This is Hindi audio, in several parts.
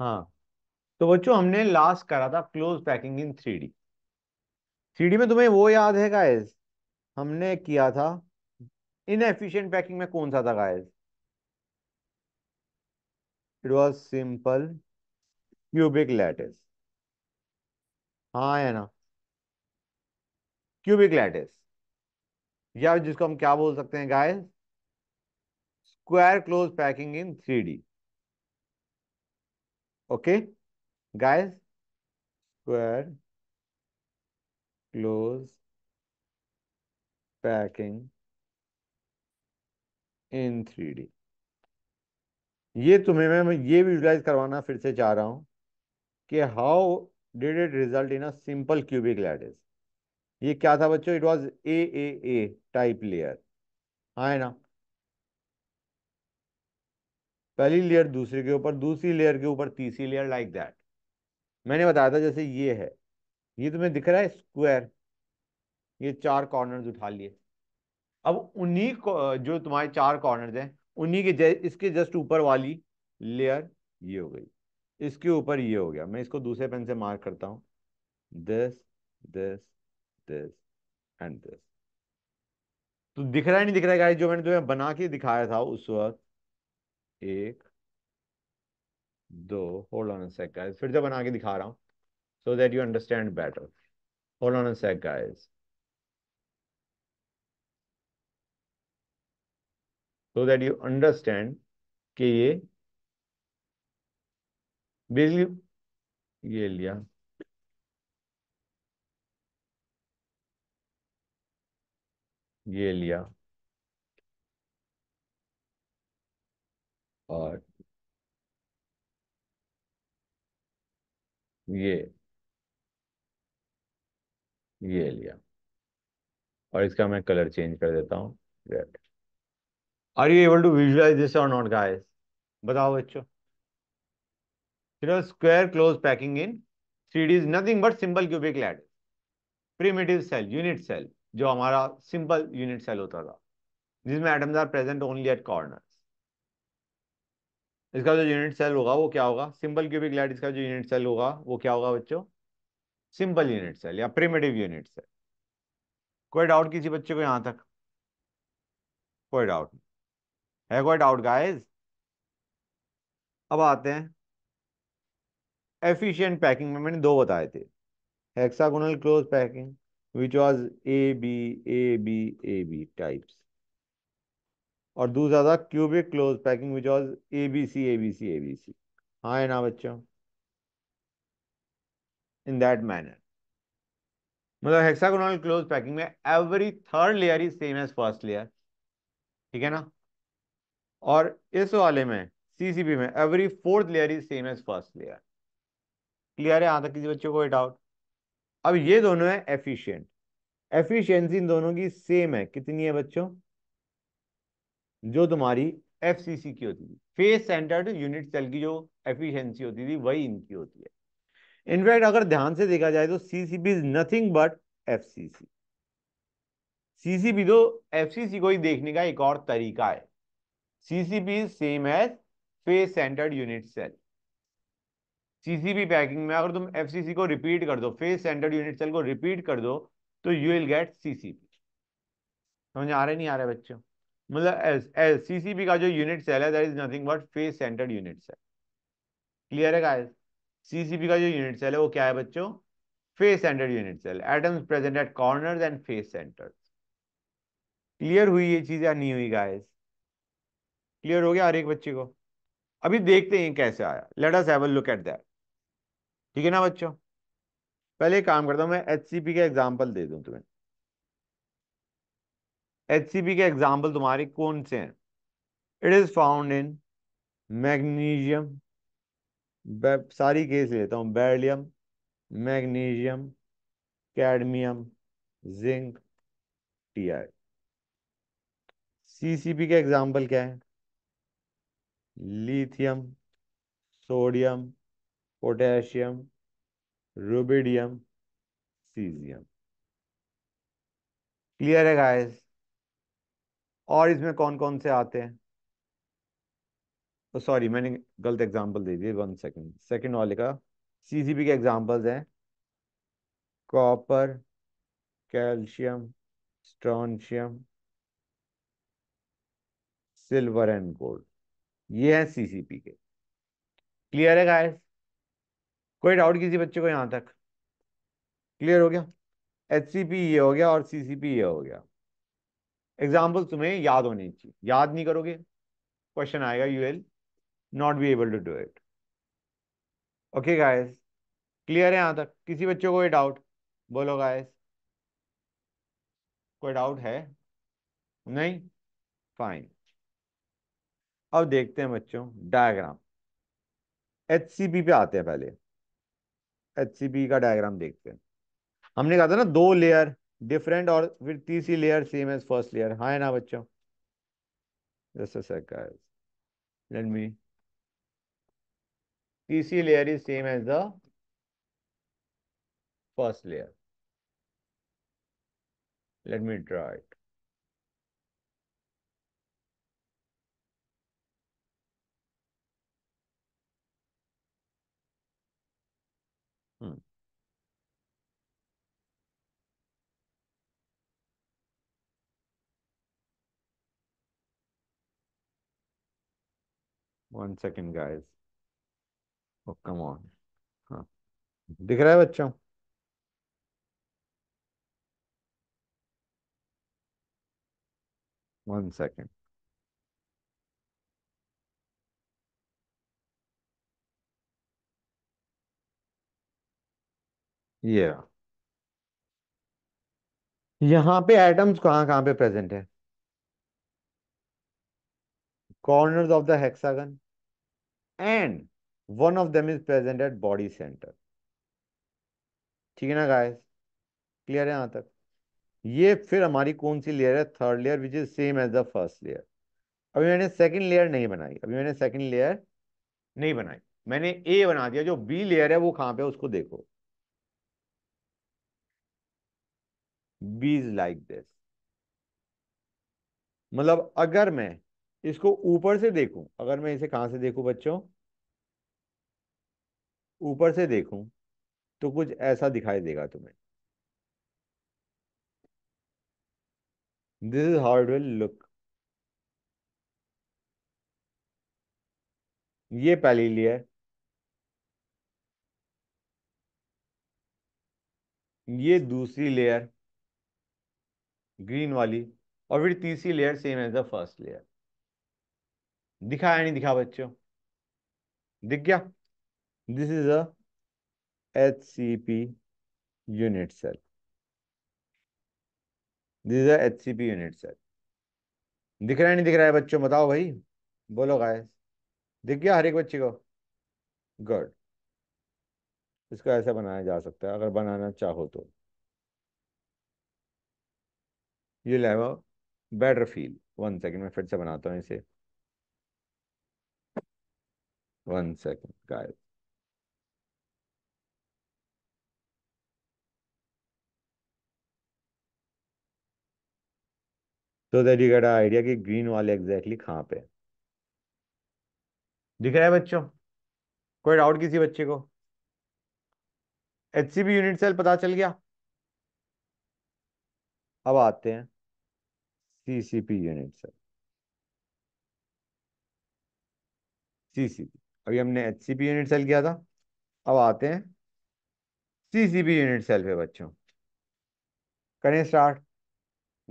हाँ तो बच्चों हमने लास्ट करा था close packing in three D three D में तुम्हें वो याद है गाइस हमने किया था इनएफिशिएंट पैकिंग में कौन सा था guys it was simple cubic lattice हाँ है ना क्यूबिक लैटिस या जिसको हम क्या बोल सकते हैं guys square close packing in three D okay guys square close packing in 3D ये तुम्हें मैं ये विजुलाइज करवाना फिर से चाह रहा हूं कि how did it result in a simple cubic lattice ये क्या था बच्चों it was A A A type layer हाँ है ना पहली लेयर दूसरे के ऊपर दूसरी लेयर के ऊपर तीसरी लेयर लाइक दैट मैंने बताया था जैसे ये है ये तुम्हें दिख रहा है स्क्वायर ये चार कॉर्नर उठा लिए अब उन्हीं जो तुम्हारे चार कॉर्नर हैं उन्हीं के जै, इसके जस्ट ऊपर वाली लेयर ये हो गई इसके ऊपर ये हो गया मैं इसको दूसरे पेन से मार्क करता हूँ this this this and this तो दिख रहा है नहीं दिख रहा है जो मैंने तुम्हें बना के दिखाया था उस वक्त एक दो होल्ड ऑन सेक गाइस फिर से बना के दिखा रहा हूं so that you understand better hold on sec guys so that you understand कि ये बिजली ये लिया ये लिया और ये ये लिया और इसका मैं कलर चेंज कर देता हूँ red are you able to visualise this और नॉट गाइस बताओ बच्चों square close packing in three D is nothing but simple cubic lattice primitive cell unit cell जो हमारा सिंपल यूनिट सेल होता था जिसमें atoms are present only at corner इसका जो यूनिट सेल होगा वो क्या होगा सिंपल क्यूबिक लाइट इसका जो यूनिट सेल होगा वो क्या होगा बच्चों सिंपल यूनिट सेल या प्रिमेटिव यूनिट सेल कोई डाउट किसी बच्चे को यहां तक कोई डाउट है कोई डाउट गाइस अब आते हैं एफिशिएंट पैकिंग में मैंने दो बताए थे hexagonal close packing which was A B A B A B types और दूसरा था cubic close packing which was A B C A B C A B C हाँ है ना बच्चों इन दैट मैनर मतलब हेक्सागोनल क्लोज पैकिंग में every third layer is same as first layer ठीक है ना और इस वाले में सीसीबी में every fourth layer is same as first layer clear है यहाँ तक किसी बच्चों को डाउट अब ये दोनों है एफिशियंट एफिशियंसी इन दोनों की सेम है कितनी है बच्चों जो तुम्हारी एफसीसी की होती थी फेस सेंटर्ड यूनिट सेल की जो एफिशिएंसी होती थी वही इनकी होती है इनफैक्ट अगर ध्यान से देखा जाए तो CCP is nothing but FCC CCP तो एफसीसी को ही देखने का एक और तरीका है CCP is same as face centred unit cell CCP packing में अगर तुम एफसीसी को रिपीट कर दो फेस सेंटर्ड यूनिट सेल को रिपीट कर दो तो यू विल गेट सीसीबी समझ आ रहे नहीं आ रहे बच्चों मतलब सीसीबी का जो यूनिट सेल है that is nothing but face centred unit cell clear है गाइस सीसीबी का जो यूनिट सेल है वो क्या है बच्चों face centred unit cell atoms present at corners and face centres clear हुई ये चीज या नहीं हुई गाइस क्लियर हो गया हर एक बच्चे को अभी देखते हैं कैसे आया let us have a look at that ठीक है ना बच्चों पहले काम करता हूं मैं एचसीपी का एग्जांपल दे दूं तुम्हें एच सी के एग्जाम्पल तुम्हारे कौन से हैं it is found in magnesium सारी केस लेता हूँ barium magnesium cadmium zinc T I CCP के एग्जाम्पल क्या है lithium sodium potassium rubidium caesium clear है गाइस और इसमें कौन कौन से आते हैं तो oh, सॉरी मैंने गलत एग्जांपल दे दिए वन सेकंड सेकंड वाले का सीसीबी के एग्जांपल्स हैं copper calcium strontium silver and gold ये है सीसीपी के क्लियर है गाइस कोई डाउट किसी बच्चे को यहां तक क्लियर हो गया एच ये हो गया और सीसीपी ये हो गया एग्जाम्पल तुम्हें याद होने चाहिए याद नहीं करोगे क्वेश्चन आएगा you will not be able to do it okay guys clear है यहाँ तक किसी बच्चों को ये डाउट बोलो गायस कोई डाउट है नहीं फाइन अब देखते हैं बच्चों डायग्राम एच पे आते हैं पहले एच का डायग्राम देखते हैं हमने कहा था ना दो लेयर डिफरेंट और फिर तीसरी layer same as first layer हाँ है ना बच्चों लेट मी तीसरी layer is same as the first layer let me draw it one second guys okay come on हाँ दिख रहा है बच्चों वन सेकेंड ये यहां पे एटम्स कहाँ कहाँ पे प्रेजेंट है corners of the hexagon and one of them is present at body centre ठीक है ना गाइस क्लियर है यहां तक ये फिर हमारी कौन सी लेयर है third layer which is same as the first layer अभी मैंने सेकंड लेयर नहीं बनाई अभी मैंने सेकंड लेयर नहीं बनाई मैंने ए बना दिया जो बी लेयर है वो कहां पे उसको देखो बी इज लाइक दिस मतलब अगर मैं इसको ऊपर से देखूं अगर मैं इसे कहां से देखूं बच्चों ऊपर से देखूं तो कुछ ऐसा दिखाई देगा तुम्हें this is hard will look ये पहली लिया ये दूसरी लेयर ग्रीन वाली और फिर तीसरी layer same as the first layer दिखा या नहीं दिखा बच्चों दिख गया this is H C P unit cell this is H C P unit cell दिख रहा है नहीं दिख रहा है बच्चों बताओ भाई बोलो गाय दिख गया हर एक बच्चे को गुड इसको ऐसा बनाया जा सकता है अगर बनाना चाहो तो you have a better feel one second में फिर से बनाता हूँ इसे One second, guys. so that you get an idea कि green वाले एग्जैक्टली कहाँ पे दिख रहा है बच्चों कोई डाउट किसी बच्चे को एच यूनिट सेल पता चल गया अब आते हैं सीसीपी यूनिट सेल सीसीपी अभी हमने H C P unit cell किया था अब आते हैं C C P unit cell पे बच्चों करें स्टार्ट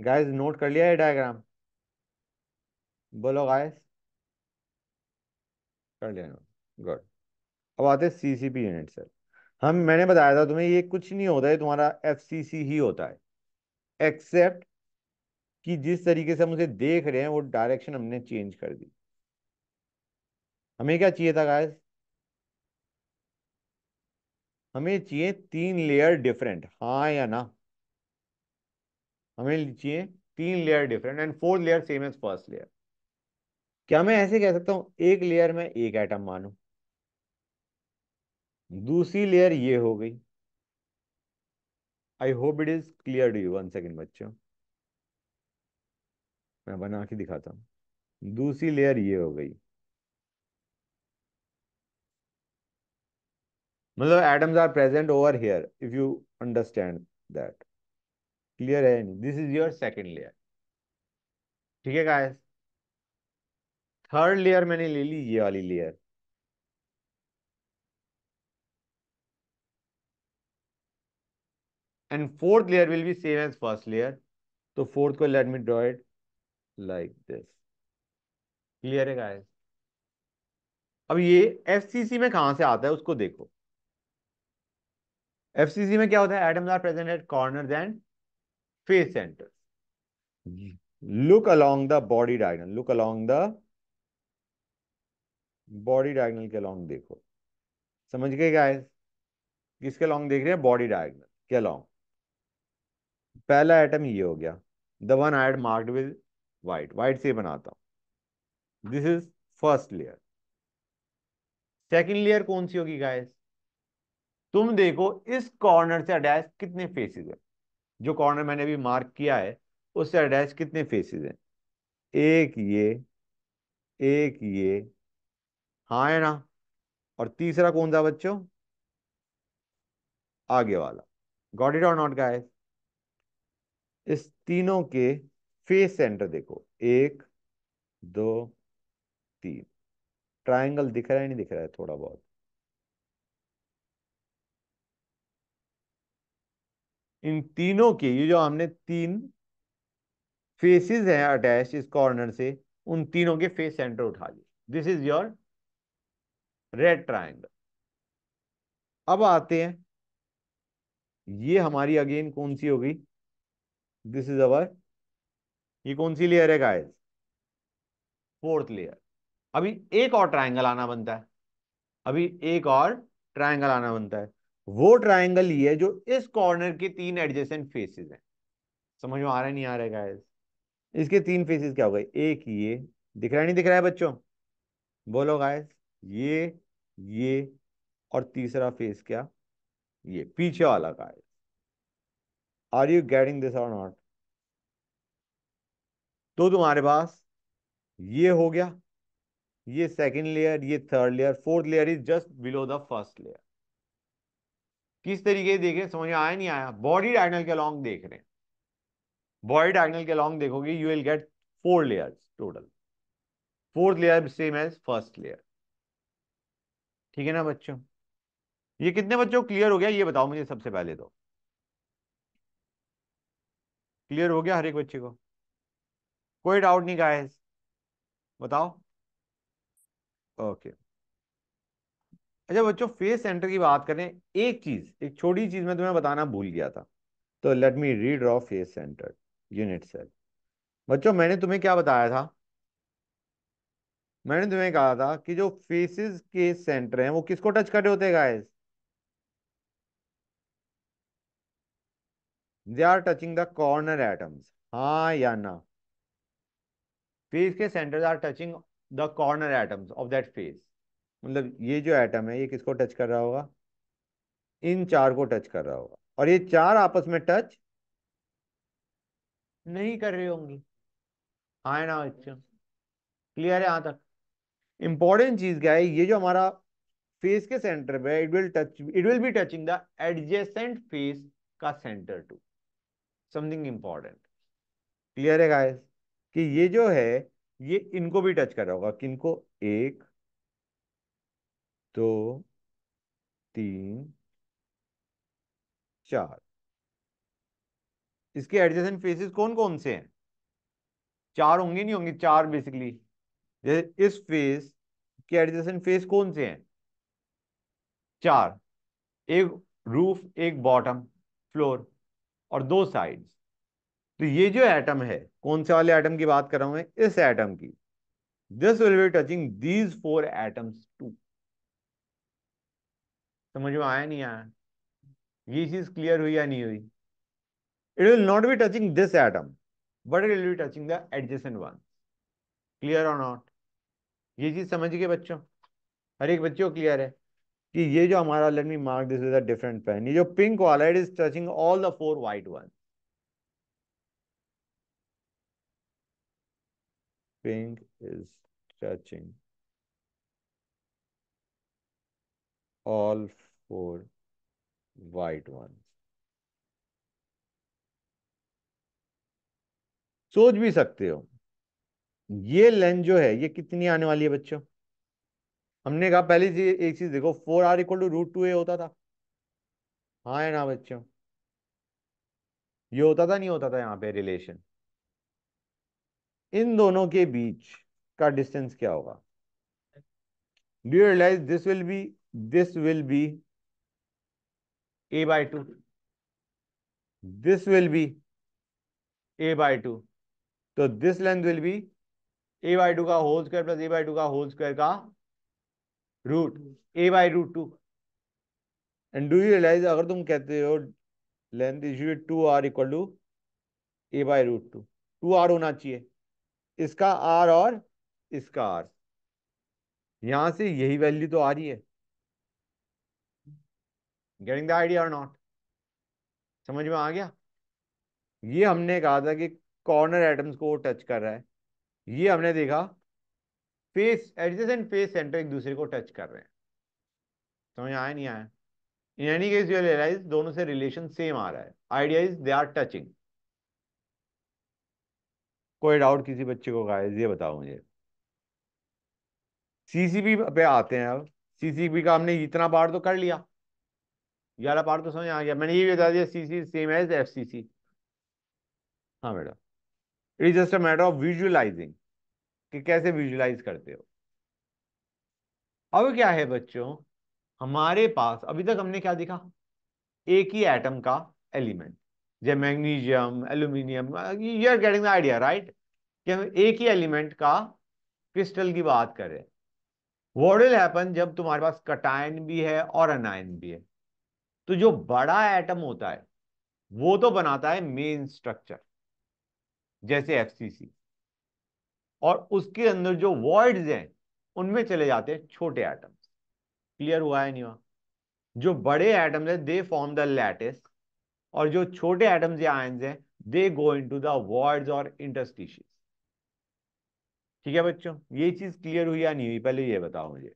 गाइस नोट कर लिया है डायग्राम बोलो गाइस कर लिया नोट गुड अब आते हैं C C P unit cell हम मैंने बताया था तुम्हें ये कुछ नहीं होता है तुम्हारा एफ सी सी ही होता है एक्सेप्ट कि जिस तरीके से हम उसे देख रहे हैं वो डायरेक्शन हमने चेंज कर दी हमें क्या चाहिए था गाइस हमें चाहिए तीन लेयर डिफरेंट हाँ या ना हमें चाहिए तीन layer different and fourth layer same as first layer क्या मैं ऐसे कह सकता हूं एक लेयर में एक आइटम मानू दूसरी लेयर ये हो गई I hope it is clear to you one second बच्चों मैं बना के दिखाता हूं दूसरी लेयर ये हो गई मतलब atoms are present over here if you understand that clear है नहीं this is your second layer ठीक है गाइस थर्ड लेयर मैंने ले ली ये वाली layer and fourth layer will be same as first layer तो फोर्थ को let me draw it like this clear है गाइस अब ये एफसीसी में कहां से आता है उसको देखो एफसीसी में क्या होता है atoms are present at corner and face centre look along the body diagonal look along the body diagonal के अलोंग देखो समझ गए गाइस किसके अलोंग देख रहे हैं बॉडी डायगनल के अलोंग पहला एटम ये हो गया the one I had marked with white white से बनाता हूं this is first layer second layer कौन सी होगी गाइस तुम देखो इस कॉर्नर से अटैच कितने फेसेस हैं जो कॉर्नर मैंने अभी मार्क किया है उससे अटैच कितने फेसेस हैं एक ये एक ये हाँ है ना और तीसरा कौन सा बच्चों आगे वाला गॉट इट और नॉट गाइस इस तीनों के फेस सेंटर देखो एक दो तीन ट्रायंगल दिख रहा है नहीं दिख रहा है थोड़ा बहुत इन तीनों के ये जो हमने तीन फेसेस हैं अटैच इस कॉर्नर से उन तीनों के फेस सेंटर उठा लिए this is your red triangle अब आते हैं ये हमारी अगेन कौन सी होगी दिस इज अवर ये कौन सी लेयर है गाइस फोर्थ लेयर अभी एक और ट्राइंगल आना बनता है अभी एक और ट्राइंगल आना बनता है वो ट्राइंगल ये है जो इस कॉर्नर के तीन एडजेसेंट फेसेस हैं समझ में आ रहा नहीं आ रहा है इसके तीन फेसेस क्या हो गए एक ये दिख रहा है नहीं दिख रहा है बच्चों बोलो गाय ये ये और तीसरा फेस क्या ये पीछे वाला guy are you getting this और नॉट तो तुम्हारे पास ये हो गया ये सेकंड लेयर ये third layer fourth layer is just below the first layer किस तरीके से देख रहे हैं समझ में आया नहीं आया बॉडी डायगनल के लॉन्ग देख रहे हैं बॉडी डायगनल के लॉन्ग देखोगे you will get four layers total fourth layer same as first layer ठीक है ना बच्चों ये कितने बच्चों क्लियर हो गया ये बताओ मुझे सबसे पहले तो क्लियर हो गया हर एक बच्चे को कोई डाउट नहीं गाय बताओ ओके okay. अच्छा बच्चों फेस सेंटर की बात करें एक चीज एक छोटी चीज मैं तुम्हें बताना भूल गया था तो let me read of face centre unit cell बच्चों मैंने तुम्हें क्या बताया था मैंने तुम्हें कहा था कि जो फेसेस के सेंटर हैं वो किसको टच कर रहे होते हैं guys they are touching the corner atoms हाँ या ना फेस के centres are touching the corner atoms of that face मतलब ये जो एटम है ये किसको टच कर रहा होगा इन चार को टच कर रहा होगा और ये चार आपस में टच नहीं कर रही होंगी हाँ ना बच्चों क्लियर है यहां तक इंपॉर्टेंट चीज क्या है ये जो हमारा फेस के सेंटर पे it will touch it will be touching the adjacent face का centre to something important clear है गाइस कि ये जो है ये इनको भी टच कर रहा होगा किनको एक दो तीन चार इसके एडजेसेंट फेसेस कौन कौन से हैं चार होंगे नहीं होंगे चार बेसिकली जैसे इस फेस के एडजेसेंट फेस कौन से हैं चार एक रूफ एक बॉटम फ्लोर और दो साइड्स तो ये जो एटम है कौन से वाले एटम की बात कर रहा हूं मैं इस एटम की this will be touching these four atoms to समझ में आया नहीं आया ये चीज क्लियर हुई या नहीं हुई it will not be touching this atom but it will be touching the adjacent one clear और नॉट ये चीज समझ गए बच्चों हर एक बच्चे को क्लियर है कि ये जो हमारा let me mark this is a different pen ये जो पिंक वाला it is touching all the four white one pink is touching all four white ones. सोच भी सकते हो ये लेंथ जो है ये कितनी आने वाली है बच्चों हमने कहा पहली चीज एक चीज देखो four R equal to root two A होता था हाँ है ना बच्चों ये होता था नहीं होता था यहां पे रिलेशन इन दोनों के बीच का डिस्टेंस क्या होगा do realize this will be this will be a by 2 this will be a by 2 तो this length will be A by two का whole square plus A by two का होल स्क्वायर का root A by root two and do you realize अगर तुम कहते हो length is two are equal to A by root two two R होना चाहिए इसका आर और इसका आर यहां से यही वैल्यू तो आ रही है गेटिंग द आइडिया और नॉट समझ में आ गया ये हमने कहा था कि कॉर्नर एटम्स को टच कर रहा है ये हमने देखा फेस एडजेसेंट फेस सेंटर एक दूसरे को टच कर रहे हैं समझ आया नहीं आया in any case you realize दोनों से रिलेशन सेम आ रहा है idea is they are touching कोई डाउट किसी बच्चे को गाइस ये बताओ मुझे सीसीबी पे आते हैं अब सीसीबी का हमने इतना बार तो कर लिया ग्यारह पार्ट तो समझ आ गया मैंने ये भी बता दिया C C same as F C C हाँ madam it is just a matter of visualizing कि कैसे विजुअलाइज करते हो अब क्या है बच्चों हमारे पास अभी तक हमने क्या देखा एक ही एटम का एलिमेंट जैसे magnesium aluminium you are getting the idea right कि हम एक ही एलिमेंट का क्रिस्टल की बात करें वॉट विल हैपन जब तुम्हारे पास कटायन भी है और अनायन भी है तो जो बड़ा एटम होता है वो तो बनाता है मेन स्ट्रक्चर जैसे एफसीसी और उसके अंदर जो वॉइड्स हैं उनमें चले जाते हैं छोटे एटम्स क्लियर हुआ है नहीं हुआ जो बड़े एटम्स हैं दे फॉर्म द लैटेस्ट और जो छोटे एटम्स या आयन्स हैं they go into the voids और इंटरस्टिशियस ठीक है बच्चों ये चीज क्लियर हुई या नहीं हुई पहले ये बताओ मुझे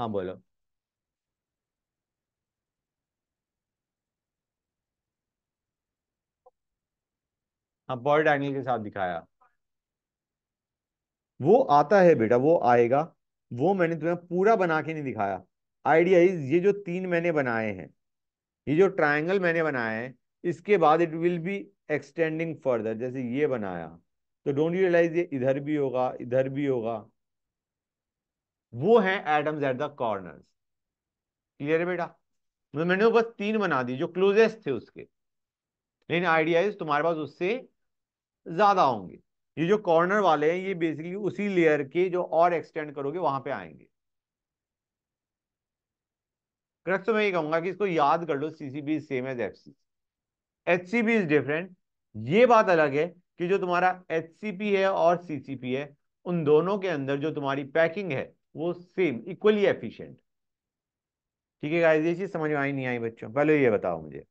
हाँ बोलो हाँ अपवर्ड एंगल के साथ दिखाया वो आता है बेटा वो आएगा वो मैंने तुम्हें पूरा बना के नहीं दिखाया आइडिया इज ये जो तीन मैंने बनाए हैं ये जो ट्रायंगल मैंने बनाए हैं इसके बाद it will be extending further जैसे ये बनाया तो डोंट यू रियलाइज ये इधर भी होगा इधर भी होगा वो है atoms at the corners clear है बेटा तो मैंने बस तीन बना दी जो क्लोजेस्ट थे उसके लेकिन आइडिया इज तुम्हारे पास उससे ज्यादा होंगे ये जो कॉर्नर वाले हैं ये बेसिकली उसी लेयर के जो और एक्सटेंड करोगे वहां पे आएंगे तो मैं ये कहूंगा कि इसको याद कर लो CCP same as F H C B is different ये बात अलग है कि जो तुम्हारा एच सी पी है और सी सी पी है उन दोनों के अंदर जो तुम्हारी पैकिंग है वो सेम इक्वली एफिशिएंट ठीक है गाइस ये चीज समझ में आई नहीं आई बच्चों पहले ये बताओ मुझे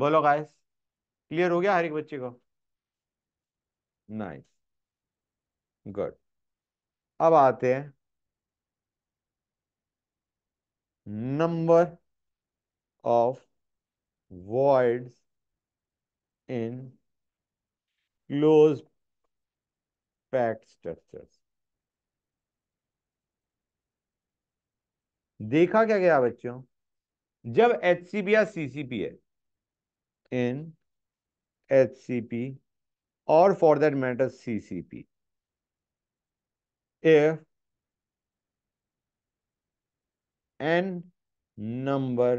बोलो गाइस क्लियर हो गया हर एक बच्चे को नाइस गुड अब आते हैं number of void in close packed structure देखा क्या गया बच्चों जब एच सी पी या सीसीपी है in H C P or for that matter CCP. If n number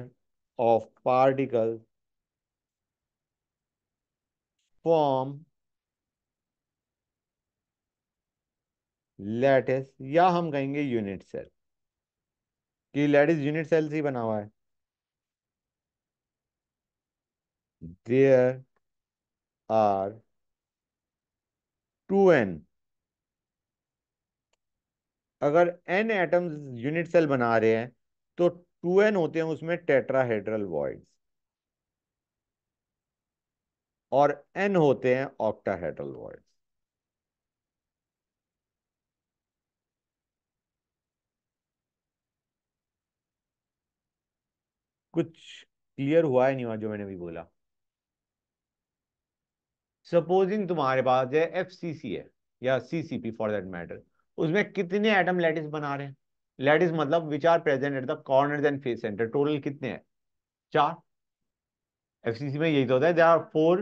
of particles form lattice या हम कहेंगे यूनिट सेल कि लेटेस यूनिट सेल से ही बना हुआ है देयर आर टू एन अगर एन एटम यूनिट सेल बना रहे हैं तो टू एन होते हैं उसमें टेट्राहेड्रल वॉइड और एन होते हैं ऑक्टाहेड्रल वॉइड कुछ क्लियर हुआ है नहीं हुआ जो मैंने भी बोला सपोजिंग तुम्हारे पास है एफ सी सी है या C C P for that matter उसमें कितने एटम लेटिस बना रहे हैं लेटिस मतलब which are present at the corner and face centre total कितने हैं चार एफ सी सी में यही तो होता है there are four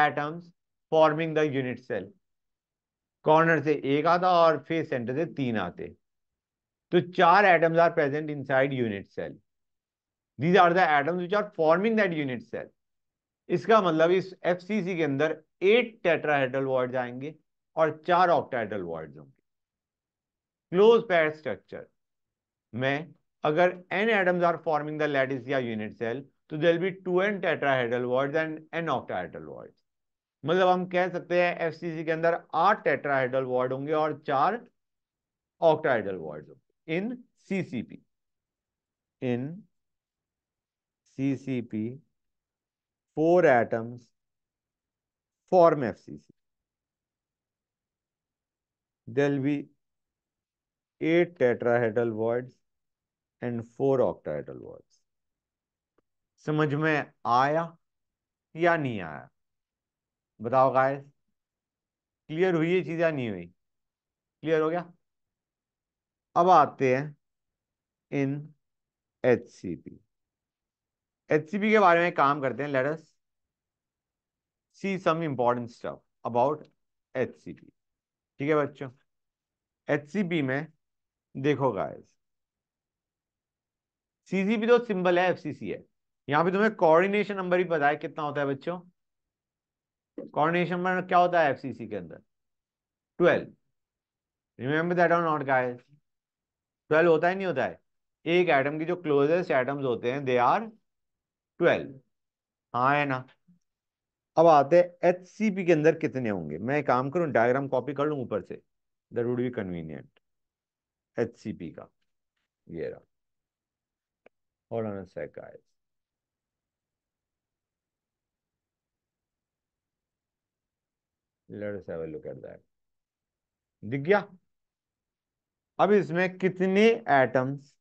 atoms forming the unit cell corner से एक आता और फेस सेंटर से तीन आते तो चार atoms are present inside unit cell these are the atoms which are forming that unit cell इसका मतलब इस एफ के अंदर एट टेट्राहेड्रल वॉर्ड आएंगे और चार ऑक्टाहेड्रल वॉर्ड होंगे क्लोज पैर स्ट्रक्चर में अगर N atoms are forming the या यूनिट सेल तो there be two N tetrahedral void and N octahedral void मतलब हम कह सकते हैं एफ के अंदर आठ टेट्राहेड्रल वॉर्ड होंगे और चार ऑक्टाहेड्रल वॉर्ड होंगे in CCP in C C P four atoms form FCC. There'll be eight tetrahedral voids and four octahedral voids. समझ में आया या नहीं आया बताओ गाय क्लियर हुई ये चीज या नहीं हुई क्लियर हो गया अब आते हैं in H C P HCP के बारे में काम करते हैं let's see some important stuff about HCP ठीक है बच्चों एच में देखो गाइस सीसीपी तो सिंबल है सी है यहाँ पे तुम्हें कोऑर्डिनेशन नंबर भी पता है कितना होता है बच्चों कोऑर्डिनेशन नंबर क्या होता है सी के अंदर ट्वेल्व रिमेम्बर दैट और नॉट गाइस ट्वेल्व होता है नहीं होता है एक एटम की जो क्लोजेस्ट एटम्स होते हैं दे आर ट्वेल्व हाँ है ना अब आते हैं एच सी पी के अंदर कितने होंगे मैं काम करूं डायग्राम कॉपी कर लू ऊपर से that would be convenient H C P का ये रहा और Let us have a look at that. दिख गया अब इसमें कितने एटम्स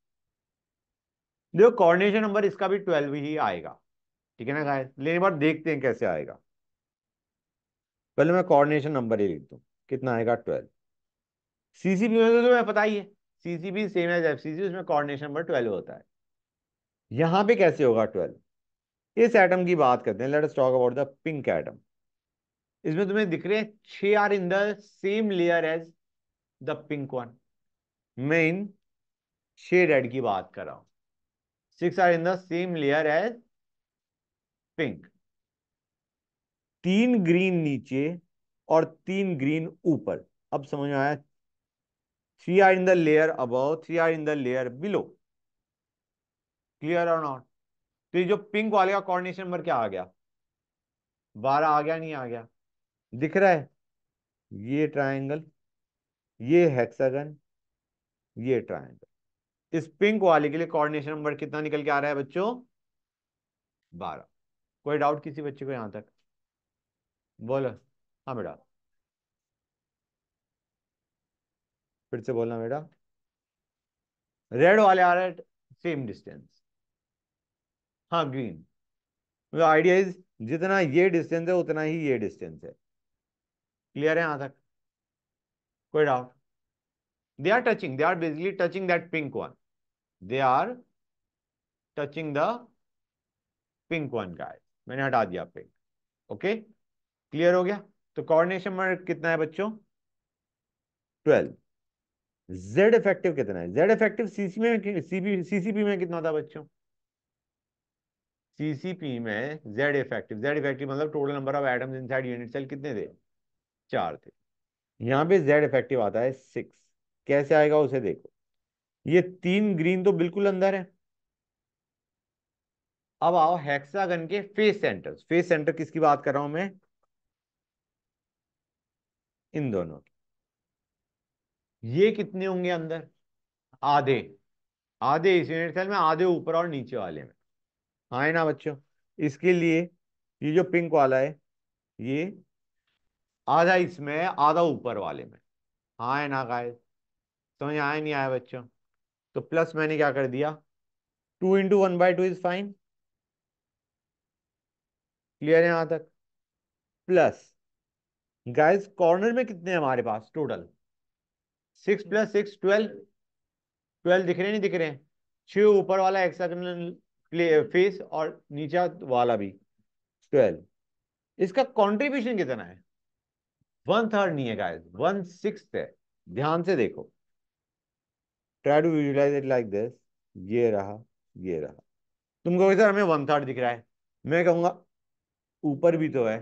देखो कॉर्डिनेशन नंबर इसका भी ट्वेल्व ही आएगा ठीक है ना गाय लेकिन बार देखते हैं कैसे आएगा पहले मैं कॉर्डिनेशन नंबर ही लिख दू कितना आएगा ट्वेल्व सीसीबी में तो तुम्हें पता ही है सीसीबी सेम एज सी उसमें कॉर्डिनेशन नंबर ट्वेल्व होता है यहां पे कैसे होगा ट्वेल्व इस एटम की बात करते हैं let us talk about the pink atom इसमें तुम्हें दिख रहे हैं छे are in the same layer as the pink one मैं इन छे रेड की बात कर रहा हूं six are in the same layer as pink तीन ग्रीन नीचे और तीन ग्रीन ऊपर अब समझ में आया three are in the layer above three are in the layer below clear और नॉट तो ये जो पिंक वाले का कोऑर्डिनेशन नंबर क्या आ गया बारह आ गया नहीं आ गया दिख रहा है ये ट्रायंगल ये हेक्सागन ये ट्रायंगल इस पिंक वाले के लिए कोऑर्डिनेशन नंबर कितना निकल के आ रहा है बच्चों बारह कोई डाउट किसी बच्चे को यहां तक बोलो हाँ बेटा फिर से बोलना बेटा रेड वाले आ रहे हैं सेम डिस्टेंस हाँ ग्रीन आइडिया इज जितना ये डिस्टेंस है उतना ही ये डिस्टेंस है क्लियर है यहां तक कोई doubt they are touching they are basically touching that pink one they are touching the pink one guy मैंने हटा दिया पिंक ओके क्लियर हो गया तो कोऑर्डिनेशन मार्क कितना है बच्चों ट्वेल्व जेड इफेक्टिव कितना है जेड इफेक्टिव सीसी में सीसीपी में कितना था बच्चों सीसीपी में जेड इफेक्टिव जेड इफेक्टिव मतलब total number of atoms inside unit cell कितने थे चार थे यहाँ पे जेड इफेक्टिव आता है सिक्स कैसे आएगा उसे देखो ये तीन ग्रीन तो बिल्कुल अंदर है अब आओ हेक्सागन के फेस सेंटर फेस सेंटर किसकी बात कर रहा हूं मैं इन दोनों ये कितने होंगे अंदर आधे आधे इस यूनिट सेल में आधे ऊपर और नीचे वाले में हाँ है ना बच्चों इसके लिए ये जो पिंक वाला है ये आधा इसमें आधा ऊपर वाले में हाँ है ना गाय समझ आया नहीं आया बच्चों तो प्लस मैंने क्या कर दिया two into one by two is fine clear है यहां तक प्लस गाइस कॉर्नर में कितने हमारे पास total six plus six twelve twelve दिख रहे नहीं दिख रहे हैं ऊपर वाला एक्सल फेस और नीचा वाला भी ट्वेल्व इसका कंट्रीब्यूशन कितना है वन थर्ड नहीं है गाइस वन सिक्स है ध्यान से देखो try to visualise it like this ये रहा ये रहा तुमको कहोगे सर हमें वन थर्ड दिख रहा है मैं कहूंगा ऊपर भी तो है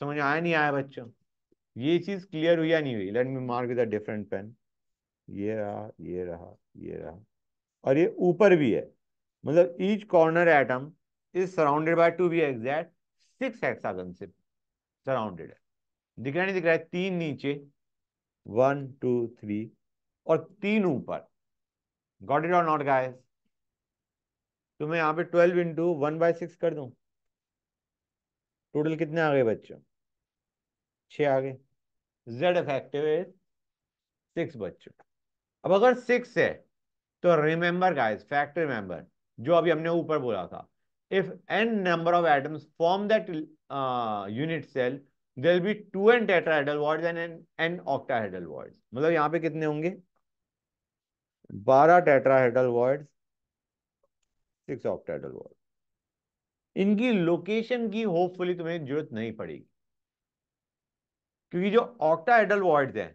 समझ आया नहीं आया बच्चों ये चीज क्लियर हुई या नहीं हुई let me mark with different pen ये रहा ये रहा ये रहा और ये ऊपर भी है मतलब each corner atom is surrounded by to be exact six hexagon से सराउंडेड है दिख रहा नहीं दिख रहा है तीन नीचे वन टू थ्री और तीन ऊपर गॉट इट और नॉट गाइस तो मैं यहां पे twelve into one by six कर दू टोटल कितने आ गए बच्चों छ आ गए जेड इफेक्टिव इज सिक्स बच्चों अब अगर सिक्स है तो रिमेंबर गाइस फैक्ट रिमेंबर जो अभी हमने ऊपर बोला था if N number of atoms form that unit cell there be two N tetrahedral void and N N octahedral void मतलब यहां पे कितने होंगे बारह tetrahedral void six octahedral void इनकी लोकेशन की होपफुली तुम्हें जरूरत नहीं पड़ेगी क्योंकि जो ऑक्टाहेड्रल वॉइड्स हैं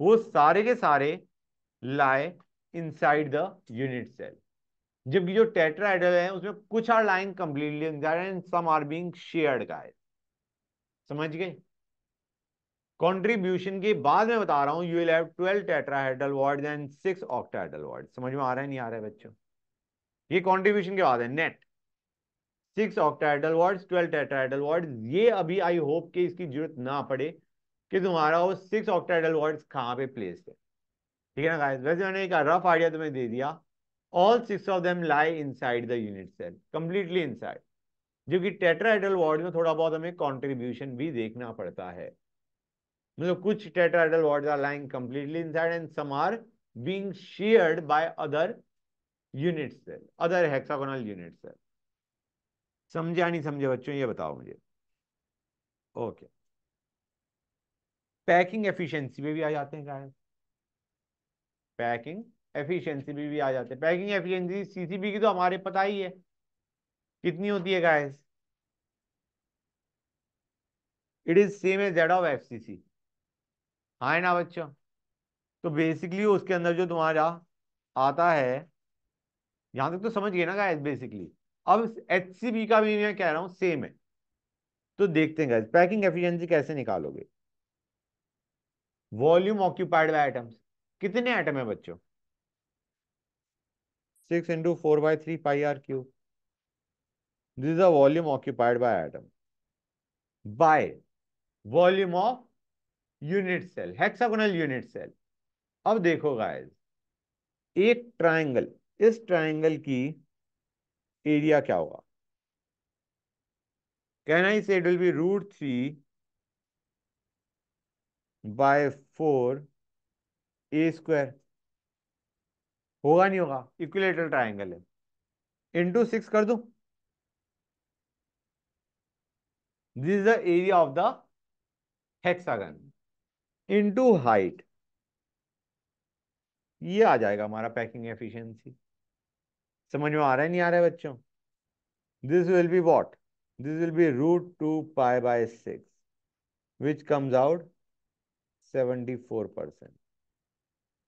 वो सारे के सारे लाए इनसाइड द यूनिट सेल जबकि जो टेट्राहेड्रल हैं उसमें कुछ are lying completely some are being shared guys समझ गए कॉन्ट्रीब्यूशन के बाद में बता रहा हूं you will have 12 tetrahedral voids and 6 octahedral voids समझ में आ रहा है नहीं आ रहा है बच्चों ये कंट्रीब्यूशन के बाद है net six octahedral voids 12 tetrahedral voids ये अभी आई होप कि इसकी जरूरत ना पड़े कि तुम्हारा वो सिक्स ऑक्टाहेड्रल वर्ड्स कहाँ पे प्लेस है ठीक है ना गाइस वैसे मैंने एक रफ आइडिया तुम्हें दे दिया all six of them lie inside the unit cell completely inside जो कि टेट्राहेड्रल वर्ड में थोड़ा बहुत हमें कंट्रीब्यूशन भी देखना पड़ता है मतलब कुछ tetrahedral wards are lying completely inside and some are being shared by other unit cell other hexagonal unit cell समझे नहीं समझे बच्चों ये बताओ मुझे ओके पैकिंग एफिशिएंसी पे भी आ जाते हैं कारण पैकिंग एफिशिएंसी भी, भी आ जाते हैं पैकिंग एफिशिएंसी सीसीबी की तो हमारे पता ही है कितनी होती है guys it is same as that of FCC आए हाँ ना बच्चों तो बेसिकली उसके अंदर जो तुम्हारा आता है यहां तक तो समझ गए ना गाइस बेसिकली अब एच का भी मैं कह रहा हूं सेम है तो देखते हैं गाइस पैकिंग एफिशिएंसी कैसे निकालोगे वॉल्यूम ऑक्यूपाइड बाय एटम्स कितने एटम है बच्चों six into four by three pi r cube this is the volume occupied by atom by volume of unit cell hexagonal unit cell अब देखो गाइस एक ट्रायंगल इस ट्रायंगल की एरिया क्या होगा can I say it will be root three by four a square होगा नहीं होगा इक्विलेटरल ट्रायंगल है इंटू सिक्स कर दो this is the area of the hexagon into height ये आ जाएगा हमारा पैकिंग एफिशिएंसी समझ में आ रहा है नहीं आ रहा है बच्चों this will be what this will be root two pi by six which comes out seventy four percent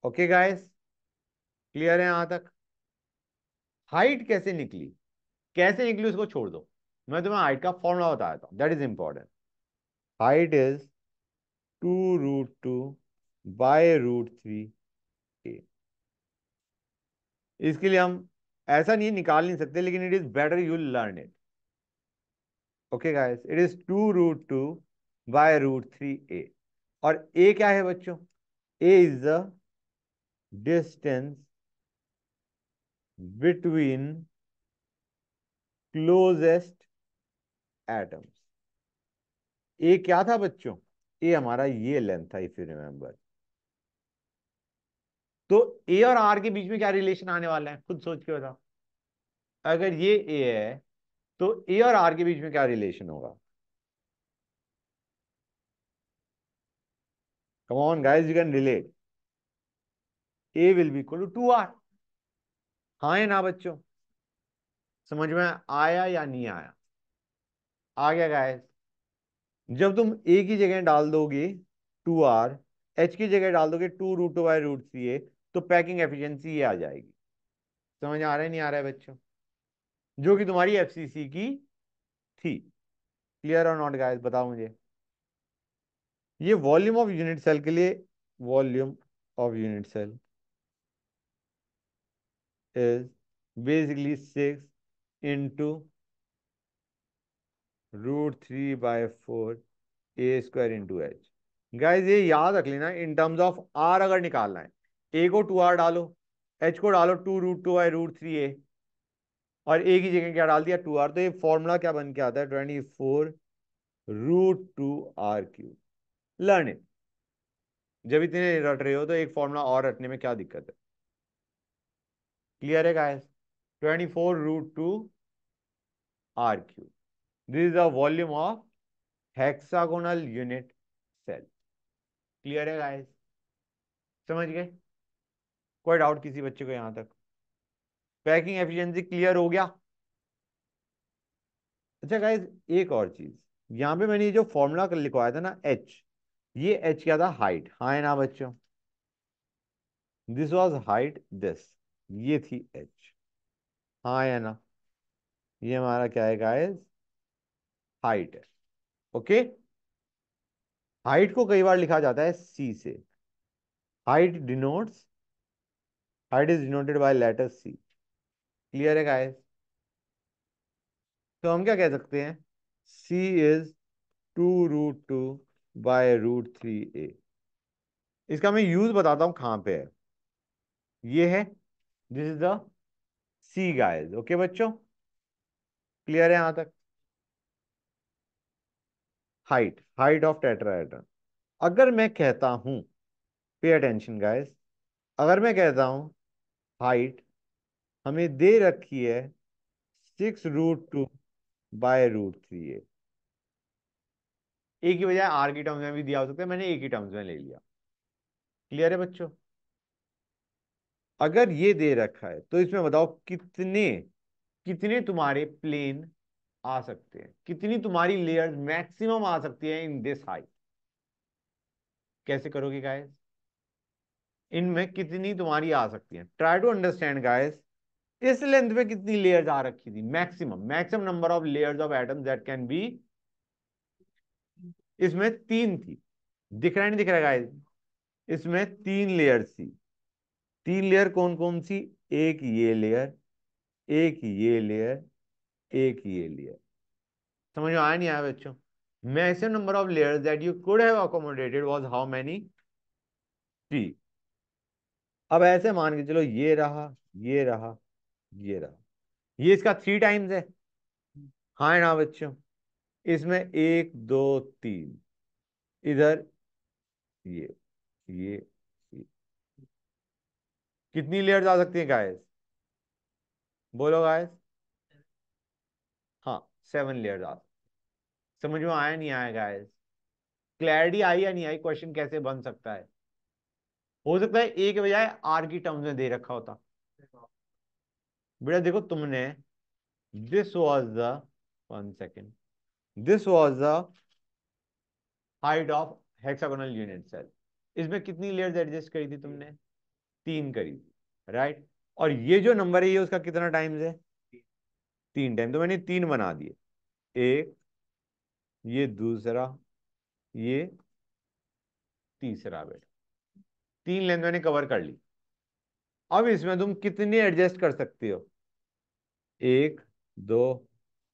okay guys clear है यहां तक हाइट कैसे निकली कैसे निकली उसको छोड़ दो मैं तुम्हें हाइट का फॉर्मूला बताया था that is important height is two root two by root three a इसके लिए हम ऐसा नहीं निकाल नहीं सकते लेकिन it is better you learn it okay guys it is two root two by root three a और ए क्या है बच्चों a is the distance between closest atoms a क्या था बच्चों ए हमारा ये लेंथ था इफ यू रिमेंबर तो ए और आर के बीच में क्या रिलेशन आने वाला है खुद सोच के बताओ अगर ये ए है तो ए और आर के बीच में क्या रिलेशन होगा come on you can relate a will be equal to two are हाँ है ना बच्चों समझ में आया या नहीं आया आ गया गाइस जब तुम ए की जगह डाल दोगे टू आर एच की जगह डाल दोगे two root by root c a तो पैकिंग एफिशिएंसी ये आ जाएगी समझ आ रहा है नहीं आ रहा है बच्चों जो कि तुम्हारी सी की थी क्लियर और नॉट गाइस बताओ मुझे ये वॉल्यूम ऑफ यूनिट सेल के लिए volume of unit cell is basically six into root three by four a square into h guys ये याद रख लेना इन टर्म्स ऑफ आर अगर निकालना है ए को टू आर डालो एच को डालो two root two by root three a और ए की जगह क्या डाल दिया टू आर तो ये फॉर्मूला क्या बन के आता है twenty four root two r cube learn it जब इतने रट रहे हो तो एक फॉर्मूला और रटने में क्या दिक्कत है क्लियर है guys twenty four root two r cube This is the volume of hexagonal unit cell. Clear है guys? समझ गए कोई डाउट किसी बच्चे को यहां तक पैकिंग एफिशिएंसी क्लियर हो गया अच्छा गाइज एक और चीज यहाँ पे मैंने ये जो फॉर्मूला लिखवाया था ना एच ये एच क्या था हाइट हाँ ना बच्चों दिस वाज हाइट दिस ये थी एच हाँ है ना ये हमारा क्या है गाइज हाइट है ओके हाइट को कई बार लिखा जाता है सी से height denotes height is denoted by letter c clear है गाइस तो हम क्या कह सकते हैं c is two root two by root three a इसका मैं यूज बताता हूं कहां पे है ये है this is the c guys okay बच्चों क्लियर है यहां तक हाइट हाइट ऑफ टेट्राहेड्रन अगर मैं कहता हूं पे अटेंशन गाइस अगर मैं कहता हूं हाइट हमें दे रखी है six root two by root three a की बजाय आर की टर्म्स में भी दिया हो सकता है मैंने ए की टर्म्स में ले लिया क्लियर है बच्चों अगर ये दे रखा है तो इसमें बताओ कितने कितने तुम्हारे प्लेन आ सकते हैं कितनी तुम्हारी लेयर्स मैक्सिमम आ सकती है इन दिस हाइट कैसे करोगे गाइस इनमें कितनी तुम्हारी आ सकती है ट्राई टू अंडरस्टैंड गाइस इस लेंथ में कितनी लेयर्स आ रखी थी maximum maximum number of layers of atoms that can be इसमें तीन थी दिख रहा नहीं दिख रहा गाइस इसमें तीन लेयर्स थी तीन लेयर कौन कौन सी एक ये लेयर एक ये लेयर एक ये लेयर समझ में आया नहीं आया बच्चों maximum number of layer that you could have accommodated was how many t अब ऐसे मान के चलो ये रहा ये रहा ये रहा ये इसका थ्री टाइम्स है हाँ ना बच्चों इसमें एक दो तीन इधर ये ये, ये। कितनी लेयर्स आ सकती है गायस बोलो गायस सेवन लेयर्स आ समझ में आया नहीं आया गाइस क्लैरिटी आई या नहीं आई क्वेश्चन कैसे बन सकता है हो सकता है ए के बजाय आर की टर्म्स में दे रखा होता बेटा देखो तुमने this was the one second this was the height of hexagonal unit cell इसमें कितनी लेयर्स एडजस्ट करी थी तुमने तीन करी थी राइट और ये जो नंबर है ये उसका कितना टाइम्स है तीन टाइम तो मैंने तीन बना दिए एक ये दूसरा ये तीसरा बेटा तीन लेंथ मैंने कवर कर ली अब इसमें तुम कितने एडजस्ट कर सकते हो एक दो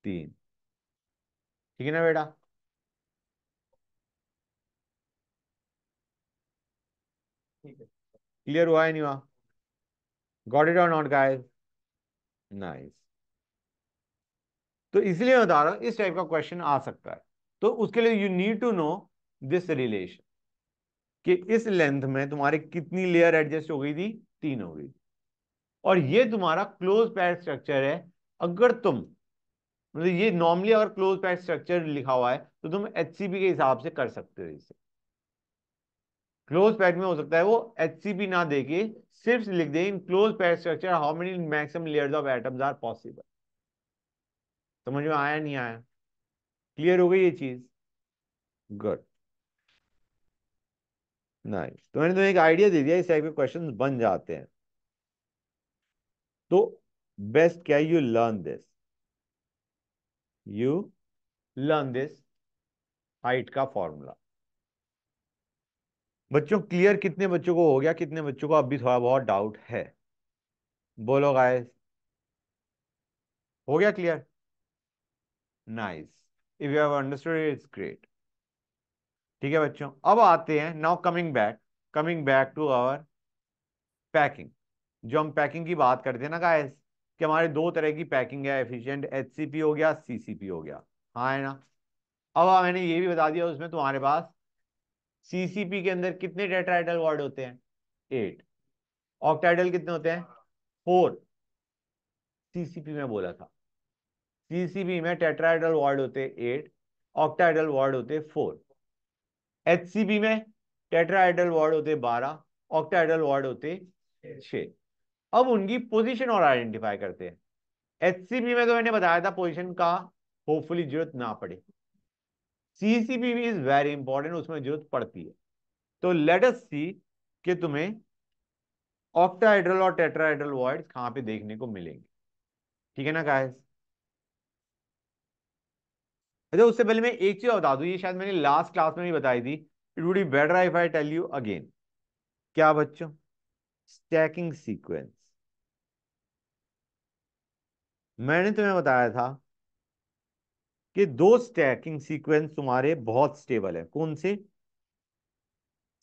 तीन ठीक है ना बेटा क्लियर हुआ है नहीं हुआ गॉट इट और नॉट गाइस नाइस तो इसलिए बता रहा हूं इस टाइप का क्वेश्चन आ सकता है तो उसके लिए you need to know this relation कि इस लेंथ में तुम्हारी कितनी लेयर एडजस्ट हो गई थी तीन हो गई और ये तुम्हारा क्लोज पैड स्ट्रक्चर है अगर तुम मतलब ये नॉर्मली अगर क्लोज पैड स्ट्रक्चर लिखा हुआ है तो तुम एच के हिसाब से कर सकते हो इसे क्लोज पैड में हो सकता है वो एच ना देके सिर्फ लिख दे in close packed structure how many maximum layers of atoms are possible समझ तो में आया नहीं आया क्लियर हो गई ये चीज गुड नाइस तो मैंने तुम्हें एक आइडिया दे दिया इस टाइप के क्वेश्चन बन जाते हैं तो बेस्ट क्या you learn this you learn this height का फॉर्मूला बच्चों क्लियर कितने बच्चों को हो गया कितने बच्चों को अब भी थोड़ा बहुत डाउट है बोलो गाय हो गया clear nice if you have understood it's great ठीक है बच्चों अब आते हैं now coming back coming back to our packing जो हम पैकिंग की बात करते हैं ना गाइस कि हमारे दो तरह की पैकिंग है एफिशिएंट एचसीपी हो गया सीसीपी हो गया हाँ है ना अब मैंने ये भी बता दिया उसमें तुम्हारे पास सीसीपी के अंदर कितने टेट्राइडल वर्ड होते हैं एट ऑक्टाइडल कितने होते हैं फोर सीसीपी में बोला था सीसीबी में टेट्राइडल वार्ड होते एट ऑक्टाइडल वार्ड होते फोर एचसीबी में टेट्राइडल वार्ड होते बारह ऑक्टाइडल वार्ड होते छ अब उनकी पोजीशन और आइडेंटिफाई करते हैं एचसीबी में तो मैंने बताया था पोजीशन का होपफुली जरूरत ना पड़े सीसीबी भी इज वेरी इंपॉर्टेंट उसमें जरूरत पड़ती है तो लेट अस सी कि तुम्हें ऑक्टाइड्रल और टेट्राइड्रल वर्ड कहां पे देखने को मिलेंगे ठीक है ना गाइस अच्छा उससे पहले मैं एक चीज बता दू ये शायद मैंने लास्ट क्लास में भी बताई थी it would be better if I tell you again क्या बच्चों स्टैकिंग सीक्वेंस मैंने तुम्हें बताया था कि दो स्टैकिंग सीक्वेंस तुम्हारे बहुत स्टेबल है कौन से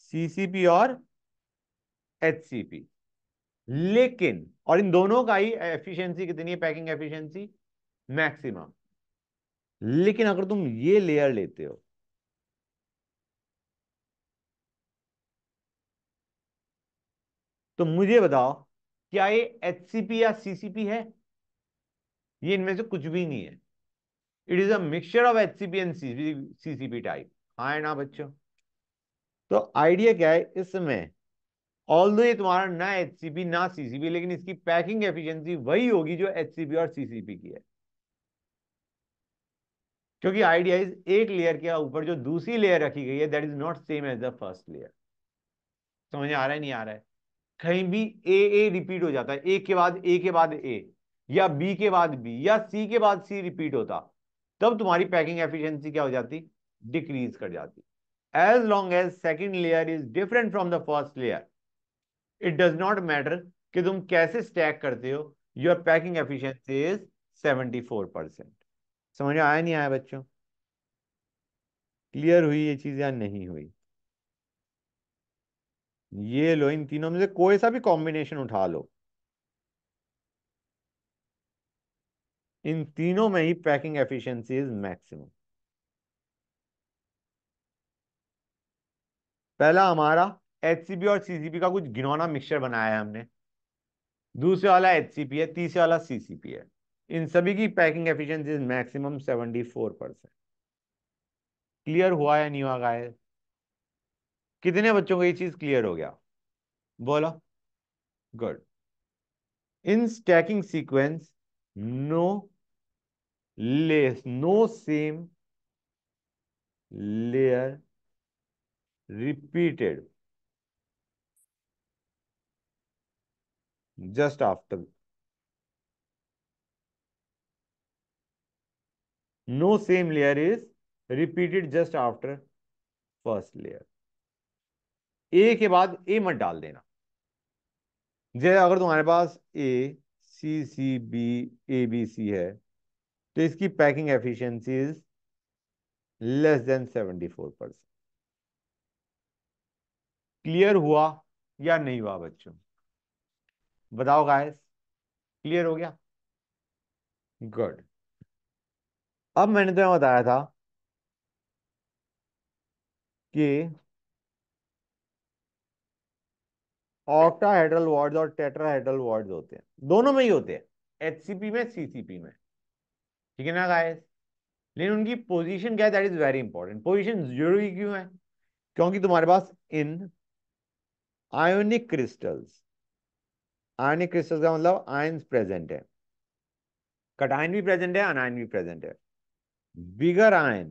सीसीपी और एचसीपी लेकिन और इन दोनों का ही एफिशिएंसी कितनी है पैकिंग एफिशिएंसी मैक्सिमम लेकिन अगर तुम ये लेयर लेते हो तो मुझे बताओ क्या ये एचसीपी या सीसीपी है ये इनमें से कुछ भी नहीं है it is a mixture of HCP and CCP type हाँ है ना बच्चों तो आइडिया क्या है इसमें ऑल दो ये तुम्हारा ना एचसीपी ना सीसीपी लेकिन इसकी पैकिंग एफिशिएंसी वही होगी जो एचसीपी और सीसीपी की है क्योंकि आइडिया इज एक लेयर के ऊपर जो दूसरी लेयर रखी गई है that is not same as the first layer समझ आ रहा है नहीं आ रहा है कहीं भी ए ए रिपीट हो जाता है ए के बाद ए के बाद ए या बी के बाद बी या सी के बाद सी रिपीट होता तब तुम्हारी पैकिंग एफिशिएंसी क्या हो जाती डिक्रीज कर जाती as long as second layer is different from the first layer it does not matter कि तुम कैसे स्टैक करते हो your packing efficiency is four percent समझ आया नहीं आया बच्चों क्लियर हुई ये चीज या नहीं हुई ये लो इन तीनों में से कोई सा भी कॉम्बिनेशन उठा लो इन तीनों में ही पैकिंग एफिशिएंसी इज मैक्सिमम पहला हमारा एचसीपी और सीसीपी का कुछ घिनौना मिक्सचर बनाया है हमने दूसरे वाला एचसीपी है तीसरे वाला सीसीपी है इन सभी की packing efficiency is maximum 74 percent clear हुआ या नहीं हुआ गाय कितने बच्चों को ये चीज क्लियर हो गया बोलो good in stacking sequence no less no same layer repeated just after no same layer is repeated just after first layer. A के बाद ए मत डाल देना जैसे अगर तुम्हारे पास ए सी सी बी ए बी सी है तो इसकी packing efficiency is less than seventy four percent clear हुआ या नहीं हुआ बच्चों बताओ गाइस क्लियर हो गया गुड अब मैंने तुम्हें बताया था कि ऑक्टाहेड्रल वार्ड्स और टेट्राहेड्रल वार्ड्स होते हैं दोनों में ही होते हैं एचसीपी में सीसीपी में ठीक है ना गाइस लेकिन उनकी पोजीशन क्या है that is very important position जरूरी क्यों है क्योंकि तुम्हारे पास in ionic crystals ionic crystals का मतलब आयन प्रेजेंट है कटाइन भी प्रेजेंट है अनायन भी प्रेजेंट है bigger ion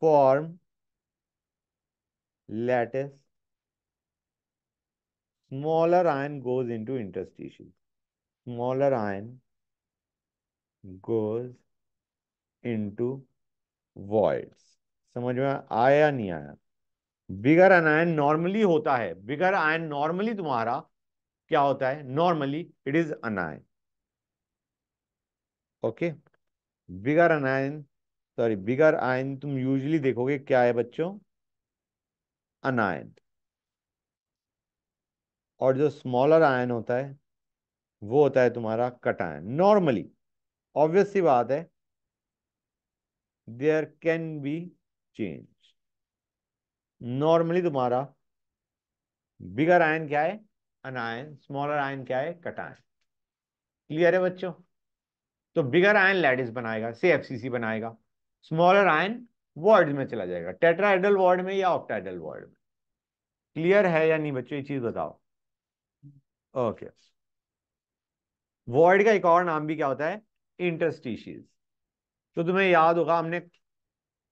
form lattice smaller ion goes into interstitial smaller ion goes into voids समझ में आया नहीं आया बिगर अनायन नॉर्मली होता है बिगर आयन नॉर्मली तुम्हारा क्या होता है normally it is anion okay bigger anion sorry bigger ion तुम यूजली देखोगे क्या है बच्चों अनायन और जो स्मॉलर आयन होता है वो होता है तुम्हारा कटायन नॉर्मली ऑब्वियस सी बात है there can be change normally तुम्हारा बिगर आयन क्या है अनायन स्मॉलर आयन क्या है कटायन क्लियर है बच्चों तो बिगर आयन लैडिस बनाएगा से एफसीसी बनाएगा स्मॉलर आयन वार्ड में चला जाएगा टेट्राइडल वार्ड में या ऑक्टाइडल वार्ड में क्लियर है या नहीं बच्चों ये चीज बताओ ओके okay. का एक और नाम भी क्या होता है इंटरस्टिशियज तो तुम्हें याद होगा हमने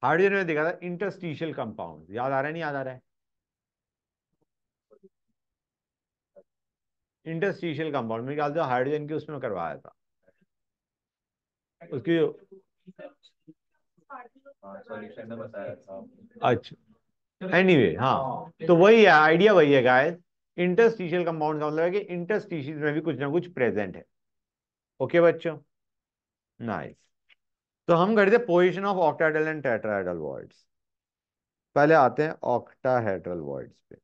हाइड्रोजन में देखा था इंटरस्टिशियल कंपाउंड याद आ रहा है नहीं याद आ रहा है इंटरस्टिशियल कंपाउंड में क्या हाइड्रोजन के उसमें करवाया था उसकी हाँ, अच्छा एनी वे हाँ तो हाँ। वही है आइडिया वही है गाय इंटरस्टिशियल कंपाउंड का मतलब है कि इंटरस्टिशियल में भी कुछ ना कुछ प्रेजेंट है ओके बच्चों नाइस तो हम करते position of octahedral and tetrahedral voids पहले आते हैं ऑक्टाहेड्रल वर्ड्स पे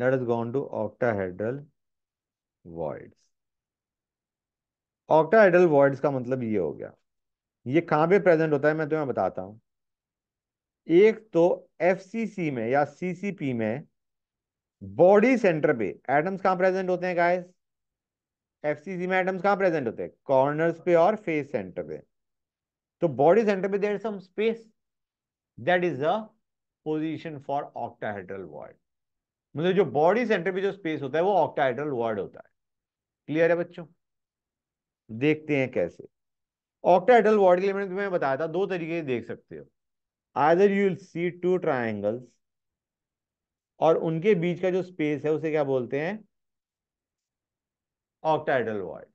let us go on to octahedral voids octahedral voids का मतलब ये हो गया ये कहाँ पे प्रेजेंट होता है मैं तुम्हें बताता हूँ एक तो एफ में या सी में बॉडी सेंटर पे एटम्स कहाँ प्रेजेंट होते हैं गाइस एफ में एटम्स कहाँ प्रेजेंट होते हैं कॉर्नर्स पे और फेस सेंटर पे तो बॉडी सेंटर पे there some space that is a position for octahedral void मतलब जो बॉडी सेंटर पे जो स्पेस होता है वो ऑक्टाहाइड्रल वर्ड होता है क्लियर है बच्चों देखते हैं कैसे ऑक्टाइटल वॉर्ड के लिए मैंने तुम्हें बताया था दो तरीके से देख सकते हो आदर यू सी टू ट्राइंगल्स और उनके बीच का जो स्पेस है उसे क्या बोलते हैं ऑक्टाइटल वॉर्ड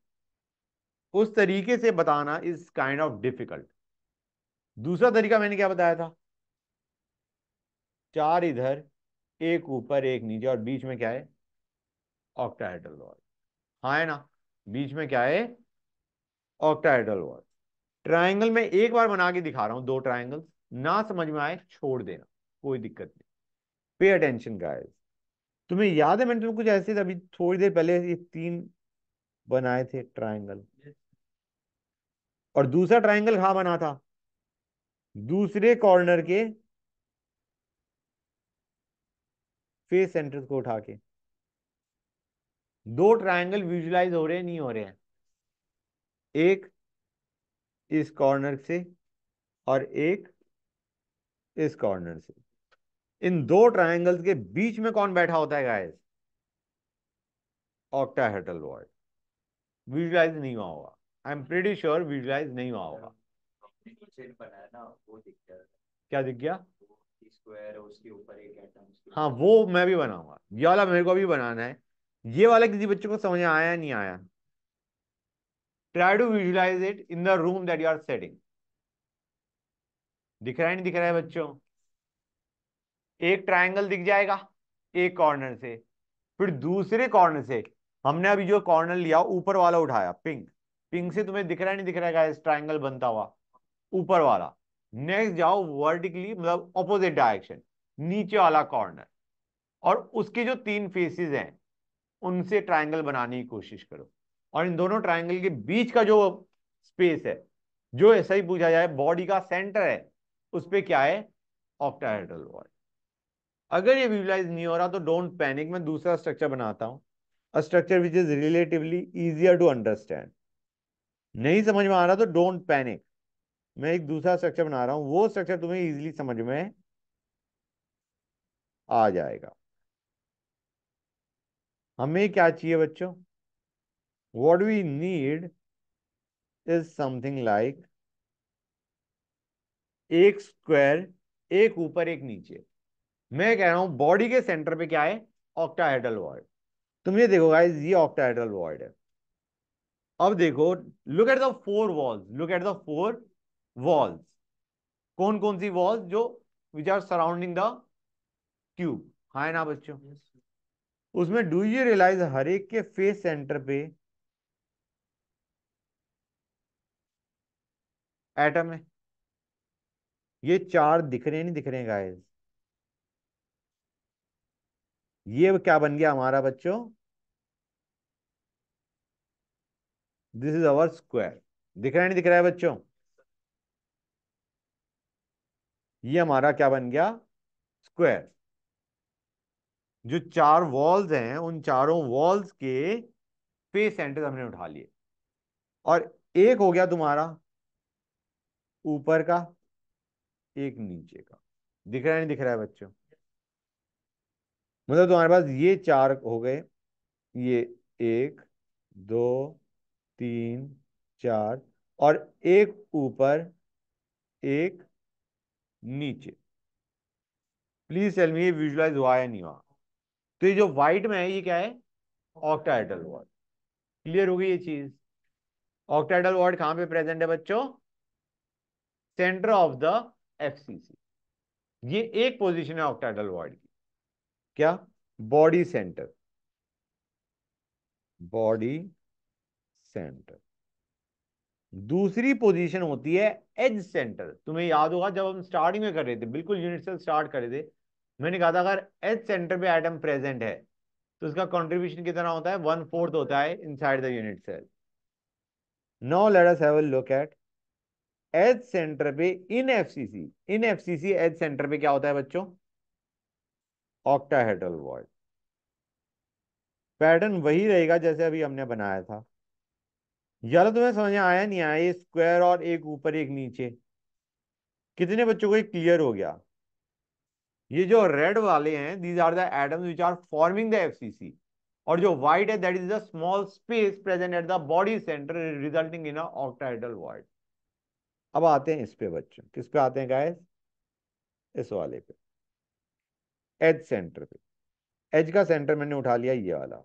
उस तरीके से बताना इज काइंड ऑफ डिफिकल्ट दूसरा तरीका मैंने क्या बताया था चार इधर एक ऊपर एक नीचे और बीच में क्या है ऑक्टाइटल वॉर्ड हाँ है ना बीच में क्या है ऑक्टाइडल वर्ड ट्राइंगल में एक बार बना के दिखा रहा हूं दो ट्राइंगल ना समझ में आए छोड़ देना कोई दिक्कत नहीं पे अटेंशन गाइस तुम्हें याद है मैंने तुम्हें कुछ ऐसे अभी थोड़ी देर पहले ये तीन बनाए थे ट्राइंगल और दूसरा ट्राइंगल कहा बना था दूसरे कॉर्नर के फेस सेंटर को उठा के दो ट्राइंगल विजुलाइज हो रहे नहीं हो रहे हैं एक इस कॉर्नर से और एक इस कॉर्नर से इन दो ट्रायंगल्स के बीच में कौन बैठा होता है गाइस ऑक्टाहेटल वर्ड विजुलाइज नहीं हुआ होगा I am pretty sure visualise नहीं हुआ होगा क्या दिख गया हाँ वो मैं भी बनाऊंगा ये वाला मेरे को भी बनाना है ये वाला किसी बच्चे को समझ आया नहीं आया try to visualise it in the room that you are sitting दिख रहा है नहीं दिख रहा है बच्चों एक ट्राइंगल दिख जाएगा एक कॉर्नर से फिर दूसरे कॉर्नर से हमने अभी जो कॉर्नर लिया ऊपर वाला उठाया पिंक पिंक से तुम्हें दिख रहा है नहीं दिख रहा है ट्राइंगल बनता हुआ ऊपर वाला नेक्स्ट जाओ वर्टिकली मतलब ऑपोजिट डायरेक्शन नीचे वाला कॉर्नर और उसके जो तीन फेसेस हैं उनसे ट्राइंगल बनाने की कोशिश करो और इन दोनों ट्राइंगल के बीच का जो स्पेस है जो ऐसा ही पूछा जाए बॉडी का सेंटर है उस पर क्या है ऑक्टाहेड्रल वॉल अगर ये विजुलाइज नहीं हो रहा तो डोंट पैनिक मैं दूसरा स्ट्रक्चर बनाता हूँ a structure which is relatively easier to understand नहीं समझ में आ रहा तो डोंट पैनिक मैं एक दूसरा स्ट्रक्चर बना रहा हूँ वो स्ट्रक्चर तुम्हें इजिली समझ में आ जाएगा हमें क्या चाहिए बच्चों what we need is something like एक स्क्वायर एक ऊपर एक नीचे मैं कह रहा हूं बॉडी के सेंटर पे क्या है ऑक्टाहेड्रल वॉल्ड तुम ये देखो गाइस ये ऑक्टाहेड्रल वॉइड है अब देखो look at the four walls look at the four walls कौन कौन सी वॉल्स जो which are surrounding the tube हाँ ना बच्चों yes. उसमें डू यू रियलाइज हर एक के फेस सेंटर पे एटम है ये चार दिख रहे नहीं दिख रहे गाइस ये क्या बन गया हमारा बच्चों दिस इज अवर स्क्वायर दिख रहा है नहीं दिख रहा है बच्चों ये हमारा क्या बन गया स्क्वायर जो चार वॉल्स हैं उन चारों वॉल्स के फेस सेंटर हमने उठा लिए और एक हो गया तुम्हारा ऊपर का एक नीचे का दिख रहा है नहीं दिख रहा है बच्चों मतलब तुम्हारे पास ये चार हो गए ये एक दो तीन चार और एक ऊपर एक नीचे प्लीज टेल मी ये विजुलाइज हुआ या नहीं हुआ तो ये जो व्हाइट में है ये क्या है ऑक्टाइडल वर्ड क्लियर हो गई ये चीज ऑक्टाइडल वर्ड कहां पे प्रेजेंट है बच्चों सेंटर ऑफ द एफसीसी ये एक पोजीशन है ऑक्टाइडल वॉइड की क्या बॉडी सेंटर बॉडी सेंटर दूसरी पोजीशन होती है एज सेंटर तुम्हें याद होगा जब हम स्टार्टिंग में कर रहे थे बिल्कुल यूनिट सेल स्टार्ट कर रहे थे मैंने कहा था अगर एज सेंटर पे आइटम प्रेजेंट है तो उसका कंट्रीब्यूशन कितना होता है वन फोर्थ होता है inside the unit cell now let us have a look at edge centre पे in FCC in FCC edge centre पे क्या होता है बच्चों ऑक्टाहेड्रल वॉइड पैटर्न वही रहेगा जैसे अभी हमने बनाया था यार तो तुम्हें समझ में आया नहीं आया स्क्वायर और एक ऊपर एक नीचे कितने बच्चों को क्लियर हो गया ये जो रेड वाले हैं these are the atoms which are forming the FCC और जो व्हाइट है that is the small space present at the body centre resulting in a octahedral void अब आते हैं इस पे बच्चों किस पे आते हैं गाइस इस वाले पे एज सेंटर पे एज का सेंटर मैंने उठा लिया ये वाला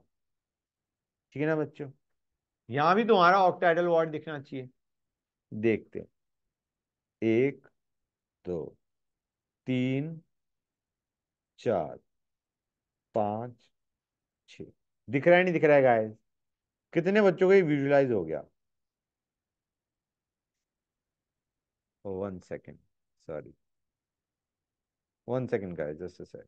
ठीक है ना बच्चों यहां भी तुम्हारा ऑक्टाइडल वार्ड दिखना चाहिए देखते हैं एक दो तीन चार पांच छ दिख रहा है नहीं दिख रहा है गाइस कितने बच्चों को ये विजुलाइज हो गया Oh, one second. Sorry. One second, guys. Just a sec.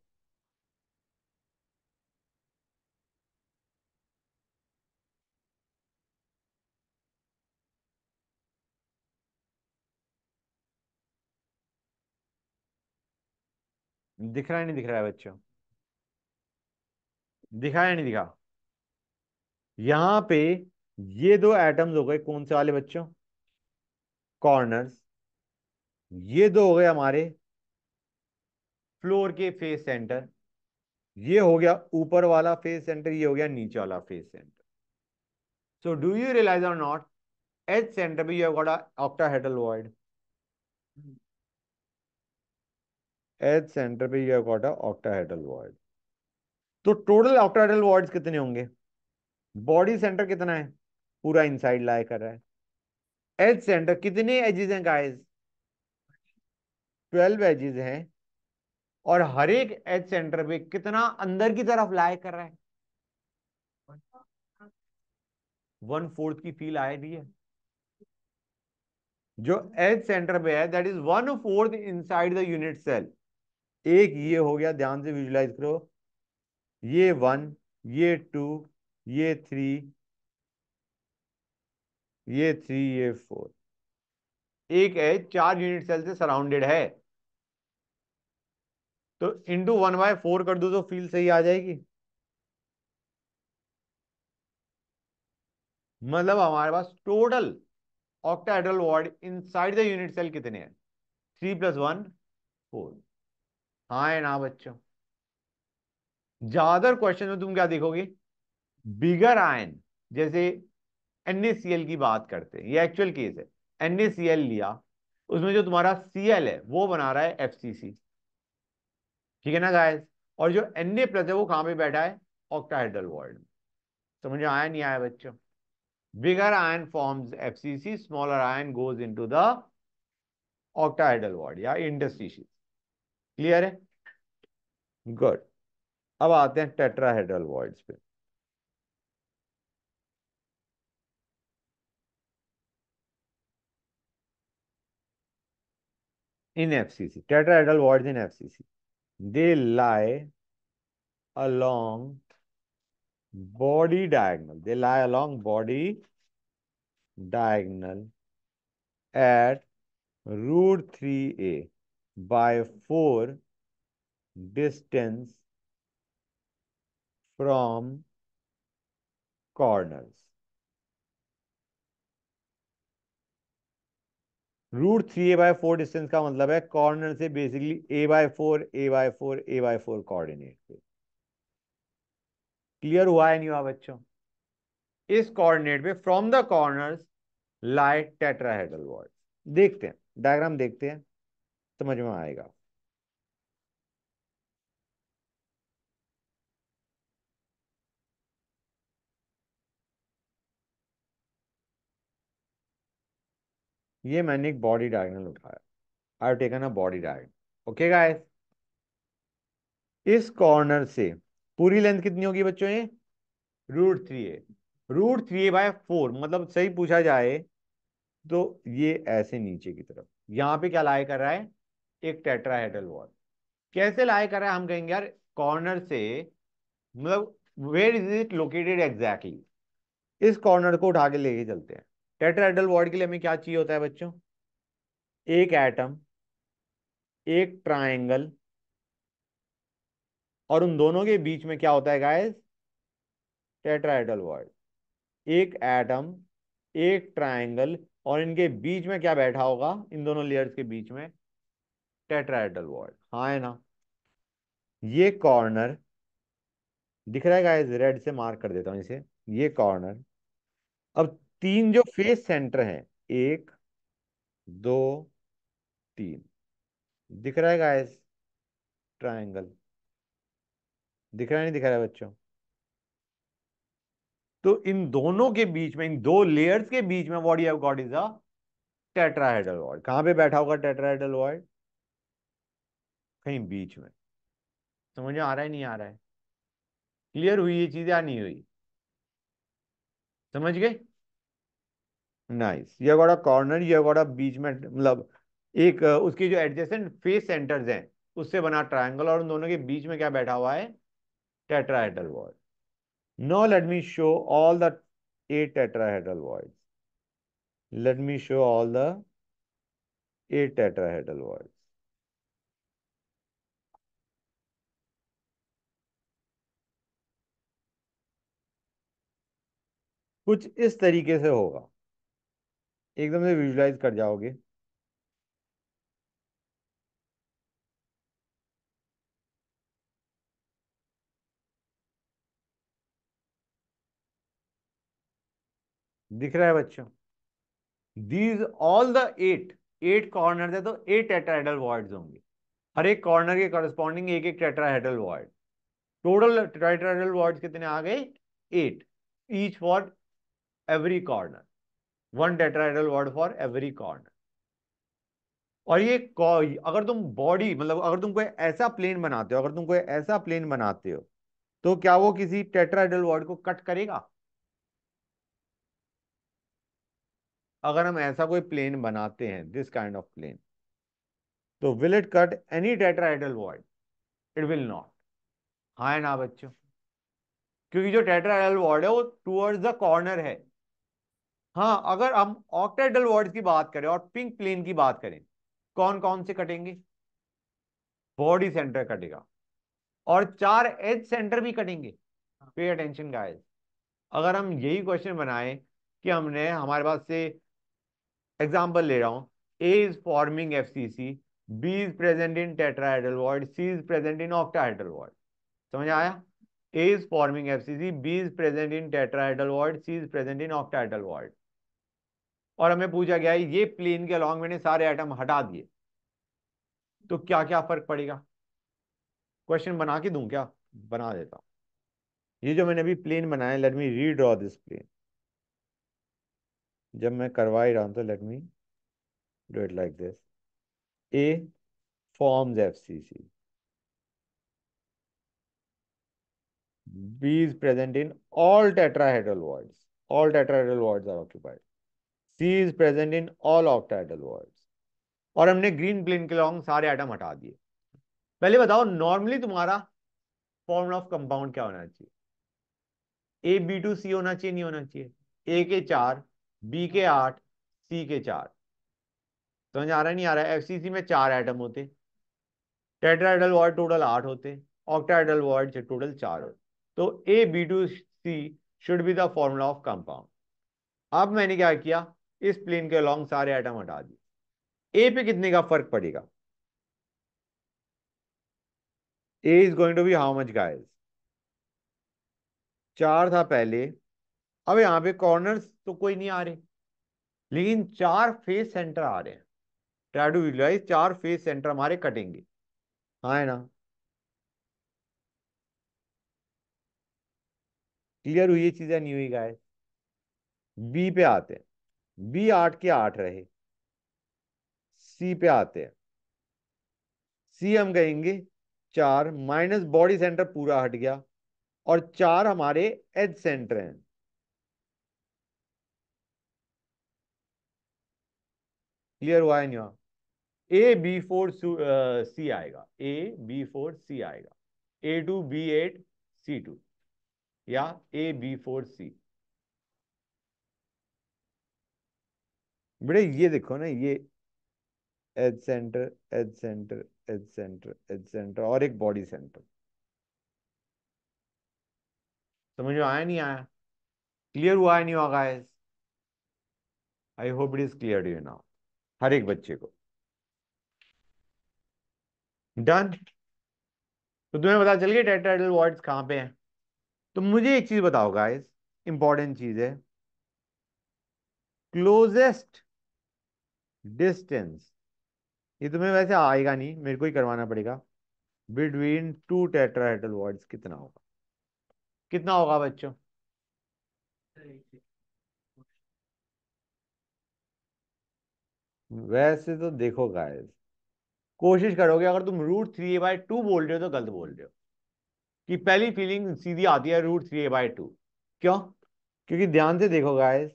दिख रहा है नहीं दिख रहा है बच्चों दिखा है नहीं दिखा यहां पे ये दो एटम्स हो गए कौन से वाले बच्चों कॉर्नर्स ये दो हो गए हमारे फ्लोर के फेस सेंटर ये हो गया ऊपर वाला फेस सेंटर ये हो गया नीचे वाला face centre so do you realise or not edge centre पे you got a void edge centre पे यू गॉट अ वॉइड तो टोटल हेटल वॉइड्स कितने होंगे बॉडी सेंटर कितना है पूरा इनसाइड लाए कर रहा है एज सेंटर कितने एजेस हैं गाइस ट्वेल्व एजेस हैं और हर एक एज सेंटर पे कितना अंदर की तरफ लाए कर रहा है वन फोर्थ की फील आए दी है जो एज सेंटर पे है that is one fourth inside the unit cell एक ये हो गया ध्यान से विजुलाइज करो ये वन ये टू ये थ्री ये थ्री ये फोर एक है चार यूनिट सेल से सराउंडेड है तो इंटू वन बाय फोर कर दो तो फील सही आ जाएगी मतलब हमारे पास टोटल ऑक्टाहेड्रल वॉर्ड इनसाइड द यूनिट सेल कितने हैं थ्री प्लस वन फोर हाँ है ना बच्चों ज्यादातर क्वेश्चन में तुम क्या देखोगे बिगर आयन जैसे एनएसीएल की बात करते हैं ये एक्चुअल केस है NaCl लिया उसमें जो तुम्हारा Cl है वो बना रहा है FCC ठीक है ना गाइस और जो Na प्लस है वो कहां पे बैठा है ऑक्टाहाइड्रल वर्ल्ड में समझ आयन नहीं आया बच्चों bigger ion forms FCC smaller ion goes into the octahedral wad या interstices क्लियर है गुड अब आते हैं टेट्राहेड्रल वर्ड्स पे in FCC, tetrahedral voids in FCC. They lie along body diagonal. They lie along body diagonal at root 3a by 4 distance from corners. Root three A by four distance का मतलब है कॉर्नर से basically a by four a by four a by four coordinate पे क्लियर हुआ है नहीं हुआ बच्चों इस कॉर्डिनेट पे from the corner light tetrahedral void देखते हैं डायग्राम देखते हैं समझ में आएगा ये मैंने एक बॉडी डायगनल उठाया I have taken a body diagonal okay guys इस कॉर्नर से पूरी लेंथ कितनी होगी बच्चों ये root three a root three A by four मतलब सही पूछा जाए तो ये ऐसे नीचे की तरफ यहां पे क्या लाए कर रहा है एक टेट्राहेडल वॉल कैसे लाए कर रहा है हम कहेंगे यार कॉर्नर से मतलब where is it located exactly इस कॉर्नर को उठा के लेके चलते हैं टेट्राहेड्रल वार्ड के लिए हमें क्या चाहिए होता है बच्चों एक एटम एक ट्रायंगल और उन दोनों के बीच में क्या होता है गाइस टेट्राहेड्रल वार्ड एक एटम एक ट्रायंगल और इनके बीच में क्या बैठा होगा इन दोनों लेयर्स के बीच में टेट्राहेड्रल वार्ड हाँ है ना ये कॉर्नर दिख रहा है गाइस रेड से मार्क कर देता हूं इसे ये कॉर्नर अब तीन जो फेस सेंटर हैं एक दो तीन दिख रहा है गाइस ट्रायंगल दिख रहा है नहीं दिख रहा है बच्चों तो इन दोनों के बीच में इन दो लेयर्स के बीच में what you have got is a tetrahedral void कहां पे बैठा होगा टेट्राहेड्रल वॉइड कहीं बीच में समझ आ रहा है नहीं आ रहा है क्लियर हुई ये चीज या नहीं हुई समझ गए नाइस ये हमारा कॉर्नर ये हमारा बीच में मतलब एक उसकी जो एडजेसेंट फेस सेंटर्स हैं उससे बना ट्रायंगल और उन दोनों के बीच में क्या बैठा हुआ है tetrahedral void no let me show all the eight tetrahedral void let me show all the eight tetrahedral void कुछ इस तरीके से होगा एकदम से विजुलाइज कर जाओगे दिख रहा है बच्चों these all the eight eight corner है तो एट टेट्राहेड्रल वॉइड्स होंगे हर एक कॉर्नर के कॉरेस्पॉन्डिंग एक एक tetrahedral void total tetrahedral voids कितने आ गए eight each for every corner one tetrahedral void for every corner और ये अगर तुम बॉडी मतलब अगर तुम कोई ऐसा प्लेन बनाते हो अगर तुम कोई ऐसा प्लेन बनाते हो तो क्या वो किसी टेट्राइडल वर्ड को कट करेगा अगर हम ऐसा कोई प्लेन बनाते हैं दिस काइंड ऑफ प्लेन तो will it cut any tetrahedral void it will not हाँ ना बच्चों क्योंकि जो टेट्राइडल वर्ड है वो टूवर्ड्स द कॉर्नर है हाँ अगर हम ऑक्टाइडल वर्ड की बात करें और पिंक प्लेन की बात करें कौन कौन से कटेंगे बॉडी सेंटर कटेगा और चार एज सेंटर भी कटेंगे पे अटेंशन गाइस अगर हम यही क्वेश्चन बनाएं कि हमने हमारे पास से एग्जांपल ले रहा हूँ A is forming F C C B is present in tetrahedral void C is present in octahedral void समझ आया A is forming F C C B is present in tetrahedral void C is present in octahedral void और हमें पूछा गया है ये प्लेन के अलॉन्ग मैंने सारे आइटम हटा दिए तो क्या क्या फर्क पड़ेगा क्वेश्चन बना के दू क्या बना देता हूं ये जो मैंने अभी प्लेन बनाया let me redraw this plane जब मैं करवा ही रहा हूं तो let me do it like this A forms C C is present in all tetrahedral voids all tetrahedral voids are occupied C is present in all octahedral voids और हमने ग्रीन प्लेन के लॉन्ग सारे आइटम हटा दिए पहले बताओ नॉर्मली तुम्हारा फॉर्मूला ऑफ कंपाउंड क्या होना चाहिए ए बी टू सी होना चाहिए नहीं होना चाहिए ए के चार बी के आठ सी के चार समझ आ रहा नहीं आ रहा एफ सी सी में चार आइटम होते टेट्राइडल वर्ड टोटल आठ होते ऑक्टाइडल वर्ड टोटल चार होते तो A B two C should be the formula of compound अब मैंने क्या किया इस प्लेन के अलॉन्ग सारे आइटम हटा दिए ए पे कितने का फर्क पड़ेगा A is going to be how much guys चार था पहले अब यहां पे कॉर्नर्स तो कोई नहीं आ रहे लेकिन चार फेस सेंटर आ रहे हैं ट्राई टू विजुलाइज चार फेस सेंटर हमारे कटेंगे हाँ है ना क्लियर हुई ये चीजें नहीं हुई गाइस बी पे आते हैं बी आठ के आठ रहे सी पे आते हैं सी हम कहेंगे चार माइनस बॉडी सेंटर पूरा हट गया और चार हमारे एज सेंटर हैं क्लियर हुआ है नहीं ए बी फोर सी आएगा ए बी फोर सी आएगा A two B eight C two या ए बी फोर सी बेटे ये देखो ना ये edge centre edge centre edge centre edge centre और एक बॉडी सेंटर समझ आया नहीं आया क्लियर हुआ है नहीं हुआ guys I hope it is clear you now हर एक बच्चे को डन तो तुम्हें पता चल गया टेट्राइडल वर्ड्स कहां पे हैं तो मुझे एक चीज बताओ गाइस इंपॉर्टेंट चीज है क्लोजेस्ट डिस्टेंस ये तुम्हें वैसे आएगा नहीं मेरे को ही करवाना पड़ेगा बिटवीन टू टेट्राहेड्रल वर्ड्स कितना होगा कितना होगा बच्चों वैसे तो देखो गाइस कोशिश करोगे अगर तुम root three A by two बोल रहे हो तो गलत बोल रहे हो कि पहली फीलिंग सीधी आती है root three A by two क्यों क्योंकि ध्यान से देखो गाइस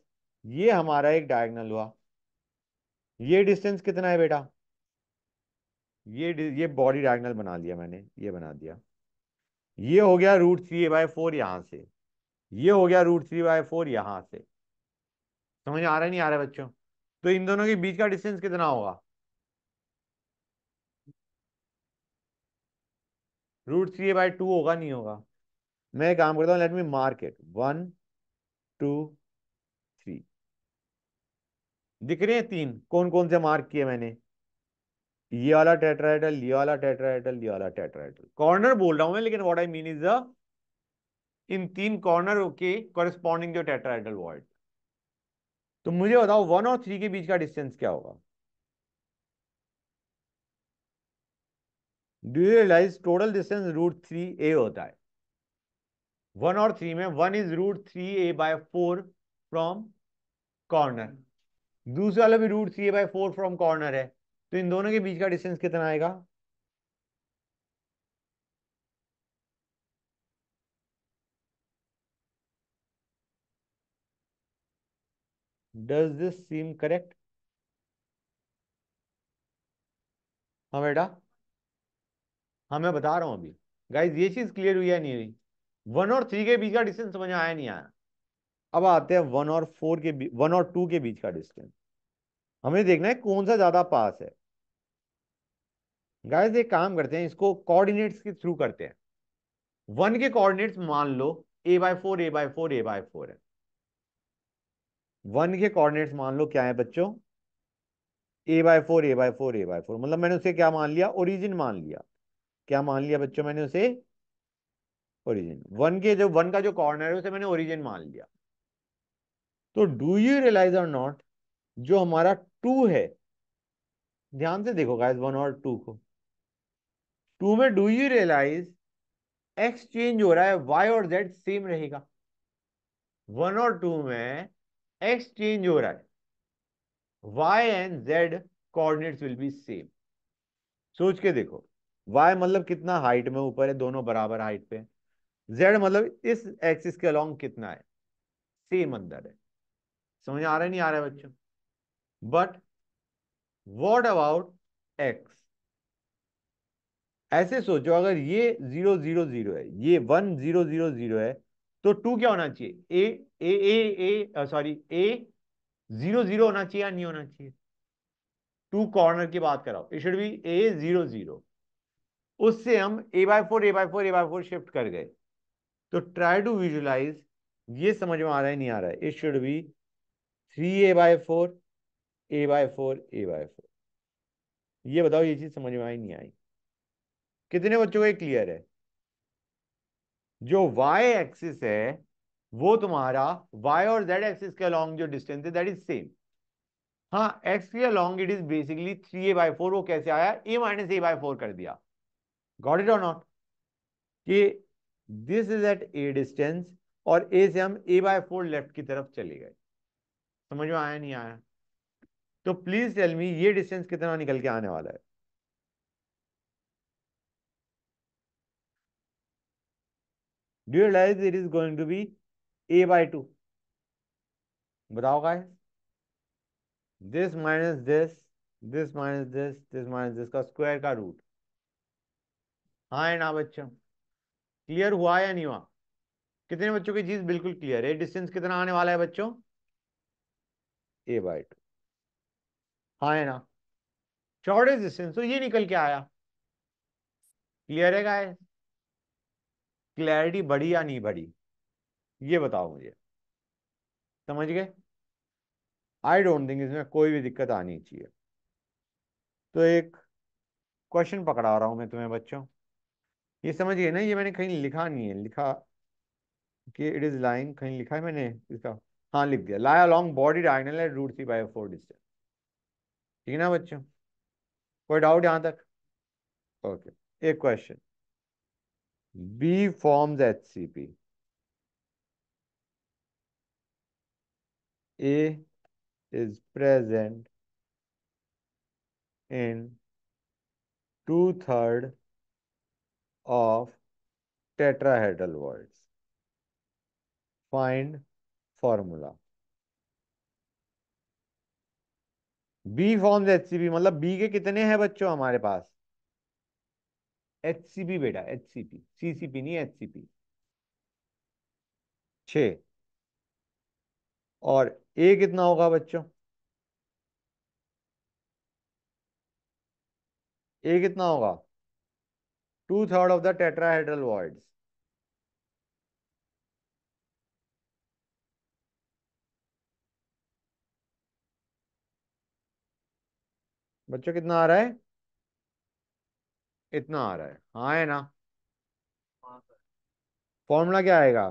ये हमारा एक डायगनल हुआ ये डिस्टेंस कितना है बेटा ये ये बॉडी डायगनल बना लिया मैंने ये बना दिया ये हो गया रूट थ्री बाय फोर यहां से ये हो गया रूट थ्री बाय फोर यहां से समझ आ रहा नहीं आ रहा बच्चों तो इन दोनों के बीच का डिस्टेंस कितना होगा रूट थ्री बाय टू होगा नहीं होगा मैं काम करता हूं let me mark it one two दिख रहे हैं तीन कौन कौन से मार्क किए मैंने ये वाला टेट्राइडल ये वाला टेट्राइडल ये वाला टेट्राइडल कॉर्नर बोल रहा हूं मैं लेकिन what I mean is in तीन कॉर्नर के कॉरेस्पॉन्डिंग जो टेट्राइडल वॉल्ट तो मुझे बताओ वन और थ्री के बीच का डिस्टेंस क्या होगा do you realise total distance root three a होता है वन और थ्री में one is root three A by four from corner दूसरे वाला भी root three by four from corner है तो इन दोनों के बीच का डिस्टेंस कितना आएगा डज दिस सीम करेक्ट हाँ बेटा हाँ मैं बता रहा हूं अभी गाइज ये चीज क्लियर हुई या नहीं हुई वन और थ्री के बीच का डिस्टेंस समझ आया नहीं आया अब आते हैं वन और फोर के बीच वन और टू के बीच का डिस्टेंस हमें देखना है कौन सा ज्यादा पास है गाइस एक काम करते हैं इसको कोऑर्डिनेट्स के थ्रू करते हैं वन के कोऑर्डिनेट्स मान लो a by four a by four a by four है वन के कोऑर्डिनेट्स मान लो क्या है बच्चों a by four a by four a by four मतलब मैंने उसे क्या मान लिया ओरिजिन मान लिया क्या मान लिया बच्चों मैंने उसे ओरिजिन वन के जो वन का जो कॉर्नर है उसे मैंने ओरिजिन मान लिया तो डू यू रियलाइज और नॉट जो हमारा टू है ध्यान से देखो गाइस वन और टू को टू में do you realise x change हो रहा है वाई और जेड सेम रहेगा वन और टू में एक्स चेंज हो रहा है y and z coordinates will be same सोच के देखो वाई मतलब कितना हाइट में ऊपर है दोनों बराबर हाइट पे जेड मतलब इस एक्सिस के अलॉन्ग कितना है सेम अंदर है समझ आ रहा नहीं आ रहा है बच्चों बट वॉट अबाउट एक्स ऐसे सोचो अगर ये जीरो जीरो जीरो है ये वन जीरो जीरो जीरो है तो टू क्या होना चाहिए a A A a sorry a zero zero होना चाहिए या नहीं होना चाहिए टू कॉर्नर की बात कराओ it should be a zero zero उससे हम a by four a by four a by four shift कर गए तो ट्राई टू विजुलाइज ये समझ में आ रहा है नहीं आ रहा है it should be three A by four a by four a by four ये बताओ ये चीज समझ में आई नहीं आई कितने बच्चों को क्लियर है जो वाई एक्सिस है वो तुम्हारा वाई और जेड एक्सिस के अलॉन्ग जो डिस्टेंस है दैट इज सेम हाँ एक्स के along it is basically three A by four वो कैसे आया a minus a by four कर दिया गॉट इट और नॉट कि this is at a distance और ए से हम ए बाय फोर लेफ्ट की तरफ चले गए समझ में आया नहीं आया तो प्लीज टेल मी ये डिस्टेंस कितना निकल के आने वाला है do realise it is going to be A by two बताओ का this minus this this minus this this minus this का स्क्वायर का रूट हाँ है ना बच्चों क्लियर हुआ या नहीं हुआ कितने बच्चों की चीज बिल्कुल क्लियर है डिस्टेंस कितना आने वाला है बच्चों ए बाई टू हाँ है ना शॉर्टेस्ट डिस्टेंस तो ये निकल के आया क्लियर है गाइस क्लैरिटी बड़ी या नहीं बड़ी ये बताओ मुझे समझ गए आई डोंट थिंक इसमें कोई भी दिक्कत आनी चाहिए तो एक क्वेश्चन पकड़ा रहा हूं मैं तुम्हें बच्चों ये समझ गए ना ये मैंने कहीं लिखा नहीं है लिखा कि इट इज लाइन कहीं लिखा है मैंने इसका हाँ लिख दिया लाया लॉन्ग बॉडी डायगनल है root three by four distance ठीक है ना बच्चों कोई डाउट यहाँ तक ओके एक question B forms H C P A present in two third of of tetrahedral worlds. Find formula B form H C P मतलब बी के कितने हैं बच्चों हमारे पास एच सी पी बेटा H C P C C P नहीं एच सी पी छ और ए कितना होगा बच्चों ए कितना होगा two third of the tetrahedral voids बच्चों कितना आ रहा है इतना आ रहा है हाँ है ना हाँ फॉर्मूला क्या आएगा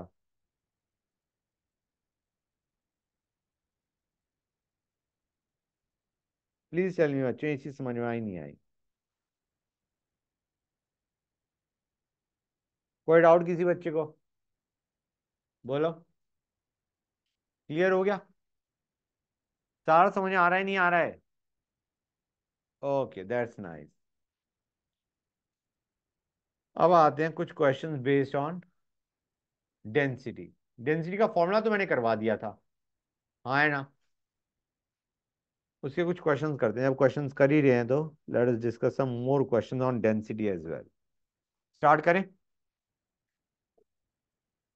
प्लीज चल नहीं बच्चों ये चीज समझ में आई नहीं आई कोई डाउट किसी बच्चे को बोलो क्लियर हो गया सारा समझ आ रहा है नहीं आ रहा है ओके दैट्स नाइस अब आते हैं कुछ questions based on density density का फॉर्मूला तो मैंने करवा दिया था हाँ है ना उसके कुछ क्वेश्चंस करते हैं जब क्वेश्चंस कर ही रहे हैं तो let us discuss some more questions on density as well start करें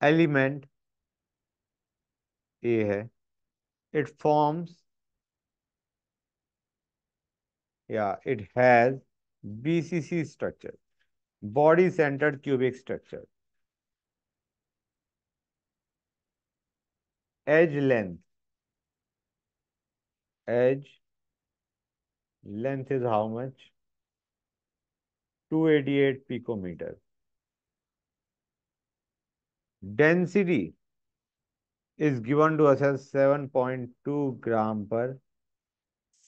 एलिमेंट ए है it forms yeah, it has BCC structure, body-centered cubic structure. Edge length. Edge length is how much? 288 picometer. Density is given to us as 7.2 gram per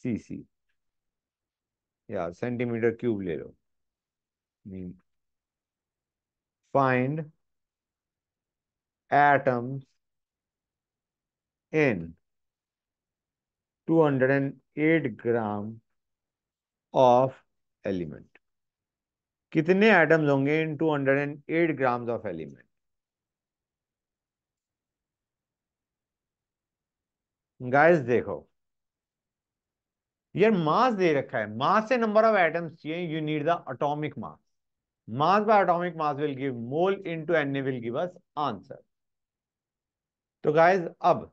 cc. या सेंटीमीटर क्यूब ले लो find atoms in 208 gram of element कितने एटम्स होंगे in 208 grams of element guys देखो यार मास दे रखा है मास से नंबर ऑफ एटम्स चाहिए you need the atomic mass mass by atomic mass will give mole into N will give us answer तो गाइस अब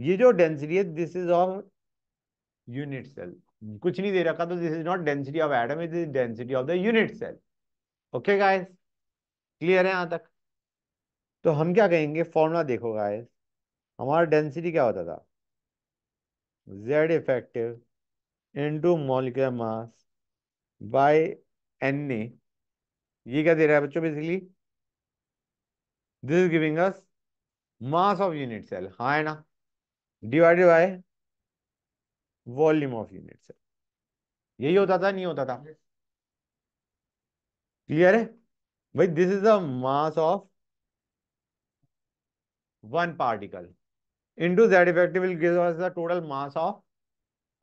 ये जो डेंसिटी है this is of unit cell कुछ नहीं दे रखा तो this is not density of atom it is density of the unit cell okay guys clear है यहां तक तो हम क्या कहेंगे फॉर्मुला देखो गाइस हमारा डेंसिटी क्या होता था Z effective into molecular mass by N A ये क्या दे रहा है बच्चों basically this is giving us mass of unit cell हा है ना divided by volume of unit cell यही होता था नहीं होता था क्लियर है भाई this is the mass of one particle into that effective will give us the total mass of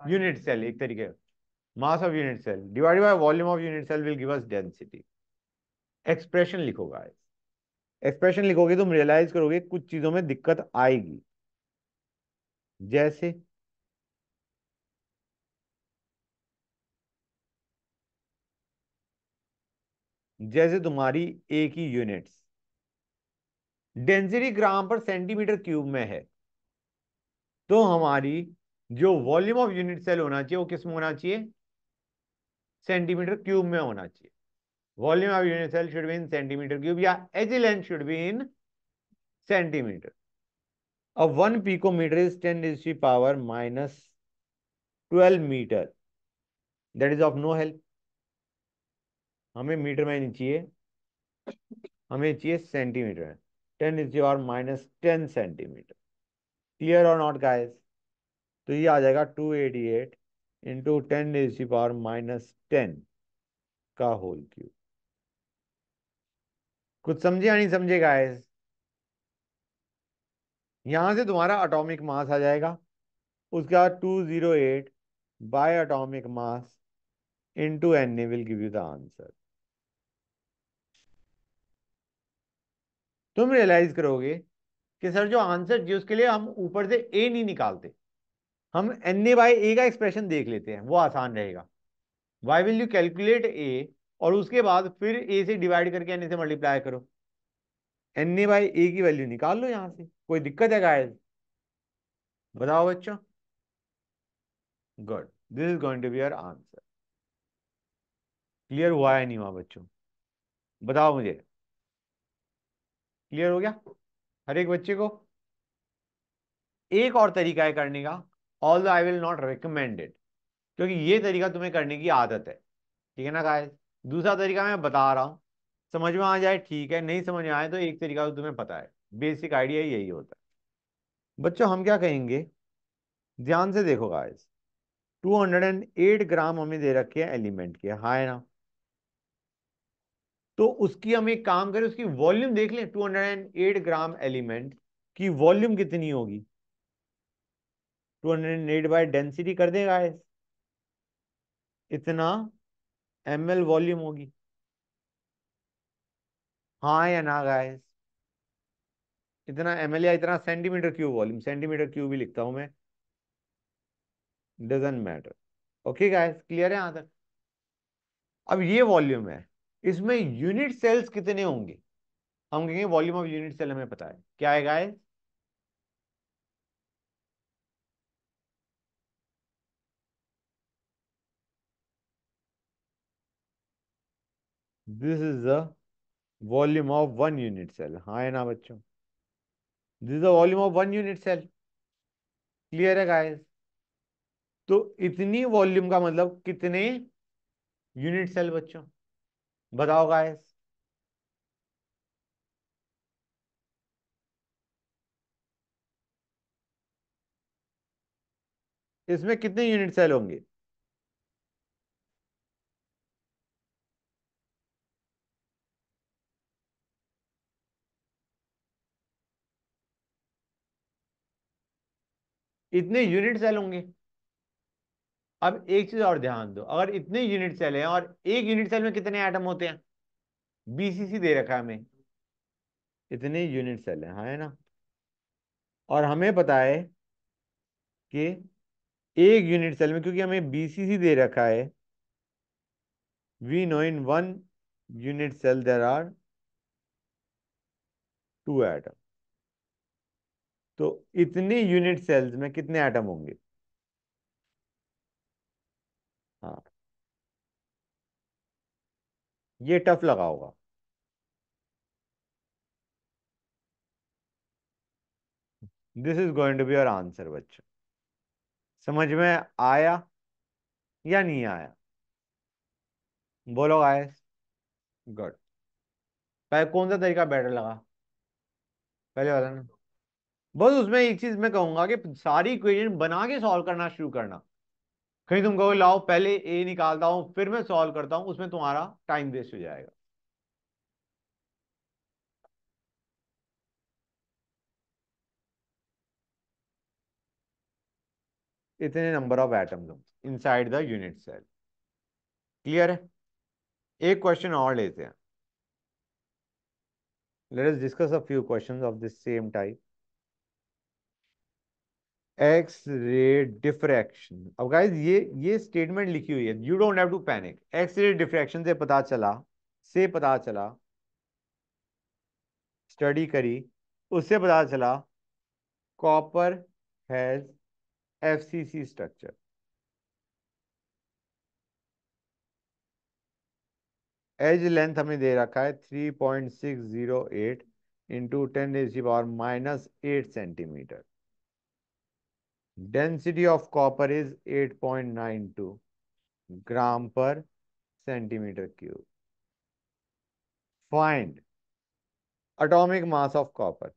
unit cell एक तरीके mass of unit cell divided by volume of unit cell will give us density expression guys expression लिखोगे तुम रियलाइज करोगे कुछ चीजों में दिक्कत आएगी जैसे जैसे तुम्हारी एक ही यूनिट्स डेंसिटी ग्राम पर सेंटीमीटर क्यूब में है तो हमारी जो वॉल्यूम ऑफ यूनिट सेल होना चाहिए वो किस में होना चाहिए सेंटीमीटर क्यूब में होना चाहिए volume of unit cell should be in centimetre cube या edge length should be in centimetre अब one picometre is ten is की power minus twelve metre that is of no help हमें मीटर में नहीं चाहिए हमें चाहिए centimetre ten is power minus ten centimetre clear और नॉट गाइस तो ये आ जाएगा two eighty eight into ten raise की पावर माइनस टेन का होल क्यूब कुछ समझे या नहीं समझे गाइस यहां से तुम्हारा अटोमिक मास आ जाएगा उसके बाद two zero eight by atomic mass into N A will give you the answer तुम रियलाइज करोगे कि सर जो आंसर जी उसके लिए हम ऊपर से ए नहीं निकालते हम एन ए बाई ए का एक्सप्रेशन देख लेते हैं वो आसान रहेगा why will you calculate a और उसके बाद फिर ए से डिवाइड करके एन ए से मल्टीप्लाई करो एन ए बाई ए की वैल्यू निकाल लो यहाँ से कोई दिक्कत है गाइस बताओ बच्चों good this is going to be your answer clear हुआ है नहीं हुआ बच्चों बताओ मुझे क्लियर हो गया हर एक बच्चे को एक और तरीका है करने का all I will not recommended क्योंकि ये तरीका तुम्हें करने की आदत है ठीक है ना गाय दूसरा तरीका मैं बता रहा हूँ समझ में आ जाए ठीक है नहीं समझ में आए तो एक तरीका तो तुम्हें पता है बेसिक आइडिया यही होता है बच्चों हम क्या कहेंगे ध्यान से देखो गाइस 208 ग्राम हमें दे रखे हैं एलिमेंट के हाँ है ना तो उसकी हम एक काम करें उसकी वॉल्यूम देख लें 208 ग्राम एलिमेंट की वॉल्यूम कितनी होगी two hundred eight by density कर देगा इतना एम एल वॉल्यूम होगी हाँ या ना गाइस इतना एम एल या इतना centimetre cube volume centimetre cube भी लिखता हूं मैं doesn't matter okay guys clear है यहां तक अब ये वॉल्यूम है इसमें यूनिट सेल्स कितने होंगे हम कहेंगे वॉल्यूम ऑफ यूनिट सेल हमें पता है क्या है guys this is the volume of one unit cell हाँ है ना बच्चों this is the volume of one unit cell clear है गाइस तो इतनी वॉल्यूम का मतलब कितने यूनिट सेल बच्चों बताओ गाइस इसमें कितने यूनिट सेल होंगे इतने यूनिट सेल होंगे अब एक चीज और ध्यान दो अगर इतने यूनिट सेल हैं और एक यूनिट सेल में कितने एटम होते हैं बीसीसी दे रखा है हमें इतने यूनिट सेल हैं हाँ है ना और हमें पता है कि एक यूनिट सेल में क्योंकि हमें बीसीसी दे रखा है we know in one unit cell there are two atom तो इतनी यूनिट सेल्स में कितने एटम होंगे हाँ ये टफ लगा होगा this is going to be your answer बच्चों समझ में आया या नहीं आया बोलो गाइस गुड पहले कौन सा तरीका बेटर लगा पहले वाला ना बस उसमें एक चीज मैं कहूंगा कि सारी इक्वेशन बना के सॉल्व करना शुरू करना कहीं तुम कहो लाओ पहले ए निकालता हूं फिर मैं सॉल्व करता हूं उसमें तुम्हारा टाइम वेस्ट हो जाएगा इतने number of atoms inside the unit cell clear है एक क्वेश्चन और लेते हैं let us discuss a few questions of this same type X ray diffraction अब गाइज ये ये स्टेटमेंट लिखी हुई है you don't have to panic X ray diffraction से पता चला से पता चला स्टडी करी उससे पता चला copper has FCC structure edge length हमें दे रखा है three point six zero eight into ten as power minus eight centimetre density of copper is 8.92 gram per centimetre cube find atomic mass of copper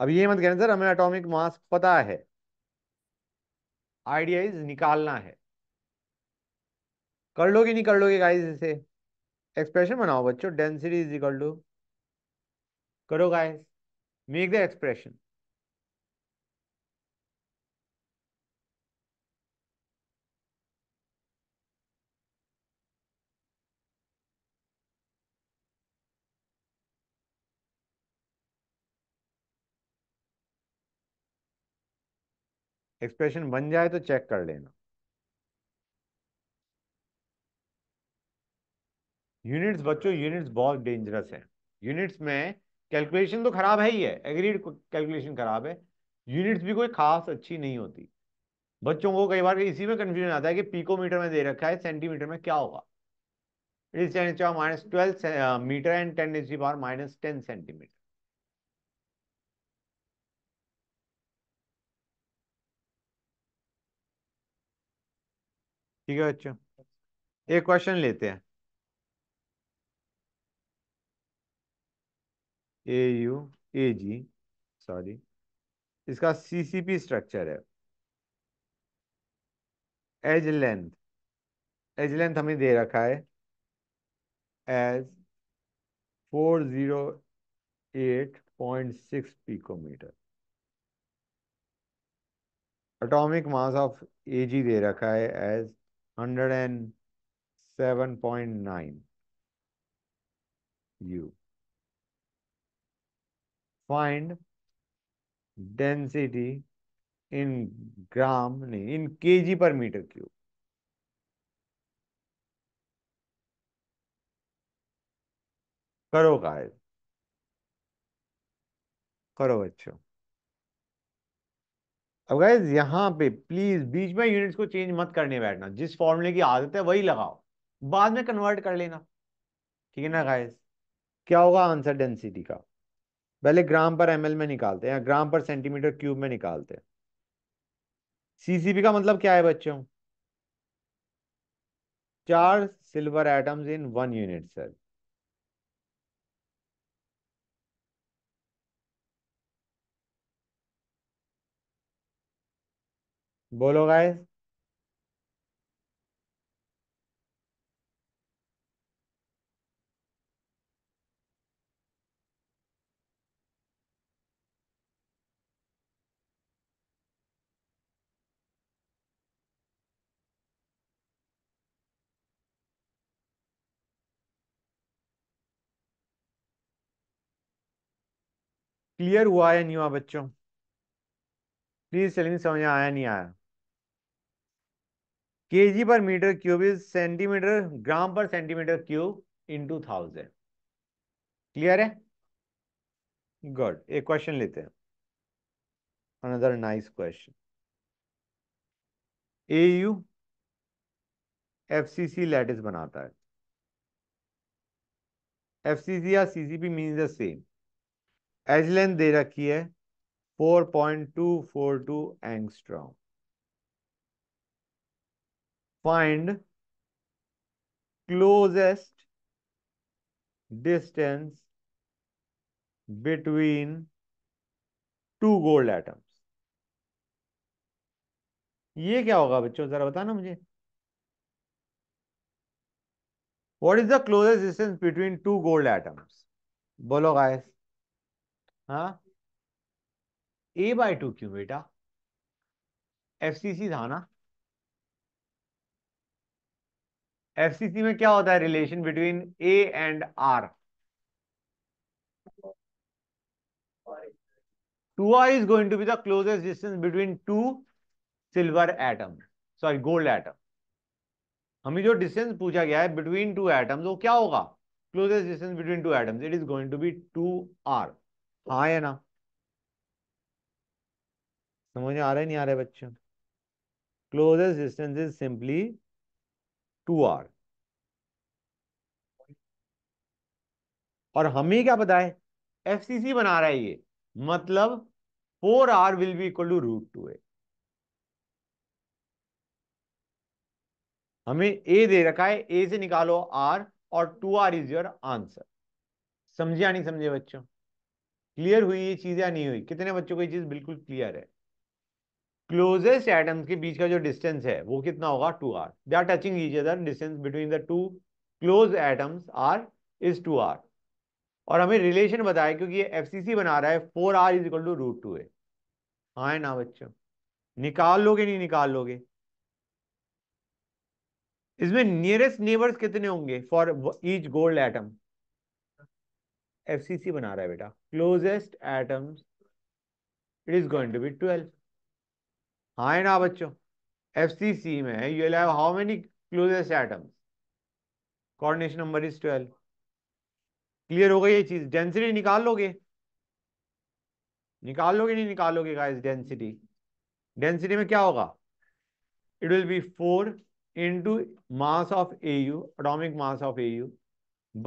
अब ये मत कहना सर हमें एटॉमिक मास पता है आइडिया इज निकालना है कर लोगे नहीं कर लोगे गाइस इसे एक्सप्रेशन बनाओ बच्चों डेंसिटी इज इक्वल टू करो guys Make the expression. Expression बन जाए तो चेक कर लेना यूनिट्स बच्चों यूनिट्स बहुत डेंजरस हैं यूनिट्स में कैलकुलेशन तो खराब है ही है एग्रीड कैलकुलेशन खराब है यूनिट्स भी कोई खास अच्छी नहीं होती बच्चों को कई बार इसी में कन्फ्यूजन आता है कि पीकोमीटर में दे रखा है सेंटीमीटर में क्या होगा minus twelve metre and ten H power minus ten centimetre ठीक है बच्चों एक क्वेश्चन लेते हैं A U A G sorry इसका सीसीपी स्ट्रक्चर है एज लेंथ एज लेंथ हमें दे रखा है as four zero eight point six picometre atomic mass of A G दे रखा है as hundred and seven point nine U find density in gram नहीं in KG per metre cube करो गाइस करो बच्चों अब गाइज यहां पे प्लीज बीच में यूनिट्स को चेंज मत करने बैठना जिस फॉर्मूले की आदत है वही लगाओ बाद में कन्वर्ट कर लेना ठीक है ना गाइज क्या होगा आंसर डेंसिटी का पहले ग्राम पर एमएल में निकालते हैं ग्राम पर सेंटीमीटर क्यूब में निकालते हैं सीसीबी का मतलब क्या है बच्चों चार silver atoms in one unit cell बोलो गाइस क्लियर हुआ या नहीं हुआ बच्चों प्लीज चलिए समझ आया नहीं आया K G per metre cube is centimetre gram per centimetre cube into thousand clear है गुड एक क्वेश्चन लेते हैं another nice question A U F C C lattice बनाता है एफ सी सी या C C P mean the same edge length दे रखी है 4.242 angstrom find closest distance between two gold atoms ये क्या होगा बच्चों जरा बताना मुझे what is the closest distance between two gold atoms बोलो गाइस हाँ ए बाय टू क्यों बेटा एफ सी सी था ना एफ सी सी में क्या होता है relation between A and R two R is going to be the closest distance between two silver atom sorry gold atom हमें जो डिस्टेंस पूछा गया है बिटवीन टू एटम्स वो क्या होगा closest distance between two atoms it is going to be two are हाँ ना समझ में आ रहे नहीं आ रहे बच्चों closest distance is simply two R और हमें क्या पता है बना रहा है ये मतलब four R will be equal to root two A हमें ए दे रखा है ए से निकालो आर और two R is your answer समझे या नहीं समझे बच्चों क्लियर हुई ये चीज या नहीं हुई कितने बच्चों को ये चीज बिल्कुल क्लियर है क्लोजेस्ट एटम्स के बीच का जो डिस्टेंस है वो कितना होगा two R they are touching each other distance between the two close atoms R is two R और हमें रिलेशन बताया क्योंकि ये एफसीसी बना रहा है four R is equal to root two A हाँ है ना बच्चों निकाल लोगे नहीं निकाल लोगे इसमें नियरेस्ट नेबर्स कितने होंगे for each gold atom F C C बना रहा है बेटा closest atoms it is going to be twelve हाँ ना बच्चों एफ सी सी में you have how many closest atoms coordination number is twelve clear हो गई ये चीज डेंसिटी निकाल लोगे निकाल लोगे नहीं निकाल लोगे गाइस डेंसिटी डेंसिटी में क्या होगा it will be four into mass of AU atomic mass of AU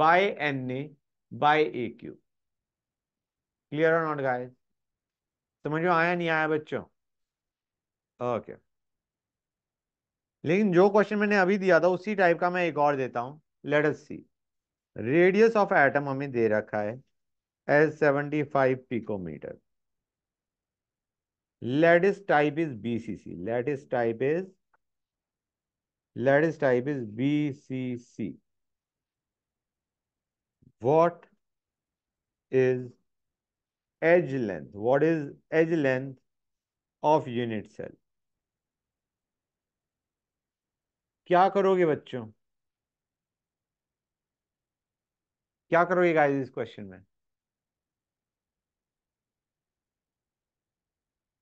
by N A by A cube clear और नॉट गाइस समझ में आया नहीं आया बच्चों ओके okay. लेकिन जो क्वेश्चन मैंने अभी दिया था उसी टाइप का मैं एक और देता हूं let us see radius of atom हमें दे रखा है as seventy five picometre lattice type is BCC lattice type is lattice type is BCC what is edge length? What is edge length of unit cell? क्या करोगे बच्चों क्या करोगे गाइस इस क्वेश्चन में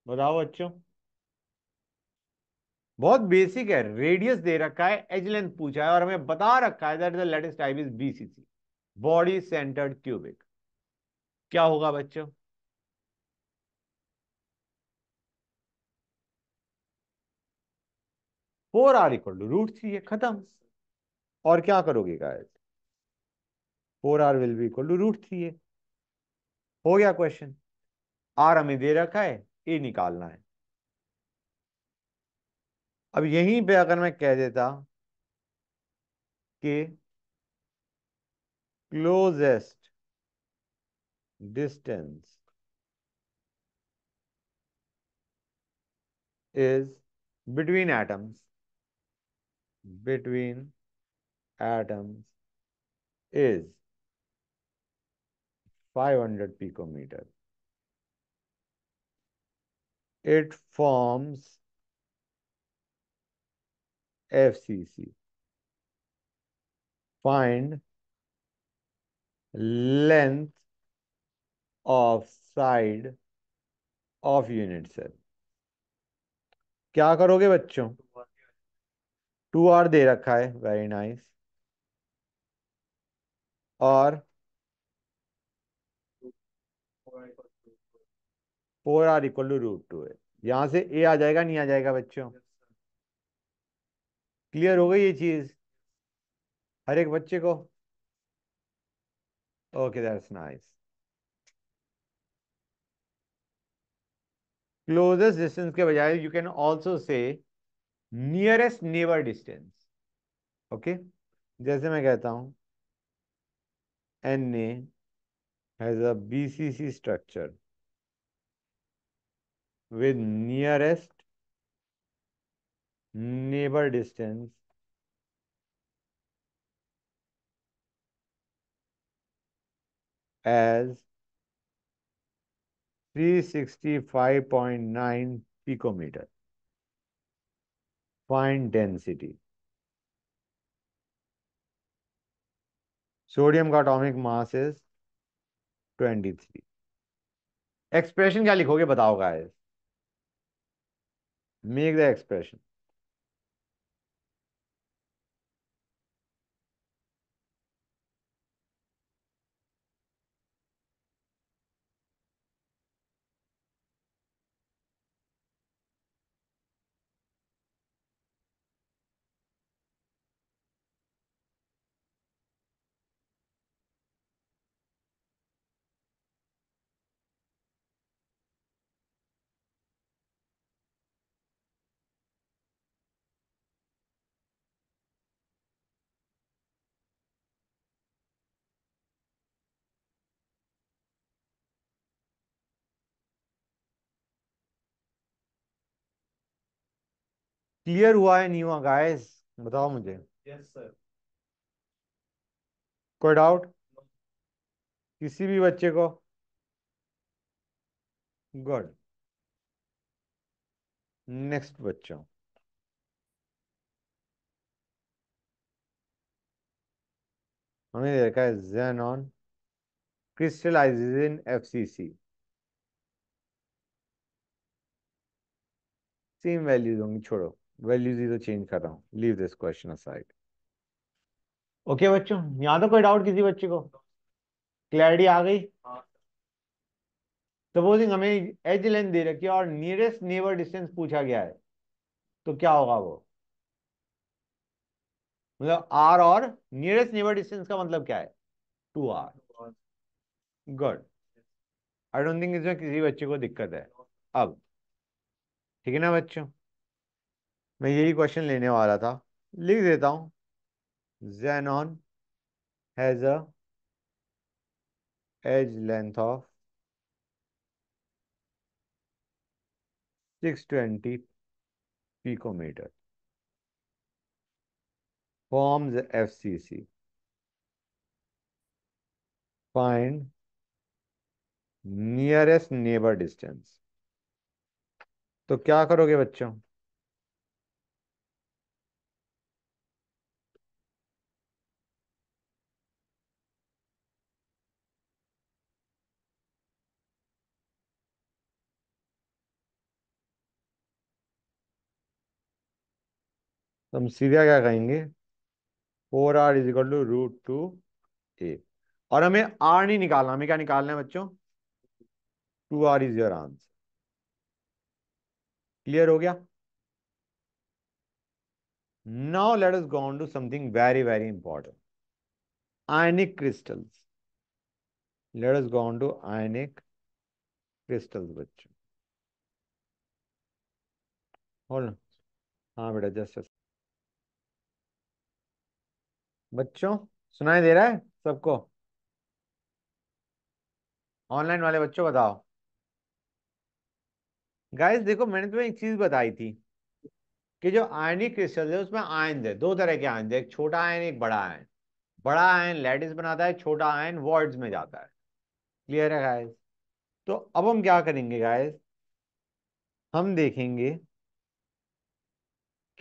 बताओ बच्चों बहुत बेसिक है रेडियस दे रखा है एज लेंथ पूछा है और हमें बता रखा है that the lattice type is BCC body centred cubic क्या होगा बच्चों four R equal to root three है खत्म और क्या करोगे guys four R will be equal to root three है हो गया क्वेश्चन आर हमें दे रखा है ए निकालना है अब यहीं पे अगर मैं कह देता कि closest distance is between atoms between atoms is 500 picometer it forms fcc find length of side of unit cell क्या करोगे बच्चों टू आर दे रखा है वेरी नाइस nice. और four R equal to root two है यहां से ए आ जाएगा नहीं आ जाएगा बच्चों क्लियर हो गई ये चीज हर एक बच्चे को Okay, that's nice. Closest distance ke bajaye, you can also say nearest neighbor distance. Okay? जैसे मैं कहता हूं NA has a BCC structure with nearest neighbor distance as 365.9 picometer. Find density. Sodium का अटोमिक मास इज 23. एक्सप्रेशन क्या लिखोगे बताओ guys make the expression clear हुआ है नहीं हुआ गाइस बताओ मुझे यस सर कोई डाउट किसी भी बच्चे को गुड नेक्स्ट बच्चों हमने देखा है जेन xenon crystallization see same values होंगी छोड़ो वैल्यूज इधर चेंज कर रहा हूँ leave this question aside okay बच्चों यहाँ तो कोई डाउट किसी बच्चे को क्लैरिटी आ गई सपोजिंग हमें एज लेंथ दे रखी है और नियरेस्ट नेबर डिस्टेंस पूछा गया है तो क्या होगा वो मतलब आर और नियरेस्ट नेबर डिस्टेंस का मतलब क्या है two R good I don't think इसमें किसी बच्चे को दिक्कत है अब ठीक है ना बच्चों मैं यही क्वेश्चन लेने वाला था लिख देता हूं xenon has a edge length of six twenty picometre forms F C C find nearest neighbour distance तो क्या करोगे बच्चों तो हम सीधा क्या कहेंगे four R is equal to root two A और हमें आर नहीं निकालना हमें क्या निकालना है बच्चों two R is your answer clear हो गया now let us go on to something very very important ionic crystals let us go on to ionic crystals बच्चों हाँ बेटा जस्ट बच्चों सुनाई दे रहा है सबको ऑनलाइन वाले बच्चों बताओ गाइस देखो मैंने तुम्हें एक चीज बताई थी कि जो आयनिक क्रिस्टल है उसमें आयन है दो तरह के आयन है एक छोटा आयन एक बड़ा आयन बड़ा आयन लेडिस बनाता है छोटा आयन वर्ड्स में जाता है क्लियर है गाइस तो अब हम क्या करेंगे गाइस हम देखेंगे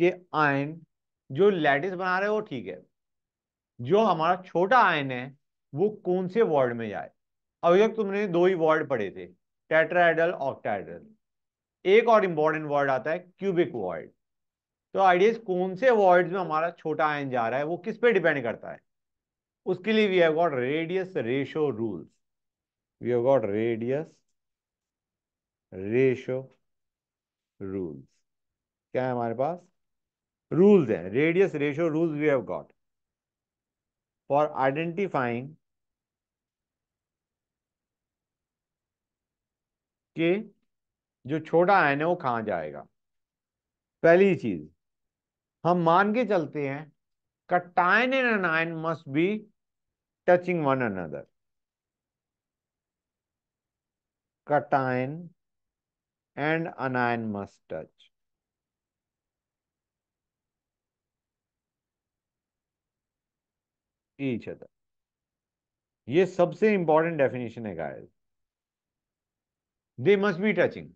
कि आयन जो लेडिस बना रहे हो ठीक है जो हमारा छोटा आयन है वो कौन से वार्ड में जाए अभी तक तुमने दो ही वार्ड पढ़े थे टेट्राइडल ऑक्टाइडल एक और इंपॉर्टेंट वर्ड आता है क्यूबिक वर्ड तो आइडियाज कौन से वर्ड में हमारा छोटा आयन जा रहा है वो किस पे डिपेंड करता है उसके लिए we have got radius ratio rules we have got radius ratio rules क्या है हमारे पास रूल्स है radius ratio rules we have got for identifying के जो छोटा आयन है वो कहाँ जाएगा पहली चीज हम मान के चलते हैं cation and anion must be touching one another cation and anion must touch each other ये सबसे इंपॉर्टेंट डेफिनेशन है guys they must be touching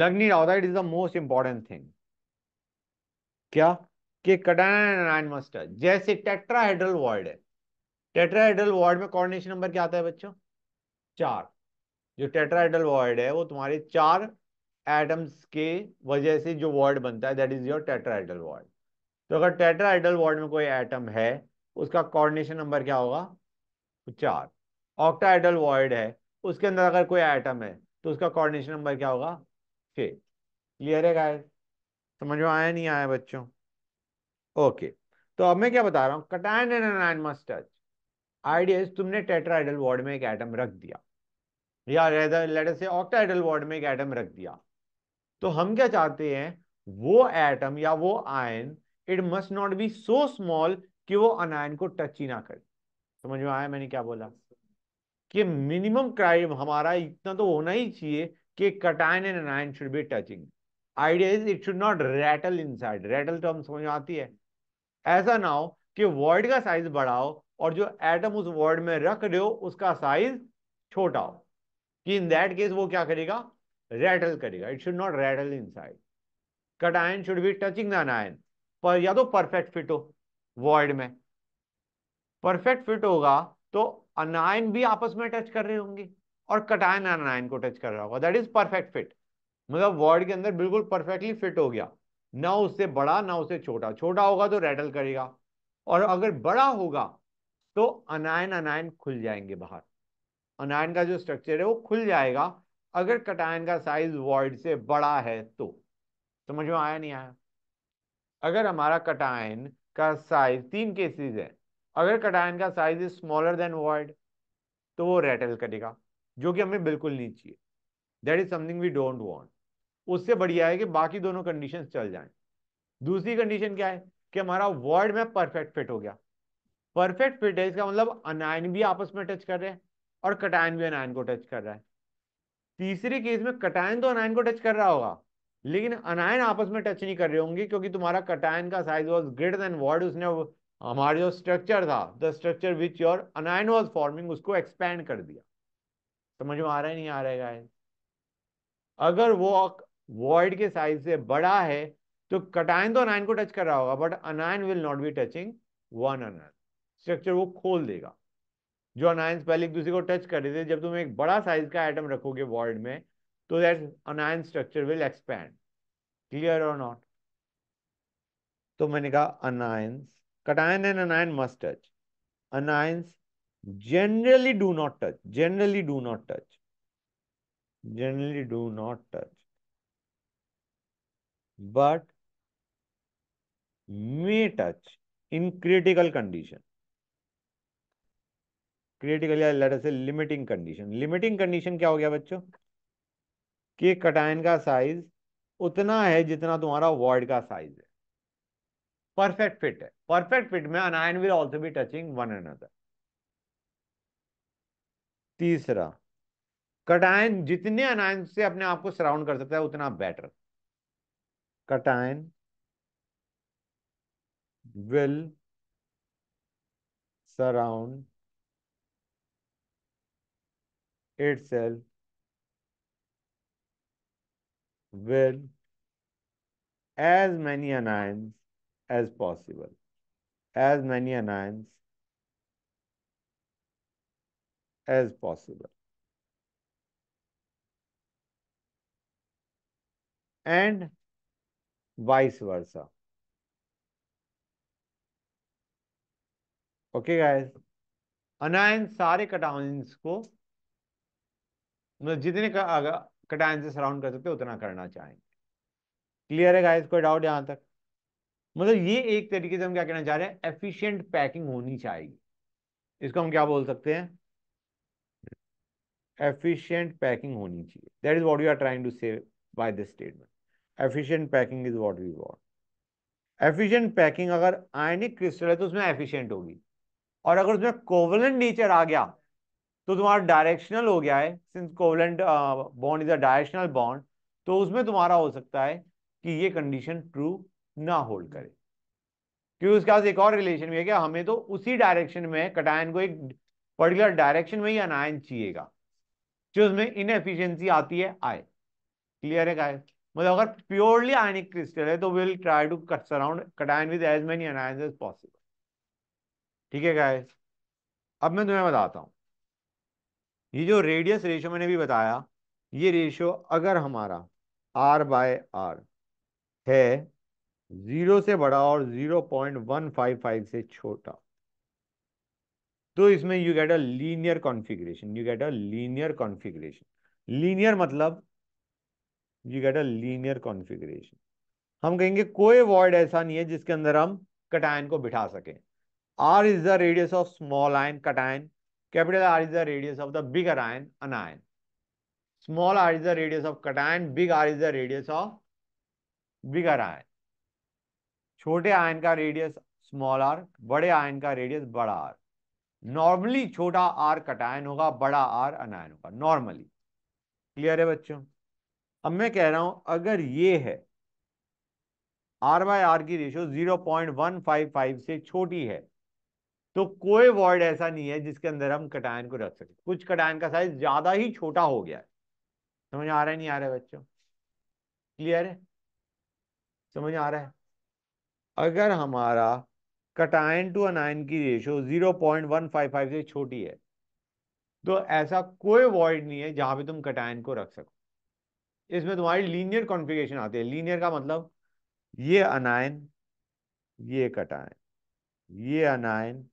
लग नहीं रहा होता it is the most important thing क्या कि कटायन मस्टर जैसे टेट्राहेड्रल वर्ड है टेट्राहेड्रल वर्ड में कोऑर्डिनेशन नंबर क्या आता है बच्चों चार जो टेट्राहेड्रल वर्ड है वो तुम्हारे चार एटम्स के वजह से जो वर्ड बनता है that is your tetrahedral void तो अगर टेट्राहेड्रल वर्ड में कोई एटम है उसका कोऑर्डिनेशन नंबर क्या होगा चार ऑक्टाइडल वॉइड है उसके अंदर अगर कोई आइटम है तो उसका कोऑर्डिनेशन नंबर क्या होगा छ क्लियर है गाय समझ में आया नहीं आया बच्चों ओके तो अब मैं क्या बता रहा हूँ cation and anion must touch idea तुमने टेट्राइडल वार्ड में एक आइटम रख दिया या रेदर लेटर से ऑक्टाइडल वार्ड में एक आइटम रख दिया तो हम क्या चाहते हैं वो एटम या वो ion it must not be so small कि वो अनायन को टच ही ना करे समझ में आया मैंने क्या बोला कि मिनिमम क्राइम हमारा इतना तो होना ही चाहिए कि cation and anion should be touching idea is it should not rattle side rattle तो टर्म समझ में आती है ऐसा ना हो कि वर्ड का साइज बढ़ाओ और जो एटम उस वर्ड में रख रहे हो उसका साइज छोटा हो कि इन दैट केस वो क्या करेगा रेटल करेगा it should not rattle inside cation should be touching the anion पर या तो परफेक्ट फिट हो वॉइड में परफेक्ट फिट होगा तो अनायन भी आपस में टच कर रहे होंगे और कटायन अनायन को टच कर रहा होगा दैट इज परफेक्ट फिट मतलब वॉइड के अंदर बिल्कुल परफेक्टली फिट हो गया ना उससे बड़ा ना उससे छोटा छोटा होगा तो रेडल करेगा और अगर बड़ा होगा तो अनायन अनायन खुल जाएंगे बाहर अनायन का जो स्ट्रक्चर है वो खुल जाएगा अगर कटायन का साइज वॉइड से बड़ा है तो समझ में आया नहीं आया अगर हमारा कटायन का साइज तीन केसेस है अगर कटायन का size is smaller than void तो वो रेटल करेगा जो कि हमें बिल्कुल नहीं चाहिए that is something we don't want उससे बढ़िया है कि बाकी दोनों कंडीशन चल जाए दूसरी कंडीशन क्या है कि हमारा वर्ड में परफेक्ट फिट हो गया परफेक्ट फिट है इसका मतलब अनायन भी आपस में टच कर रहे हैं और कटायन भी अनायन को टच कर रहा है तीसरे केस में कटायन तो अनायन को टच कर रहा होगा लेकिन अनायन आपस में टच नहीं कर रहे होंगे क्योंकि तुम्हारा कटायन का size was greater than void उसने हमारा जो स्ट्रक्चर था the structure which your anion was forming उसको एक्सपैंड कर दिया समझ में आ रहा है नहीं आ रहेगा है अगर वो वॉइड के साइज से बड़ा है तो कटायन तो अनायन को टच कर रहा होगा but anion will not be touching one anion structure वो खोल देगा जो अनायंस पहले एक दूसरे को टच कर रहे थे जब तुम एक बड़ा साइज का आइटम रखोगे वॉर्ड में तो that anion structure will expand. Clear or not? तो मैंने कहा anions, cation and anion must touch. Anions generally do not touch. Generally do not touch. Generally do not touch. But may touch in critical condition. Critical या let say limiting condition limiting condition क्या हो गया बच्चों कि कटायन का साइज उतना है जितना तुम्हारा वॉइड का साइज है परफेक्ट फिट है परफेक्ट फिट में anion will also be touching one another तीसरा कटायन जितने अनायन से अपने आप को सराउंड कर सकता है उतना better cation will surround self with as many anions as possible. As many anions as possible. And vice versa. Okay guys anion सारे कटाउन को मतलब जितने का कटाइन से सराउंड कर सकते हो उतना करना चाहेंगे क्लियर है गाइस कोई डाउट यहां तक मतलब ये एक तरीके से हम क्या कहना चाह रहे हैं एफिशिएंट पैकिंग होनी चाहिए इसको हम क्या बोल सकते हैं एफिशिएंट पैकिंग होनी चाहिए that is what we are trying to say by this statement efficient packing is what we want efficient packing अगर आयनिक क्रिस्टल है तो उसमें एफिशियंट होगी और अगर उसमें कोवलेंट नेचर आ गया तो तुम्हारा डायरेक्शनल हो गया है since covalent bond is a directional bond तो उसमें तुम्हारा हो सकता है कि ये कंडीशन ट्रू ना होल्ड करे क्योंकि उसके पास एक और रिलेशन भी है कि हमें तो उसी डायरेक्शन में कटायन को एक पर्टिकुलर डायरेक्शन में ही अनायन चाहिएगा जो उसमें इनएफिशिएंसी आती है आय क्लियर है गाइस मतलब अगर प्योरली आयनिक क्रिस्टल है तो will try to cut surround cation with as many anion as possible ठीक है गाइस अब मैं तुम्हें बताता हूँ ये जो रेडियस रेशियो मैंने भी बताया ये रेशियो अगर हमारा आर बाय आर है जीरो से बड़ा और zero point one five five से छोटा तो इसमें you get a linear configuration you get a linear configuration linear मतलब you get a linear configuration हम कहेंगे कोई वर्ड ऐसा नहीं है जिसके अंदर हम कटायन को बिठा सकें R is the radius of small ion cation Capital R is the radius of the bigger ion, anion. Small r is the radius of cation, big R is the radius of bigger ion. छोटे आयन का रेडियस स्मॉल आर बड़े आयन का रेडियस बड़ा आर नॉर्मली छोटा आर कटायन होगा बड़ा आर अनायन होगा नॉर्मली क्लियर है बच्चों अब मैं कह रहा हूं अगर ये है आर बाय आर की ratio zero point one five five से छोटी है तो कोई वर्ड ऐसा नहीं है जिसके अंदर हम कटायन को रख सकते कुछ कटायन का साइज ज्यादा ही छोटा हो गया है समझ आ रहा है नहीं आ रहा है बच्चों क्लियर है समझ आ रहा है अगर हमारा कटायन टू अनायन की रेशो 0.155 से छोटी है तो ऐसा कोई वर्ड नहीं है जहां पे तुम कटायन को रख सको इसमें तुम्हारी लीनियर कॉन्फिगेशन आती है लीनियर का मतलब ये अनायन ये कटायन ये अनायन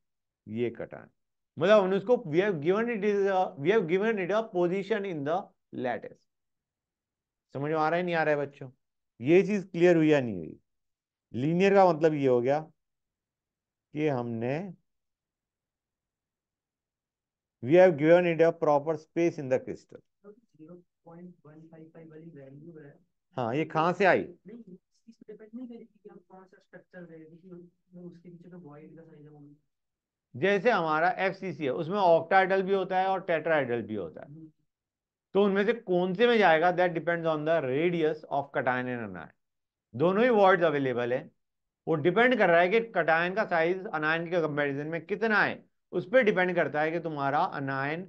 ये कटान मतलब उसको we have given it is we have given it a position in the lattice समझ में आ रहा है नहीं आ रहा है बच्चों ये चीज क्लियर हुई या नहीं हुई लीनियर का मतलब ये हो गया कि हमने we have given it a proper space in the crystal हाँ ये कहाँ से आई नहीं, जैसे हमारा एफ है उसमें ऑक्टाइडल भी होता है और टेट्राइडल भी होता है तो उनमें से कौन से में जाएगा that depends on the radius of cation and anion दोनों ही वर्ड्स अवेलेबल है वो डिपेंड कर रहा है कि कटायन का साइज अनायन के कंपेरिजन में कितना है उस पर डिपेंड करता है कि तुम्हारा अनायन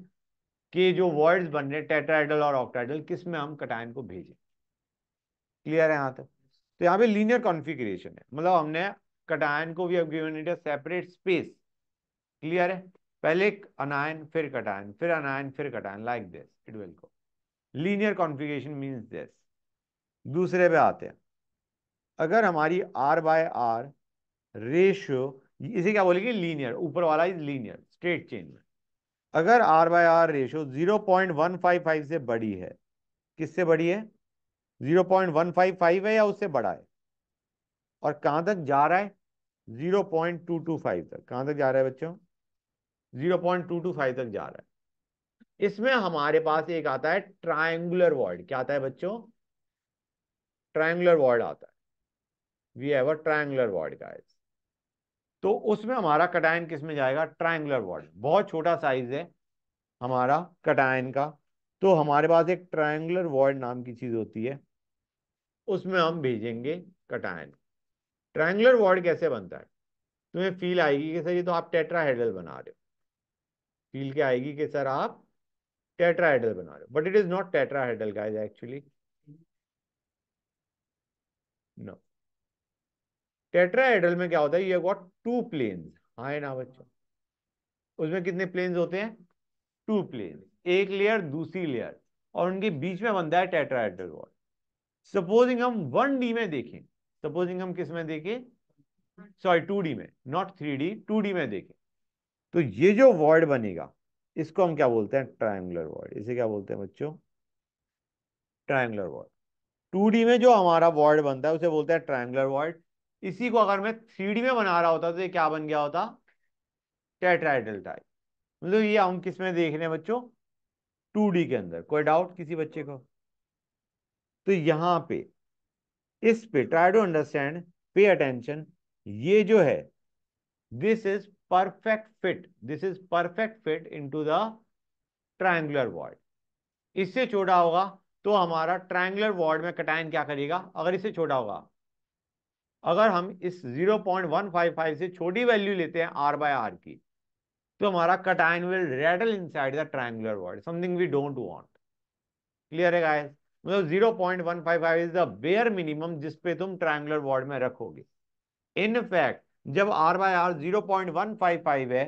के जो वर्ड्स बन रहे टेट्राइडल और ऑक्टाइडल किस में हम कटायन को भेजें क्लियर है यहाँ तक तो यहाँ पे लीनियर कॉन्फिग्रेशन है मतलब हमने कटायन को भी सेपरेट स्पेस क्लियर है पहले अनायन फिर कटायन फिर अनायन फिर cation like this it will go linear configuration means this दूसरे पे आते हैं अगर हमारी आर बाय आर रेशियो इसे क्या बोलेंगे लीनियर ऊपर वाला इज लीनियर स्ट्रेट चेन में अगर R by R ratio zero point one five five से बड़ी है किससे बड़ी है zero point one five five है या उससे बड़ा है और कहाँ तक जा रहा है zero point two two five तक कहाँ तक जा रहा है बच्चों zero point two two five तक जा रहा है इसमें हमारे पास एक आता है ट्राइंगुलर वॉइड क्या आता है बच्चों ट्राइंगुलर वॉइड आता है we have a triangular void guys तो उसमें हमारा कटायन किस में जाएगा ट्राइंगुलर वॉर्ड बहुत छोटा साइज है हमारा कटायन का तो हमारे पास एक ट्राइंगुलर वॉर्ड नाम की चीज होती है उसमें हम भेजेंगे कटायन ट्राइंगुलर वॉर्ड कैसे बनता है तुम्हें फील आएगी कि सर ये तो आप टेट्राहेड्रल बना रहे हो फील क्या आएगी कि सर आप टेट्राहेड्रल बना रहे हो but it is not tetrahedral guys actually no tetrahedral में क्या होता है यू गॉट टू प्लेन्स हाँ ना बच्चों उसमें कितने प्लेन्स होते हैं टू प्लेन एक लेयर दूसरी लेयर और उनके बीच में बनता है टेट्राहेड्रल वॉल सपोजिंग हम वन डी में देखें सपोजिंग हम किस में देखें सॉरी टू डी में not three D two D में देखें तो ये जो वर्ड बनेगा इसको हम क्या बोलते हैं ट्राइंगुलर वर्ड इसे क्या बोलते हैं बच्चों ट्राइंगुलर वर्ड टू में जो हमारा वर्ड बनता है उसे बोलते हैं ट्राइंगुलर वर्ड इसी को अगर मैं थ्री में बना रहा होता तो ये क्या बन गया होता टेट्राइडल टाइप मतलब ये हम किस में देख रहे हैं बच्चों टू के अंदर कोई डाउट किसी बच्चे को तो यहां पे इस पे try to understand pay attention ये जो है this is perfect fit this is perfect fit into the triangular void इससे छोटा होगा तो हमारा ट्रायंगुलर वॉर्ड में कटाइन क्या करेगा अगर इससे छोटा होगा अगर हम इस 0.155 से छोटी वैल्यू लेते हैं आर बाय आर की तो हमारा cation will rattle inside the triangular void something we don't want clear है गाइस मतलब 0.155 इज द बेयर मिनिमम जिसपे तुम ट्राइंगुलर वार्ड में रखोगे इनफैक्ट जब R by R zero point one five five है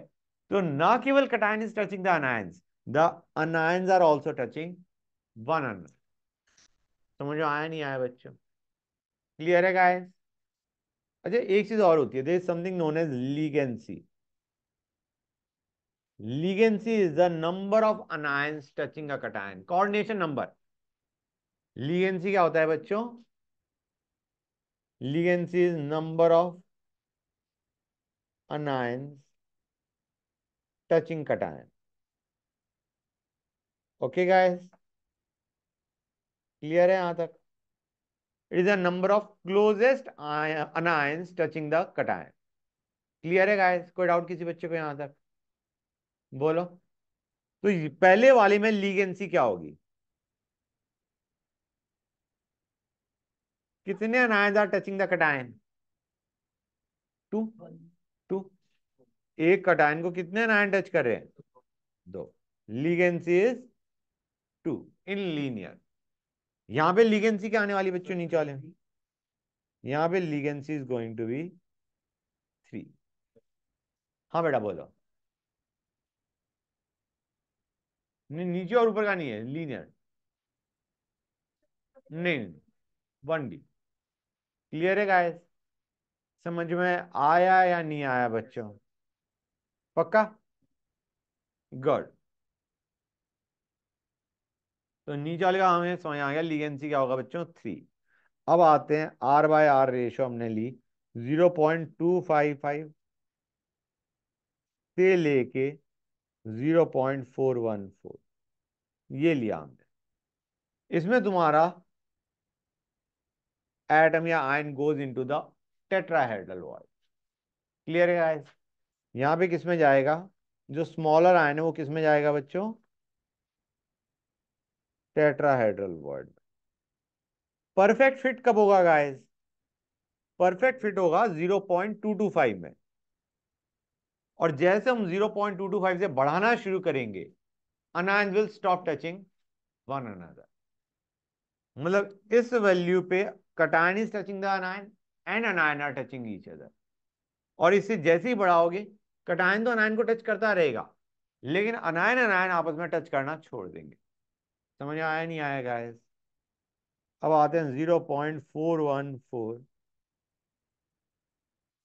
तो ना केवल cation is touching the anions the anions are also touching one anion समझ आया नहीं आया बच्चों क्लियर है गाय अच्छा एक चीज और होती है there is something known as ligancy ligancy is the number of anions touching a cation coordination number ligancy क्या होता है बच्चों ligancy is number of anions touching cation. Okay, guys? Clear hai yahan tak It is a number of closest anions touching the cation. Clear है guys? कोई doubt किसी बच्चे को यहाँ तक बोलो तो पहले वाले में लीगेंसी क्या होगी कितने अनायदार टचिंग द कटायन टू एक कटाइन को कितने नाइन टच कर रहे हैं दो ligancy is two in linear यहां पे लीगेंसी क्या आने वाली बच्चों नीचे वाले यहां पे ligancy is going to be three हाँ बेटा बोलो नीचे और ऊपर का नहीं है लीनियर नहीं वन डी क्लियर है गाइस समझ में आया या नहीं आया बच्चों पक्का गुड तो नीचे वाले का हमें समझ आ गया लीगेंसी क्या होगा बच्चों थ्री अब आते हैं आर बाय आर रेशो हमने ली zero point two five five से लेके zero point four one four ये लिया हमने इसमें तुम्हारा एटम या ion goes into the tetrahedral void clear है गाइस यहाँ पे किस में जाएगा जो स्मॉलर आयन है वो किस में जाएगा बच्चों टेट्राहेड्रल वर्ड परफेक्ट फिट कब होगा गाइस परफेक्ट फिट होगा zero point two two five में और जैसे हम zero point two two five से बढ़ाना शुरू करेंगे anion will stop touching one another मतलब इस वैल्यू पे cation is touching the anion and anion are touching each other और इससे जैसे ही बढ़ाओगे कटायन तो अनायन को टच करता रहेगा लेकिन अनायन अनायन आपस में टच करना छोड़ देंगे समझ आया नहीं आया गाइस अब आते हैं zero point four one four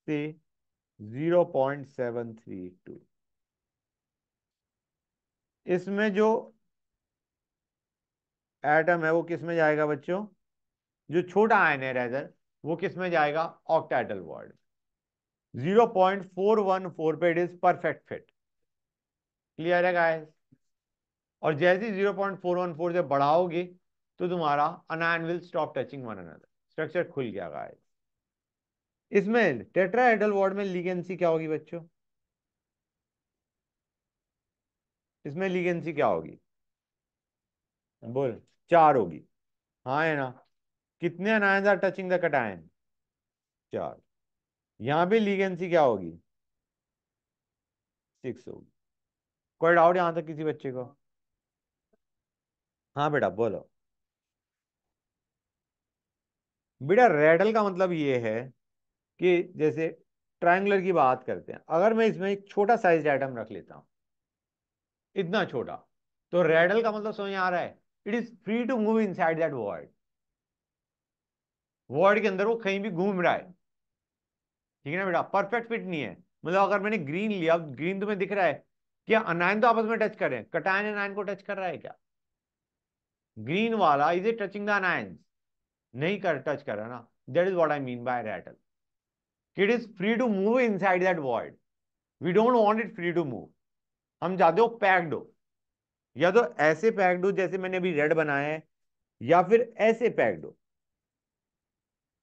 से zero point seven three two इसमें जो एटम है वो किस में जाएगा बच्चों जो छोटा आयन है रेजर वो किस में जाएगा ऑक्टाइटल वर्ड 0.414 पे it is perfect fit clear है गाइस और जैसे ही 0.414 से बढ़ाओगे तो तुम्हारा anion will stop touching one another structure खुल गया गाइस इसमें टेट्राहेड्रल वार्ड में लिगेंसी क्या होगी बच्चों इसमें लिगेंसी क्या होगी बोल चार होगी हाँ है ना कितने anion are touching the cation चार यहां भी लीगेंसी क्या होगी सिक्स होगी कोई डाउट यहां तक किसी बच्चे को हाँ बेटा बोलो बेटा रेडल का मतलब ये है कि जैसे ट्रायंगलर की बात करते हैं अगर मैं इसमें एक छोटा साइज आइटम रख लेता हूं इतना छोटा तो रेडल का मतलब समझ आ रहा है it is free to move inside that void void के अंदर वो कहीं भी घूम रहा है ठीक है ना बेटा परफेक्ट फिट नहीं है मतलब अगर मैंने ग्रीन लिया अब ग्रीन तुम्हें दिख रहा है क्या अनायन तो आपस में टच कर रहे हैं कटायन अनायन को टच कर रहा है क्या ग्रीन वाला is it touching the anion नहीं कर टच कर रहा ना that is what I mean by rattle it is free to move inside that void we don't want it free to move हम चाहते हो पैक्ड हो या तो ऐसे पैक्ड हो जैसे मैंने अभी रेड बनाया है या फिर ऐसे पैक्ड हो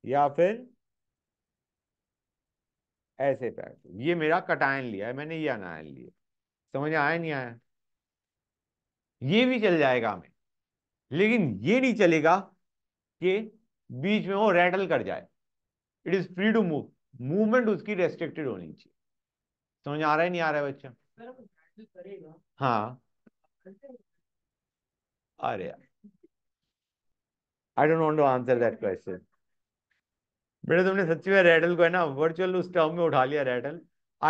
या फिर ऐसे पैर ये मेरा कटायन लिया है मैंने ये अनायन लिया समझ आया नहीं आया ये भी चल जाएगा हमें लेकिन ये नहीं चलेगा कि बीच में वो रैटल कर जाए it is free to move movement उसकी रेस्ट्रिक्टेड होनी चाहिए समझ आ रहा है नहीं आ रहा है बच्चा हाँ अरे I don't want to answer that question बेटा तुमने सच्ची में रेडल को है ना वर्चुअल उस टर्म में उठा लिया रेडल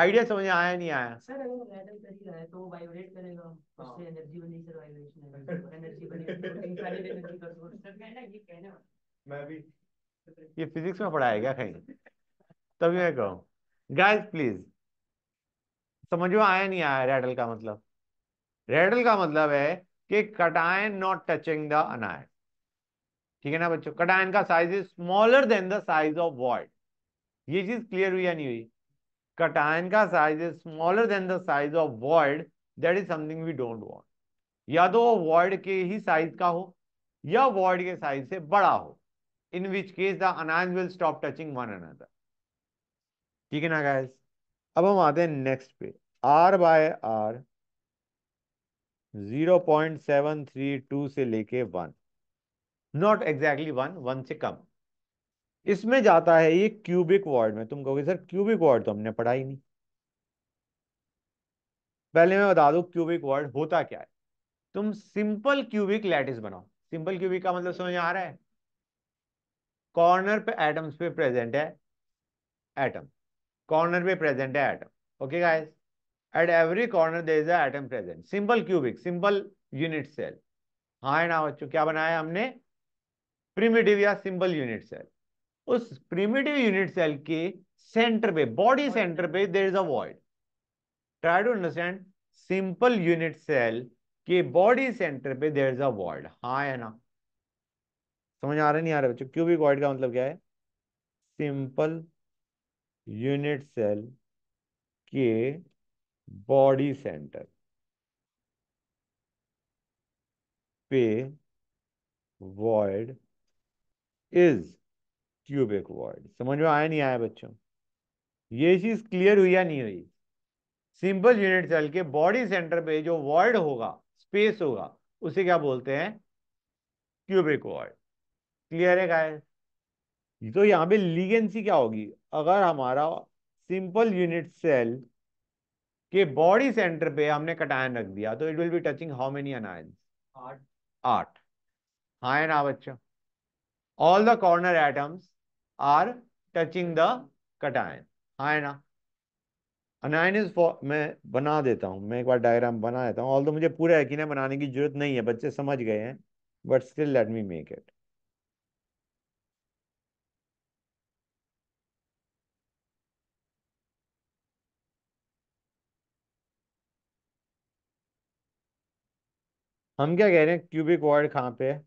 आइडिया समझ आया नहीं आया सर अगर रेडल कर रहा है तो वाइब्रेट करेगा हाँ। उससे एनर्जी बनी तो सर वाइब्रेशन है एनर्जी बनी सारी एनर्जी का सोर्स सर कहना ये कहना मैं भी ये फिजिक्स में पढ़ाया गया कहीं तभी मैं कहूँ गाइस प्लीज समझ में आया नहीं आया रेडल का मतलब रेडल का मतलब है कि cation not touching the anion ठीक है ना बच्चों कटायन का size is smaller than the size of void ये चीज क्लियर हुई या नहीं हुई कटायन का size is smaller than the size of void that is something we don't want या तो वॉइड के ही साइज का हो या वॉइड के साइज से बड़ा हो in which case the anions will stop touching one another ठीक है ना गाइस अब हम आते हैं नेक्स्ट पे R by R zero point seven three two से लेके one not exactly one one से कम इसमें जाता है ये क्यूबिक वार्ड में तुम कहोगे सर क्यूबिक वार्ड तो हमने पढ़ा ही नहीं पहले मैं बता दू क्यूबिक वार्ड होता क्या है तुम सिंपल क्यूबिक लैटिस बनाओ सिंपल क्यूबिक का मतलब समझ आ रहा है कॉर्नर पे एटम्स पे प्रेजेंट है एटम कॉर्नर पे प्रेजेंट है atom okay guys at every corner there is atom present simple cubic simple unit cell हाँ ना बच्चों क्या बनाया हमने प्रीमेटिव या सिंपल यूनिट सेल उस प्रीमेटिव यूनिट सेल के सेंटर पे बॉडी सेंटर पे there is a void try to understand simple unit cell के बॉडी सेंटर पे देर इज अ वॉइड हाँ या ना समझ आ रहा नहीं आ रहा बच्चों क्यूबिक वॉइड का मतलब क्या है सिंपल यूनिट सेल के बॉडी सेंटर पे वॉइड इज क्यूबिक वर्ड समझ में आया नहीं आया बच्चों ये चीज क्लियर हुई या नहीं हुई सिंपल यूनिट सेल के बॉडी सेंटर पे जो वर्ड होगा स्पेस होगा उसे क्या बोलते हैं क्यूबिक वर्ड क्लियर है गाइस तो यहाँ पे लीगेंसी क्या होगी अगर हमारा सिंपल यूनिट सेल के बॉडी सेंटर पे हमने कटायन रख दिया तो it will be touching how many anion आठ आठ हाँ ना बच्चों all the corner atoms are touching the cation हाँ ना अनायन इज फॉर मैं बना देता हूँ मैं एक बार डायग्राम बना देता हूँ ऑल तो मुझे पूरा यकीन है बनाने की जरूरत नहीं है बच्चे समझ गए हैं but still let me make it हम क्या कह रहे हैं क्यूबिक वर्ड कहाँ पे है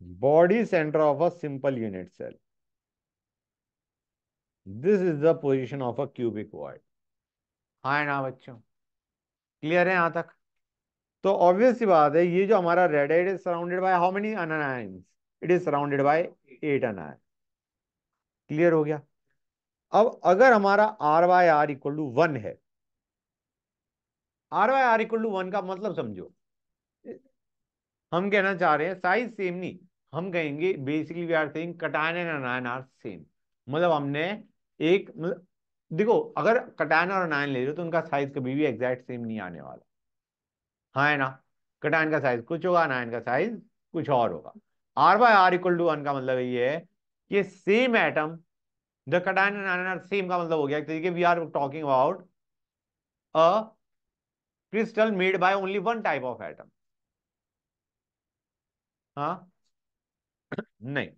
body center of a simple unit cell. This is the position of a cubic void. हाँ ना बच्चों क्लियर है यहां तक तो ऑब्वियस बात है ये जो हमारा रेड है it is surrounded by how many anions it is surrounded by eight anion clear हो गया अब अगर हमारा R by R equal to one है R by R equal to one का मतलब समझो हम कहना चाह रहे हैं साइज सेम नहीं हम कहेंगे basically we are saying cation and anion are same मतलब हमने एक मतलब देखो अगर कटायन और अनायन ले रहे हो तो उनका साइज कभी भी एग्जैक्ट सेम नहीं आने वाला हाँ है ना कटायन का साइज कुछ होगा अनायन का साइज कुछ और होगा R by R equal to one का मतलब ये है कि same atom the cation and anion are same का मतलब हो गया तरीके we are talking about a crystal made by only one type of atom हाँ नहीं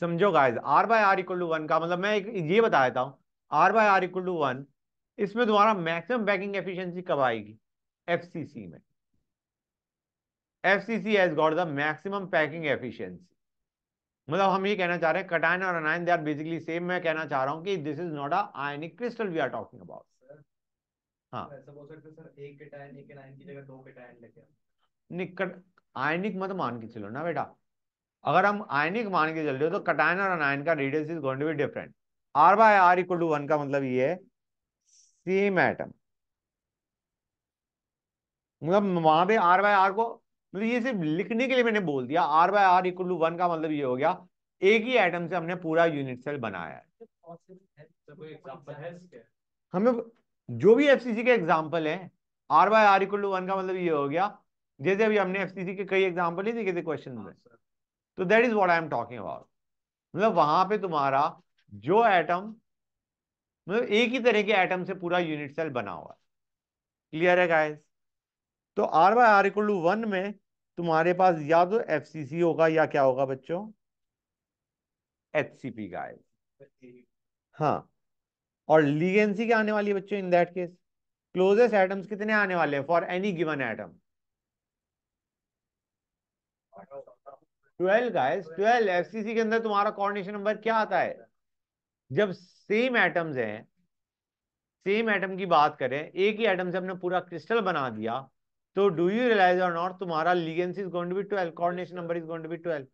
समझो guys R by R equal to one का मतलब मैं एक ये बता देता हूँ R by R equal to one इसमें तुम्हारा मैक्सिमम बैकिंग एफिशिएंसी कब आएगी एफसीसी में FCC has got the maximum packing efficiency मतलब हम ये कहना चाह रहे हैं कटायन और anion they are basically same मैं कहना चाह रहा हूँ कि this is not a ionic crystal we are talking about हाँ आयनिक मत मान के चलो ना बेटा अगर हम आयनिक मान के चल रहे हो तो कटायन और अनायन का radius is going to be different R by R equal to one का मतलब ये है सेम एटम मतलब वहां पे आर बाय आर को मतलब ये सिर्फ लिखने के लिए मैंने बोल दिया R by R equal to one का मतलब ये हो गया एक ही एटम से हमने पूरा यूनिट सेल बनाया है हमें जो भी एफसीसी के एग्जाम्पल है R by R equal to one का मतलब ये हो गया जैसे अभी हमने एफसीसी के कई एग्जाम्पल ही देखे थे क्वेश्चन में हाँ, तो that is what I am talking about मतलब वहां पे तुम्हारा जो एटम मतलब एक ही तरह के एटम से पूरा यूनिट सेल बना हुआ है क्लियर है गाइस तो R by R equal to one में तुम्हारे पास या तो एफ सी सी होगा या क्या होगा बच्चों एच सी पी गाइस हाँ और लीगेंसी क्या आने वाली है बच्चों in that case closest atoms कितने आने वाले हैं for any given atom 12 guys 12 FCC के अंदर तुम्हारा कोऑर्डिनेशन नंबर क्या आता है जब सेम एटम्स हैं सेम एटम की बात करें एक ही एटम से हमने पूरा क्रिस्टल बना दिया तो डू यू रियलाइज और नॉट तुम्हारा ligancy is going to be 12 coordination number is going to be 12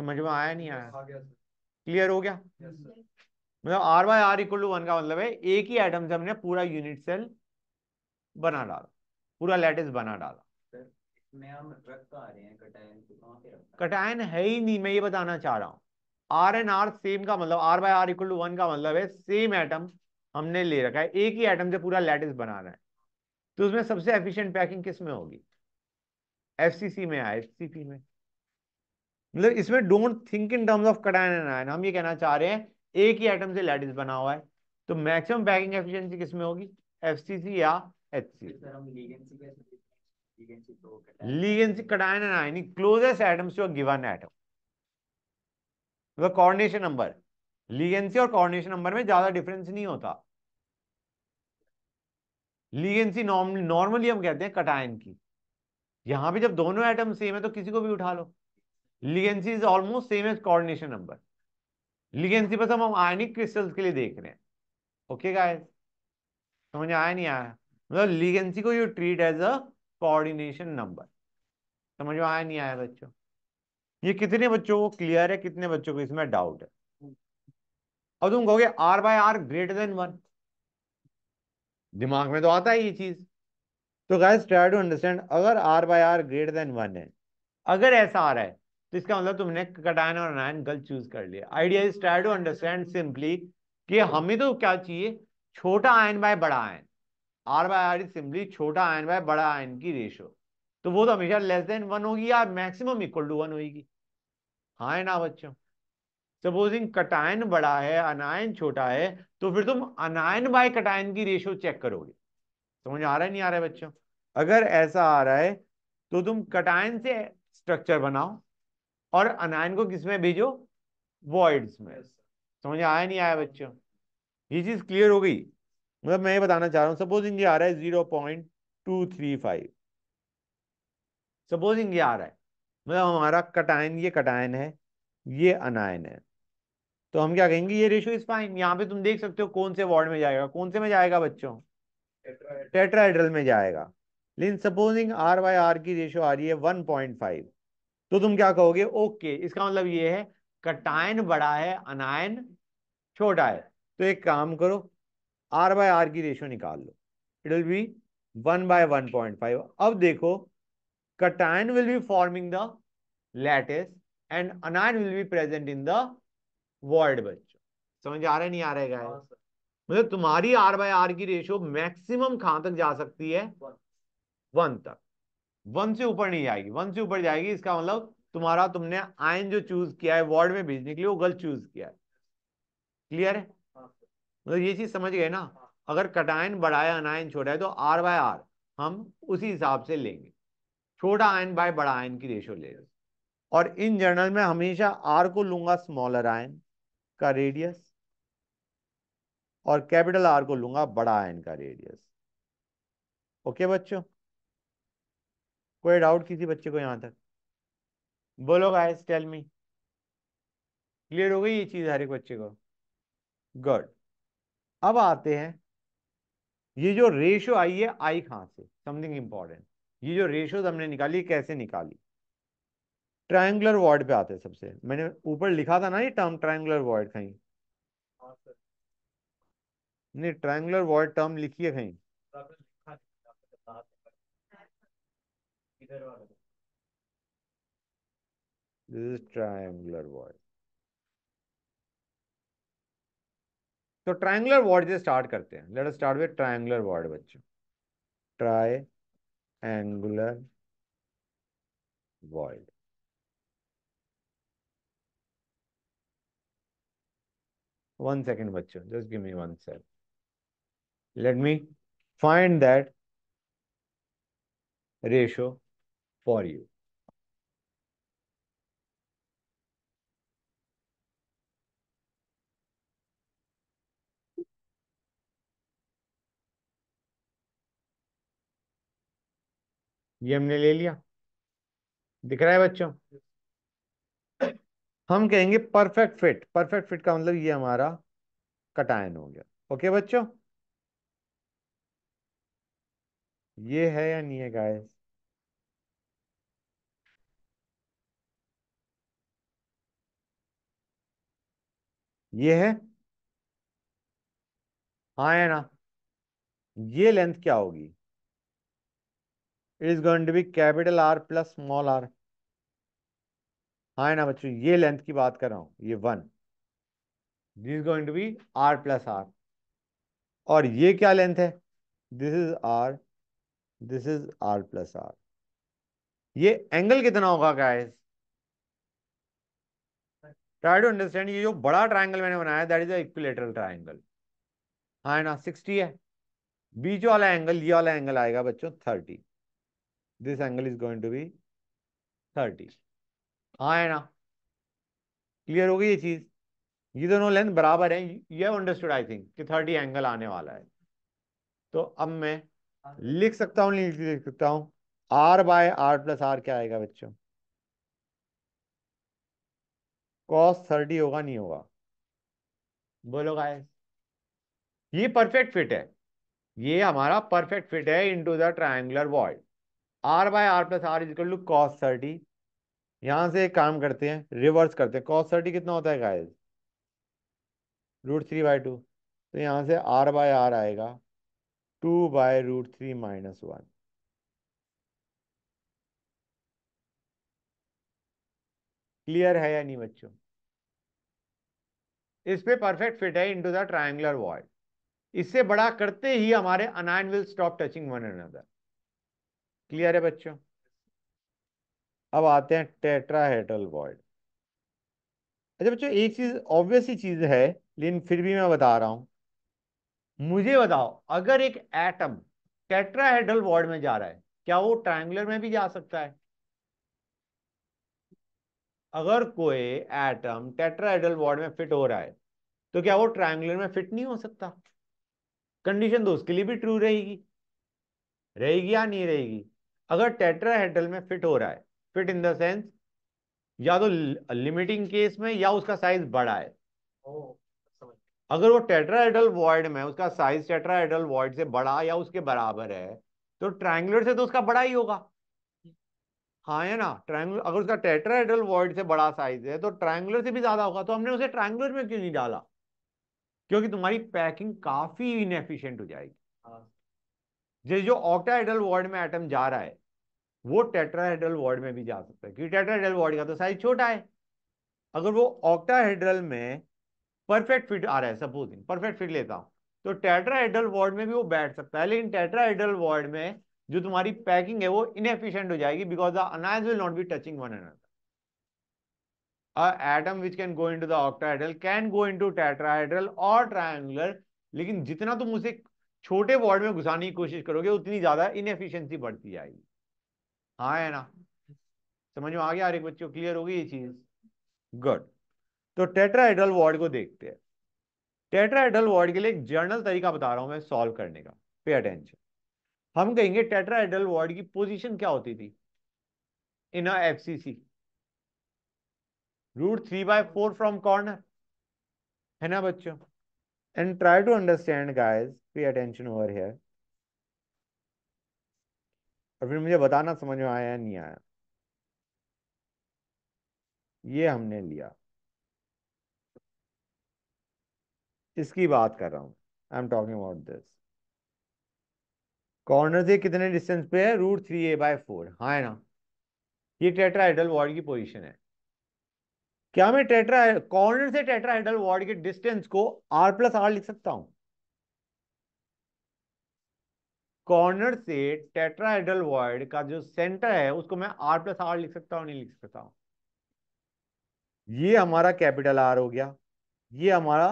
समझ में आया नहीं आया क्लियर हो गया मतलब R by R equal to one का मतलब है एक ही एटम से हमने पूरा यूनिट सेल बना डाला पूरा लैटिस बना डाला कटायन है ही नहीं मैं ये बताना चाह रहा हूँ आर एन आर सेम का मतलब R by R equal to one का मतलब है सेम एटम हमने ले रखा है एक ही एटम से पूरा लैटिस बना रहा है तो उसमें सबसे एफिशिएंट पैकिंग किस में होगी एफसीसी में आया एफसीपी में मतलब इसमें don't think in terms of cation and ion हम ये कहना चाह रहे हैं एक ही एटम से लैटिस बना हुआ है तो मैक्सिमम पैकिंग एफिशियंसी किसमें होगी एफसीसी या H C HC Ligands, cation, and ionic closest atoms to a given atom. वह कॉर्डिनेशन नंबर लीगेंसी और कॉर्डिनेशन नंबर में ज्यादा डिफरेंस नहीं होता लीगेंसी नॉर्मली हम कहते हैं कटायन की यहां भी जब दोनों एटम सेम है तो किसी को भी उठा लो ligancy is almost same as coordination number ligancy बस हम आयनिक क्रिस्टल्स के लिए देख रहे हैं ओके गाइस समझ आया नहीं आया मतलब लीगेंसी को you treat as a coordination number समझ में आया नहीं आया बच्चों ये कितने बच्चों को क्लियर है कितने बच्चों को इसमें डाउट है अब तुम कहोगे R by R greater than one दिमाग में तो आता है ये चीज तो गाइस ट्राई टू अंडरस्टैंड अगर R by R greater than one है अगर ऐसा आ रहा है तो इसका मतलब तुमने कटायन और अनायन गलत चूज कर लिया idea is try to understand simply कि हमें तो क्या चाहिए छोटा आयन बाय बड़ा ion R by R is simply छोटा आयन बाय बड़ा आयन की रेशो तो वो तो हमेशा लेस देन वन होगी या मैक्सिमम इक्वल टू वन होगी हाँ है ना बच्चों सपोजिंग कटायन बड़ा है अनायन छोटा है तो फिर तुम अनायन बाय कटायन की रेशो चेक करोगे समझ आ रहा है नहीं आ रहा है बच्चों अगर ऐसा आ रहा है तो तुम कटायन से स्ट्रक्चर बनाओ और अनायन को किसमें भेजो वॉइड्स में समझ आया नहीं आया बच्चों ये चीज क्लियर हो गई मतलब मैं ये बताना चाह रहा हूं सपोजिंग ये आ रहा है zero point two three five supposing ये आ रहा है मतलब हमारा कटायन ये कटायन है ये अनायन है तो हम क्या कहेंगे ये रेशो इज फाइन यहाँ पे तुम देख सकते हो कौन से वार्ड में जाएगा कौन से में जाएगा बच्चों टेट्राइड्रल में जाएगा लेकिन सपोजिंग आर बाय आर की रेशो आ रही है वन पॉइंट फाइव तो तुम क्या कहोगे ओके इसका मतलब ये है कटायन बड़ा है अनायन छोटा है तो एक काम करो आर बाय आर की रेशियो निकाल लो it will be one by one point five अब देखो cation will be forming the lattice and anion will be present in the void बच्चों समझ आ रहा नहीं आ रहा है हाँ, मतलब तुम्हारी आर बाय आर की रेशियो मैक्सिमम कहां तक जा सकती है वन तक वन से ऊपर नहीं जाएगी वन से ऊपर जाएगी इसका मतलब तुम्हारा तुमने आयन जो चूज किया है वर्ड में भेजने के लिए वो गलत चूज किया है क्लियर है मतलब ये चीज समझ गए ना अगर कटायन बढ़ाया अनायन छोटा है तो आर बाय आर हम उसी हिसाब से लेंगे छोटा आयन बाय बड़ा आयन की रेशो ले और इन जर्नल में हमेशा आर को लूंगा स्मॉलर आयन का रेडियस और कैपिटल आर को लूंगा बड़ा आयन का रेडियस ओके बच्चों कोई डाउट किसी बच्चे को यहां तक बोलो गाइस टेल मी क्लियर हो गई ये चीज हर एक बच्चे को गुड अब आते हैं ये जो रेशो आई है आई कहां से समथिंग इंपॉर्टेंट ये जो रेशो हमने निकाली कैसे निकाली ट्रायंगुलर वॉर्ड पे आते हैं सबसे मैंने ऊपर लिखा था ना ये टर्म ट्रायंगुलर वॉर्ड कहीं हाँ, नहीं ट्रायंगुलर वॉर्ड टर्म लिखी है कहीं दिस इज ट्रायंगुलर वॉर्ड तो ट्राइंगुलर वर्ड से स्टार्ट करते हैं let start with triangular void बच्चों triangular void one second बच्चों just give me one second let me find that ratio for you ये हमने ले लिया दिख रहा है बच्चों हम कहेंगे परफेक्ट फिट परफेक्ट फिट का मतलब ये हमारा कटायन हो गया ओके बच्चों ये है या नहीं है गाइस ये है हाँ है ना ये लेंथ क्या होगी it is going to be capital R plus small R हाँ ना बच्चों ये लेंथ की बात कर रहा हूं ये one this is going to be R plus R और ये क्या लेंथ है this is R this is R plus R ये एंगल कितना होगा गाइस ट्राई टू अंडरस्टैंड ये जो बड़ा ट्राइंगल मैंने बनाया दैट इज इक्विलेटरल ट्राइंगल हाँ ना सिक्सटी है बीच वाला एंगल ये वाला एंगल आएगा बच्चों thirty this angle is going to be 30 हाँ है ना क्लियर हो गई ये चीज ये दोनों लेंथ बराबर है ये अंडरस्टूड आई थिंक कि 30 एंगल आने वाला है तो अब मैं लिख सकता हूं लिख सकता हूँ R by R plus R क्या आएगा बच्चों कॉस थर्टी होगा नहीं होगा बोलो गाय ये परफेक्ट फिट है ये हमारा परफेक्ट फिट है into the triangular void R by R plus R equal to cos thirty यहां से एक काम करते हैं रिवर्स करते हैं कॉस थर्टी कितना होता है guys root three by two तो यहां से आर बाय आर आएगा two by root three minus one clear है या नहीं बच्चों इस पे परफेक्ट फिट है इनटू द ट्रायंगुलर वॉल इससे बड़ा करते ही हमारे anion will stop touching one another clear है बच्चों अब आते हैं टेट्राहेड्रल वॉइड अच्छा बच्चों एक चीज ऑब्वियस ही चीज है लेकिन फिर भी मैं बता रहा हूं मुझे बताओ अगर एक एटम टेट्राहेड्रल वॉर्ड में जा रहा है क्या वो ट्रायंगुलर में भी जा सकता है अगर कोई एटम टेट्राहेड्रल वॉर्ड में फिट हो रहा है तो क्या वो ट्रायंगुलर में फिट नहीं हो सकता कंडीशन तो उसके लिए भी ट्रू रहेगी रहेगी या नहीं रहेगी अगर टेट्राहेड्रल में फिट हो रहा है फिट इन द सेंस या तो लिमिटिंग केस में या उसका साइज बड़ा है अगर वो टेट्राहेड्रल वॉइड में उसका साइज टेट्राहेड्रल वॉइड से बड़ा या उसके बराबर है तो ट्रायंगुलर से तो उसका बड़ा ही होगा हाँ है ना ट्रायंगुलर अगर उसका टेट्राहेड्रल वॉइड से बड़ा साइज है तो ट्रायंगुलर से भी ज्यादा होगा तो हमने उसे ट्रायंगुलर में क्यों नहीं डाला क्योंकि तुम्हारी पैकिंग काफी इनएफिशियंट हो जाएगी हाँ। जो ऑक्टाहेड्रल वॉर्ड में एटम जा रहा है वो टेट्राहेड्रल वार्ड में भी जा सकता है क्योंकि टेट्राहेड्रल वार्ड का तो साइज छोटा है अगर वो ऑक्टाहेड्रल में परफेक्ट फिट आ रहा है सपोजिंग परफेक्ट फिट लेता हूँ तो टेट्राहेड्रल वार्ड में भी वो बैठ सकता है लेकिन टेट्राहेड्रल वार्ड में जो तुम्हारी पैकिंग है वो इनएफिशिएंट हो जाएगी because the anions will not be touching one another atom which can go into the octahedral can go into tetrahedral और ट्रायंगुलर लेकिन जितना तुम उसे छोटे वार्ड में घुसाने की कोशिश करोगे उतनी ज्यादा इनएफिशिएंसी बढ़ती जाएगी हाँ है ना समझ में आ गया हर एक बच्चे क्लियर होगी ये चीज गुड तो टेट्राहेड्रल वार्ड को देखते हैं टेट्राहेड्रल वार्ड के लिए एक जर्नल तरीका बता रहा हूं मैं सॉल्व करने का पे अटेंशन हम कहेंगे टेट्राहेड्रल वार्ड की पोजीशन क्या होती थी in F C C root three by four from corner है ना बच्चों and try to understand guys pay attention over here और फिर मुझे बताना समझ में आया नहीं आया ये हमने लिया इसकी बात कर रहा हूं I am talking about this corner से कितने डिस्टेंस पे है root three A by four हाँ है ना ये टेट्रा हेडल वार्ड की पोजीशन है क्या मैं टेट्रा कॉर्नर से टेट्राहाइड्रल वार्ड के डिस्टेंस को आर प्लस आर लिख सकता हूं कॉर्नर से टेट्राइडल वर्ड का जो सेंटर है उसको मैं आर प्लस आर लिख सकता हूँ नहीं लिख सकता हूँ ये हमारा कैपिटल आर हो गया ये हमारा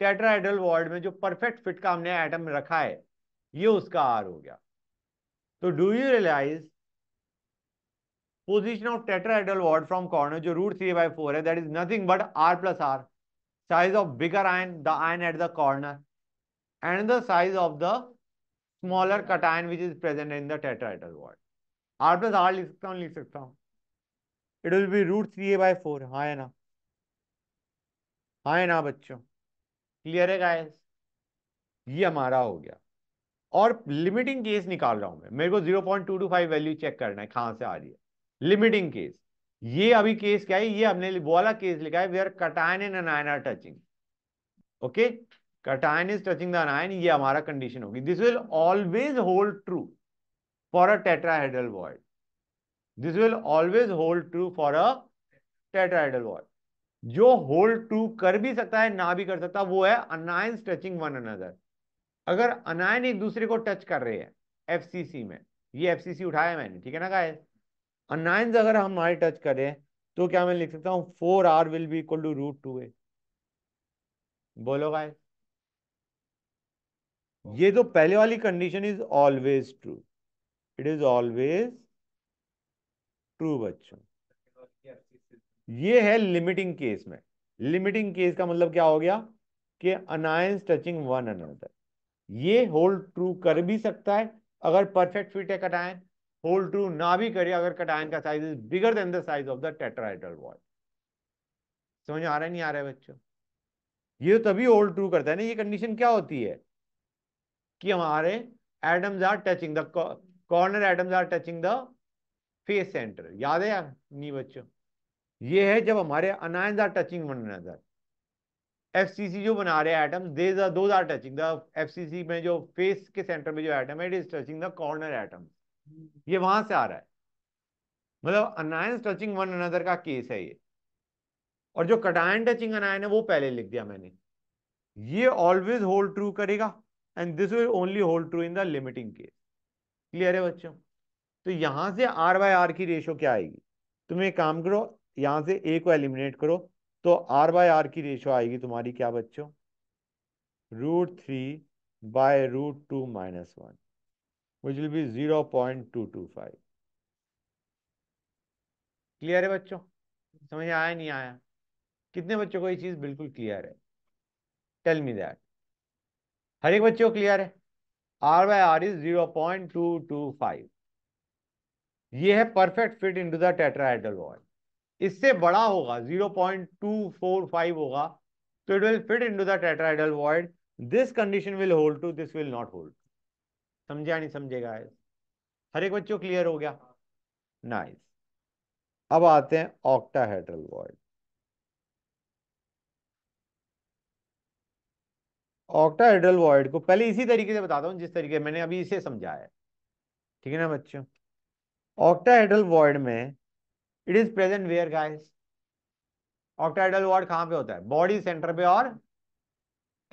टेट्राइडल वर्ड में जो परफेक्ट फिट का हमने एटम रखा है ये उसका आर हो गया तो do you realise position of tetrahedral void from corner जो रूट थ्री बाई फोर है that is nothing but R plus R size of bigger ion the ion at the corner and the size of the smaller cation which is present in the tetrahedral void R plus R लिख सकता हूँ लिख सकता हूँ it will be root three A by four हाँ है ना हाँ है ना बच्चों क्लियर है गाइस ये हमारा हो गया और लिमिटिंग केस निकाल रहा हूं मैं मेरे को 0.225 वैल्यू चेक करना है कहां से आ रही है लिमिटिंग केस ये अभी केस क्या है ये हमने वाला केस लिखा है where cation and anion are touching okay cation is touching the anion ये हमारा कंडीशन होगी this will always hold true for a tetrahedral void this will always hold true for a tetrahedral void जो होल्ड ट्रू कर भी सकता है ना भी कर सकता वो है अनायन टचिंग वन अनदर अगर अनायन एक दूसरे को टच कर रहे हैं एफसीसी में ये एफसीसी उठाया मैंने ठीक है ना गाइस अनायन अगर हम हमारे टच करें तो क्या मैं लिख सकता हूँ four R will be equal to root two A बोलो गाइस ये जो पहले वाली condition is always true it is always true बच्चों ये है लिमिटिंग केस में लिमिटिंग केस का मतलब क्या हो गया कि अनायंस टचिंग वन अनदर ये होल्ड ट्रू कर भी सकता है अगर परफेक्ट फिट है कटायन होल्ड ट्रू ना भी करे अगर कटायन का size is bigger than the size of the tetrahedral void समझ आ रहा है नहीं आ रहा है बच्चों ये तो तभी होल्ड ट्रू करता है ना ये कंडीशन क्या होती है कि हमारे atoms are touching the corner atoms are touching the face centre याद है यार नहीं बच्चों ये है जब हमारे anions are touching one another FCC जो बना रहे हैं atoms these are those are touching the FCC में जो फेस के सेंटर में जो एटम है it is touching the corner atom ये वहां से आ रहा है मतलब अनायंस टचिंग वन अनदर का केस है ये और जो कटायन टचिंग अनायन है वो पहले लिख दिया मैंने ये ऑलवेज होल्ड ट्रू करेगा and this will only hold true in the limiting case clear है बच्चों तो यहां से आर बाय आर की रेशो क्या आएगी तुम एक काम करो यहां से ए को एलिमिनेट करो तो आर बाय आर की रेशो आएगी तुम्हारी क्या बच्चों root three by root two minus one which will be zero point two two five clear है बच्चों समझ आया नहीं आया कितने बच्चों को ये चीज बिल्कुल क्लियर है टेल मी दैट हर एक बच्चों क्लियर है R by R is zero point two two five ये है perfect fit into the tetrahedral void इससे बड़ा होगा zero point two four five होगा तो it will fit into the tetrahedral void this condition will hold true this will not hold समझा नहीं समझेगा हर एक बच्चों क्लियर हो गया नाइस nice. अब आते हैं ऑक्टाहेड्रल वॉइड ऑक्टाहेड्रल वॉइड को पहले इसी तरीके से बताता हूँ जिस तरीके मैंने अभी इसे समझाया है ठीक है ना बच्चों ऑक्टाहेड्रल वॉइड में it is present where guys octahedral void कहाँ पे होता है बॉडी सेंटर पे और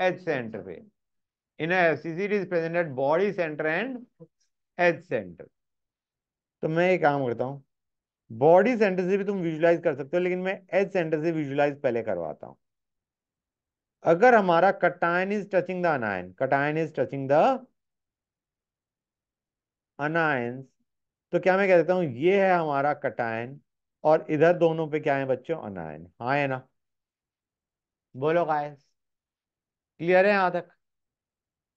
एच सेंटर पे in FCC it is present at body centre and edge centre तो मैं ये काम करता हूँ बॉडी सेंटर से भी तुम विजुलाइज कर सकते हो लेकिन मैं एच सेंटर से विजुलाइज पहले करवाता हूँ अगर हमारा cation is touching the anion cation is touching the anion तो क्या मैं कह देता हूं ये है हमारा कटायन और इधर दोनों पे क्या है बच्चों अनायन हाँ है ना बोलो गाइस क्लियर है यहां तक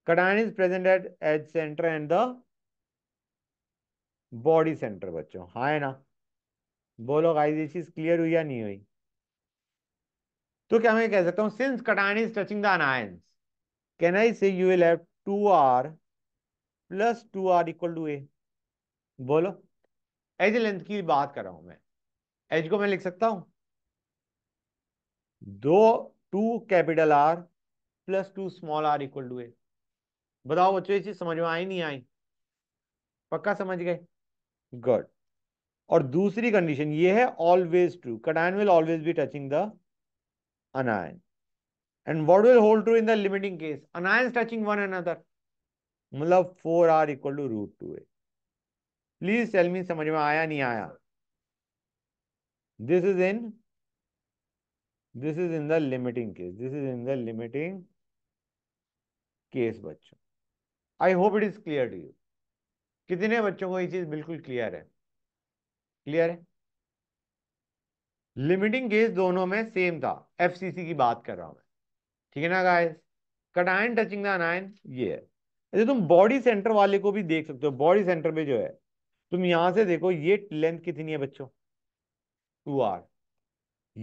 cation is presented at edge centre and the body centre बच्चों हाँ है ना बोलो गाइस ये चीज क्लियर हुई या नहीं हुई तो क्या मैं कह सकता हूं since cation is touching the anions can I say you will have two are plus two are equal to A बोलो एज लेंथ की बात कर रहा हूं मैं एज को मैं लिख सकता हूं दो two capital R plus two small R equal to A बताओ बच्चों ये चीज समझ में आई नहीं आई पक्का समझ गए गुड और दूसरी कंडीशन ये है always true cation will always be touching the anion. And what will hold true in the limiting case? Anions touching one another. मतलब 4R R equal to root two A please tell समझ में आया नहीं आया this is in this is in the limiting case this is in the limiting case बच्चों I hope it is clear to you कितने बच्चों को ये चीज बिल्कुल क्लियर है क्लियर है लिमिटिंग केस दोनों में सेम था एफ की बात कर रहा हूं मैं ठीक है ना guys cation touching the anion ये है अच्छा तुम बॉडी सेंटर वाले को भी देख सकते हो बॉडी सेंटर पे जो है तुम यहां से देखो ये लेंथ कितनी है बच्चों टू आर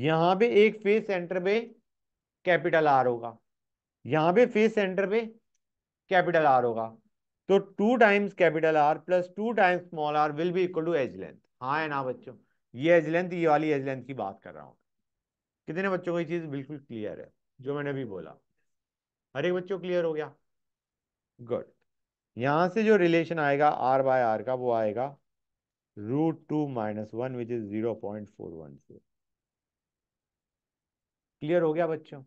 यहां पे एक फेस सेंटर पे कैपिटल आर होगा यहां पे फेस सेंटर पे कैपिटल आर होगा तो two times capital R plus two times small R will be equal to edge length हाँ है ना बच्चों ये एज लेंथ ये वाली एज लेंथ की बात कर रहा हूँ कितने बच्चों को ये चीज़ बिल्कुल क्लियर है जो मैंने अभी बोला हर एक बच्चों क्लियर हो गया गुड यहां से जो रिलेशन आएगा आर बाय आर का वो आएगा root two minus one which is zero point four one से क्लियर हो गया बच्चों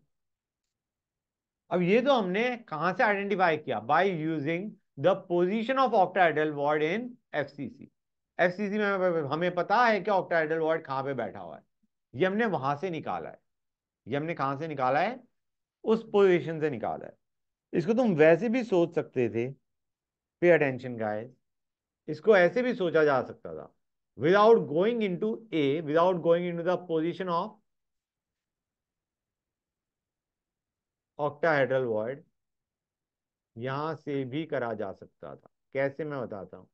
अब ये तो हमने कहां से आइडेंटिफाई किया by using the position of octahedral void in FCC F में हमें पता है कि ऑक्टाइडल वर्ड कहाँ पे बैठा हुआ है ये हमने वहां से निकाला है ये हमने कहाँ से निकाला है उस पोजीशन से निकाला है इसको तुम वैसे भी सोच सकते थे पे अटेंशन गाइस इसको ऐसे भी सोचा जा सकता था without going into a without going into the position of octahedral void यहां से भी करा जा सकता था कैसे मैं बताता हूं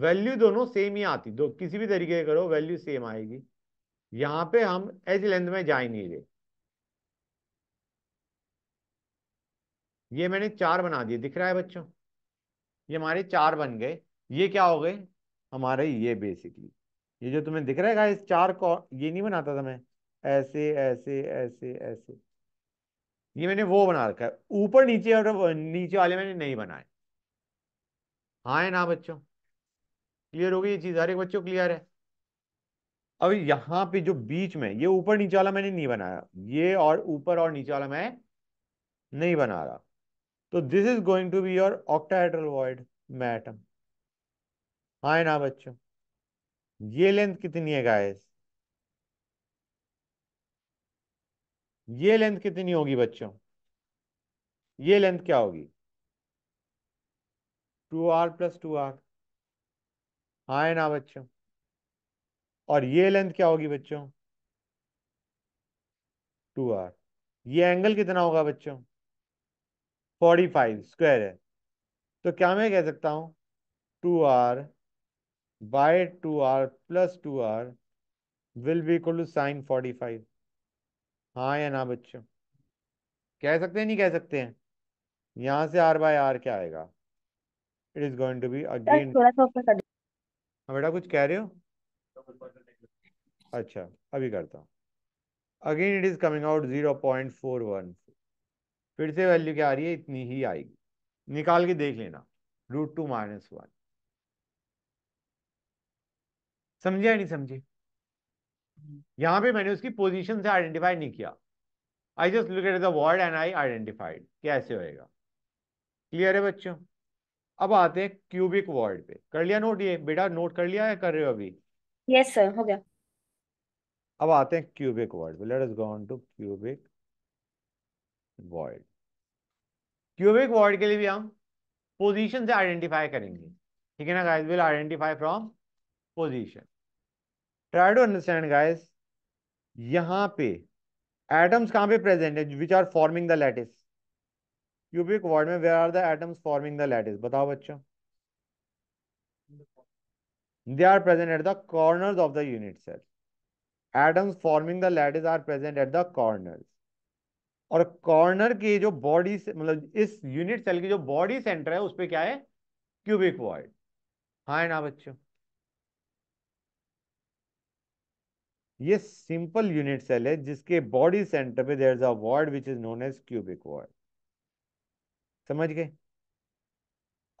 वैल्यू दोनों सेम ही आती दो किसी भी तरीके से करो वैल्यू सेम आएगी यहाँ पे हम एज लेंथ में जा ही नहीं रहे ये मैंने चार बना दिए दिख रहा है बच्चों ये हमारे चार बन गए ये क्या हो गए हमारे ये बेसिकली ये जो तुम्हें दिख रहा है इस चार को ये नहीं बनाता था मैं ऐसे ऐसे ऐसे ऐसे ये मैंने वो बना रखा है ऊपर नीचे और नीचे वाले मैंने नहीं बनाए हाँ है ना बच्चों क्लियर हो गई ये चीज हर एक बच्चों क्लियर है अब यहाँ पे जो बीच में ये ऊपर नीचे वाला मैंने नहीं बनाया ये और ऊपर और नीचे वाला मैं नहीं बना रहा तो this is going to be your octahedral void मैटम हाय ना बच्चों ये लेंथ कितनी है गाइस ये लेंथ कितनी होगी बच्चों ये लेंथ क्या होगी two are plus two are हाँ है ना बच्चों और ये लेंथ क्या होगी बच्चों टू आर ये एंगल कितना होगा बच्चों फोर्टी फाइव स्क्वायर है तो क्या मैं कह सकता हूँ two r by two are plus two r will be equal to sine forty five हाँ या ना बच्चों कह सकते हैं नहीं कह सकते हैं यहाँ से आर बाय आर क्या आएगा it is going to be again हाँ बेटा कुछ कह रहे हो अच्छा अभी करता हूँ again it is coming out zero point four one फिर से वैल्यू क्या आ रही है इतनी ही आएगी निकाल के देख लेना रूट टू माइनस वन समझे या नहीं समझे यहां पे मैंने उसकी पोजीशन से आइडेंटिफाई नहीं किया I just look at the void and I identified कैसे होएगा क्लियर है बच्चों अब आते हैं क्यूबिक वर्ड पे कर लिया नोट ये बेटा नोट कर लिया है कर रहे हो अभी यस सर हो गया अब आते हैं क्यूबिक वर्ड पे let us go on to cubic void cubic void के लिए भी हम पोजीशन से आइडेंटिफाई करेंगे ठीक है ना guys will identify from position try to understand guys यहां पे एटम्स कहां पे प्रेजेंट है which are forming the latest cubic void में where are the atoms forming the lattice बताओ बच्चों they are present at the corner of the unit cell atoms forming the lattice are present at the corner और कॉर्नर के जो बॉडी मतलब इस यूनिट सेल की जो बॉडी सेंटर है उस पर क्या है क्यूबिक वॉइड हाँ ना बच्चों ये सिंपल यूनिट सेल है जिसके बॉडी सेंटर पे there is a void which is known as cubic void समझ गए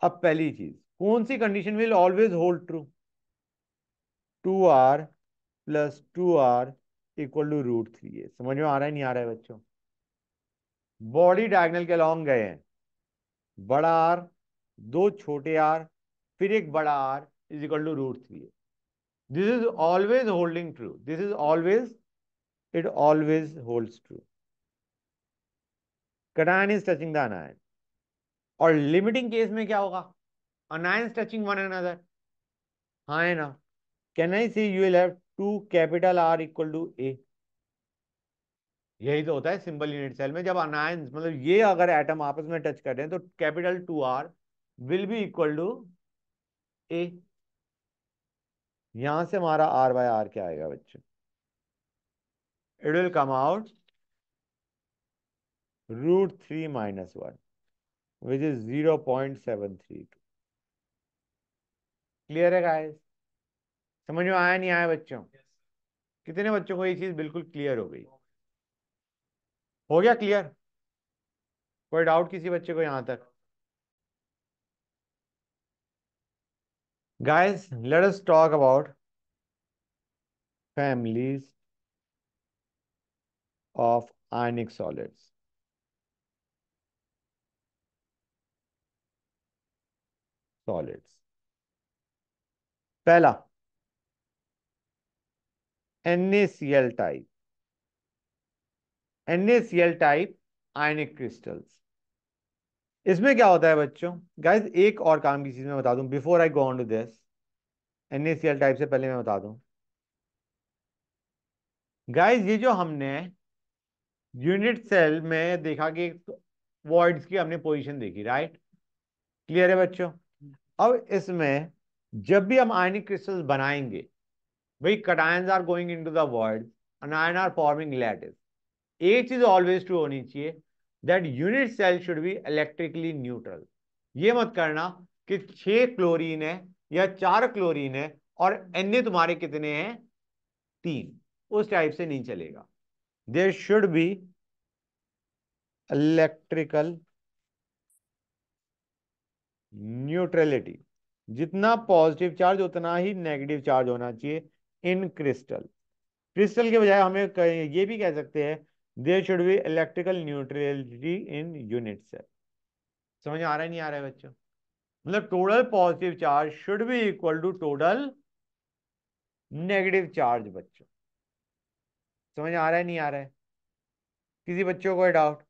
अब पहली चीज कौन सी condition will always hold true two are plus two are equal to root three है समझ में आ रहा है नहीं आ रहा है बच्चों बॉडी डायगनल के लॉन्ग गए हैं बड़ा आर दो छोटे आर फिर एक बड़ा r is equal to root three this is always holding true this is always it always hold true cation is touching the anion और लिमिटिंग केस में क्या होगा अनायंस टचिंग वन अनदर हाँ है ना can I see you will have to capital R equal to a यही तो होता है सिंपल यूनिट सेल में जब अनायंस मतलब ये अगर एटम आपस में टच कर रहे हैं तो capital two r will be equal to a यहां से हमारा आर बाय आर क्या आएगा बच्चे it will come out root three minus one which is 0.732. Clear है गाइस समझ में आया नहीं आया बच्चों yes. कितने बच्चों को ये चीज बिल्कुल क्लियर हो गई हो गया क्लियर कोई डाउट किसी बच्चे को यहां तक guys let us talk about families of ionic solids solids पहला NaCl type NaCl type ionic crystals इसमें क्या होता है बच्चों गाइज एक और काम की चीज मैं बता दूं before I go on to this NaCl type से पहले मैं बता दूं गाइज ये जो हमने यूनिट सेल में देखा कि वॉइड्स की हमने पोजीशन देखी राइट क्लियर है बच्चों अब इसमें जब भी हम आयनिक क्रिस्टल्स बनाएंगे वही cations are going into दर्ल्ड and anion are forming lattice एक चीज ऑलवेज टू होनी चाहिए that unit cell should be electrically neutral ये मत करना कि छह क्लोरीन है या चार क्लोरीन है और एन तुम्हारे कितने हैं तीन उस टाइप से नहीं चलेगा there should be electrical neutrality जितना पॉजिटिव चार्ज उतना ही नेगेटिव चार्ज होना चाहिए इन क्रिस्टल क्रिस्टल के बजाय हमें ये भी कह सकते हैं there should be electrical neutrality in unit cell समझ आ रहा नहीं आ रहा है बच्चों मतलब total positive charge should be equal to total negative charge बच्चों समझ आ रहा है नहीं आ रहा है किसी बच्चों को डाउट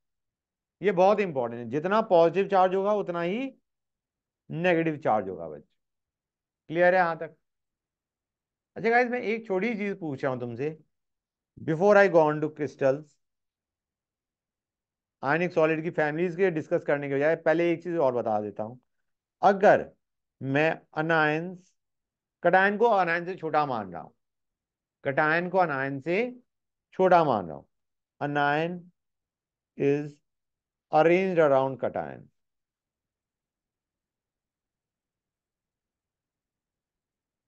ये बहुत इंपॉर्टेंट है जितना पॉजिटिव चार्ज होगा उतना ही नेगेटिव चार्ज होगा बच्चे क्लियर है यहाँ तक अच्छा गाइज मैं एक छोटी चीज पूछ रहा हूं तुमसे before I gone to crystals ionic solid की फैमिलीज के डिस्कस करने के बजाय पहले एक चीज और बता देता हूँ अगर मैं अनायंस कटायन को अनायन से छोटा मान रहा हूँ कटायन को अनायन से छोटा मान रहा हूँ anion is arrange around cation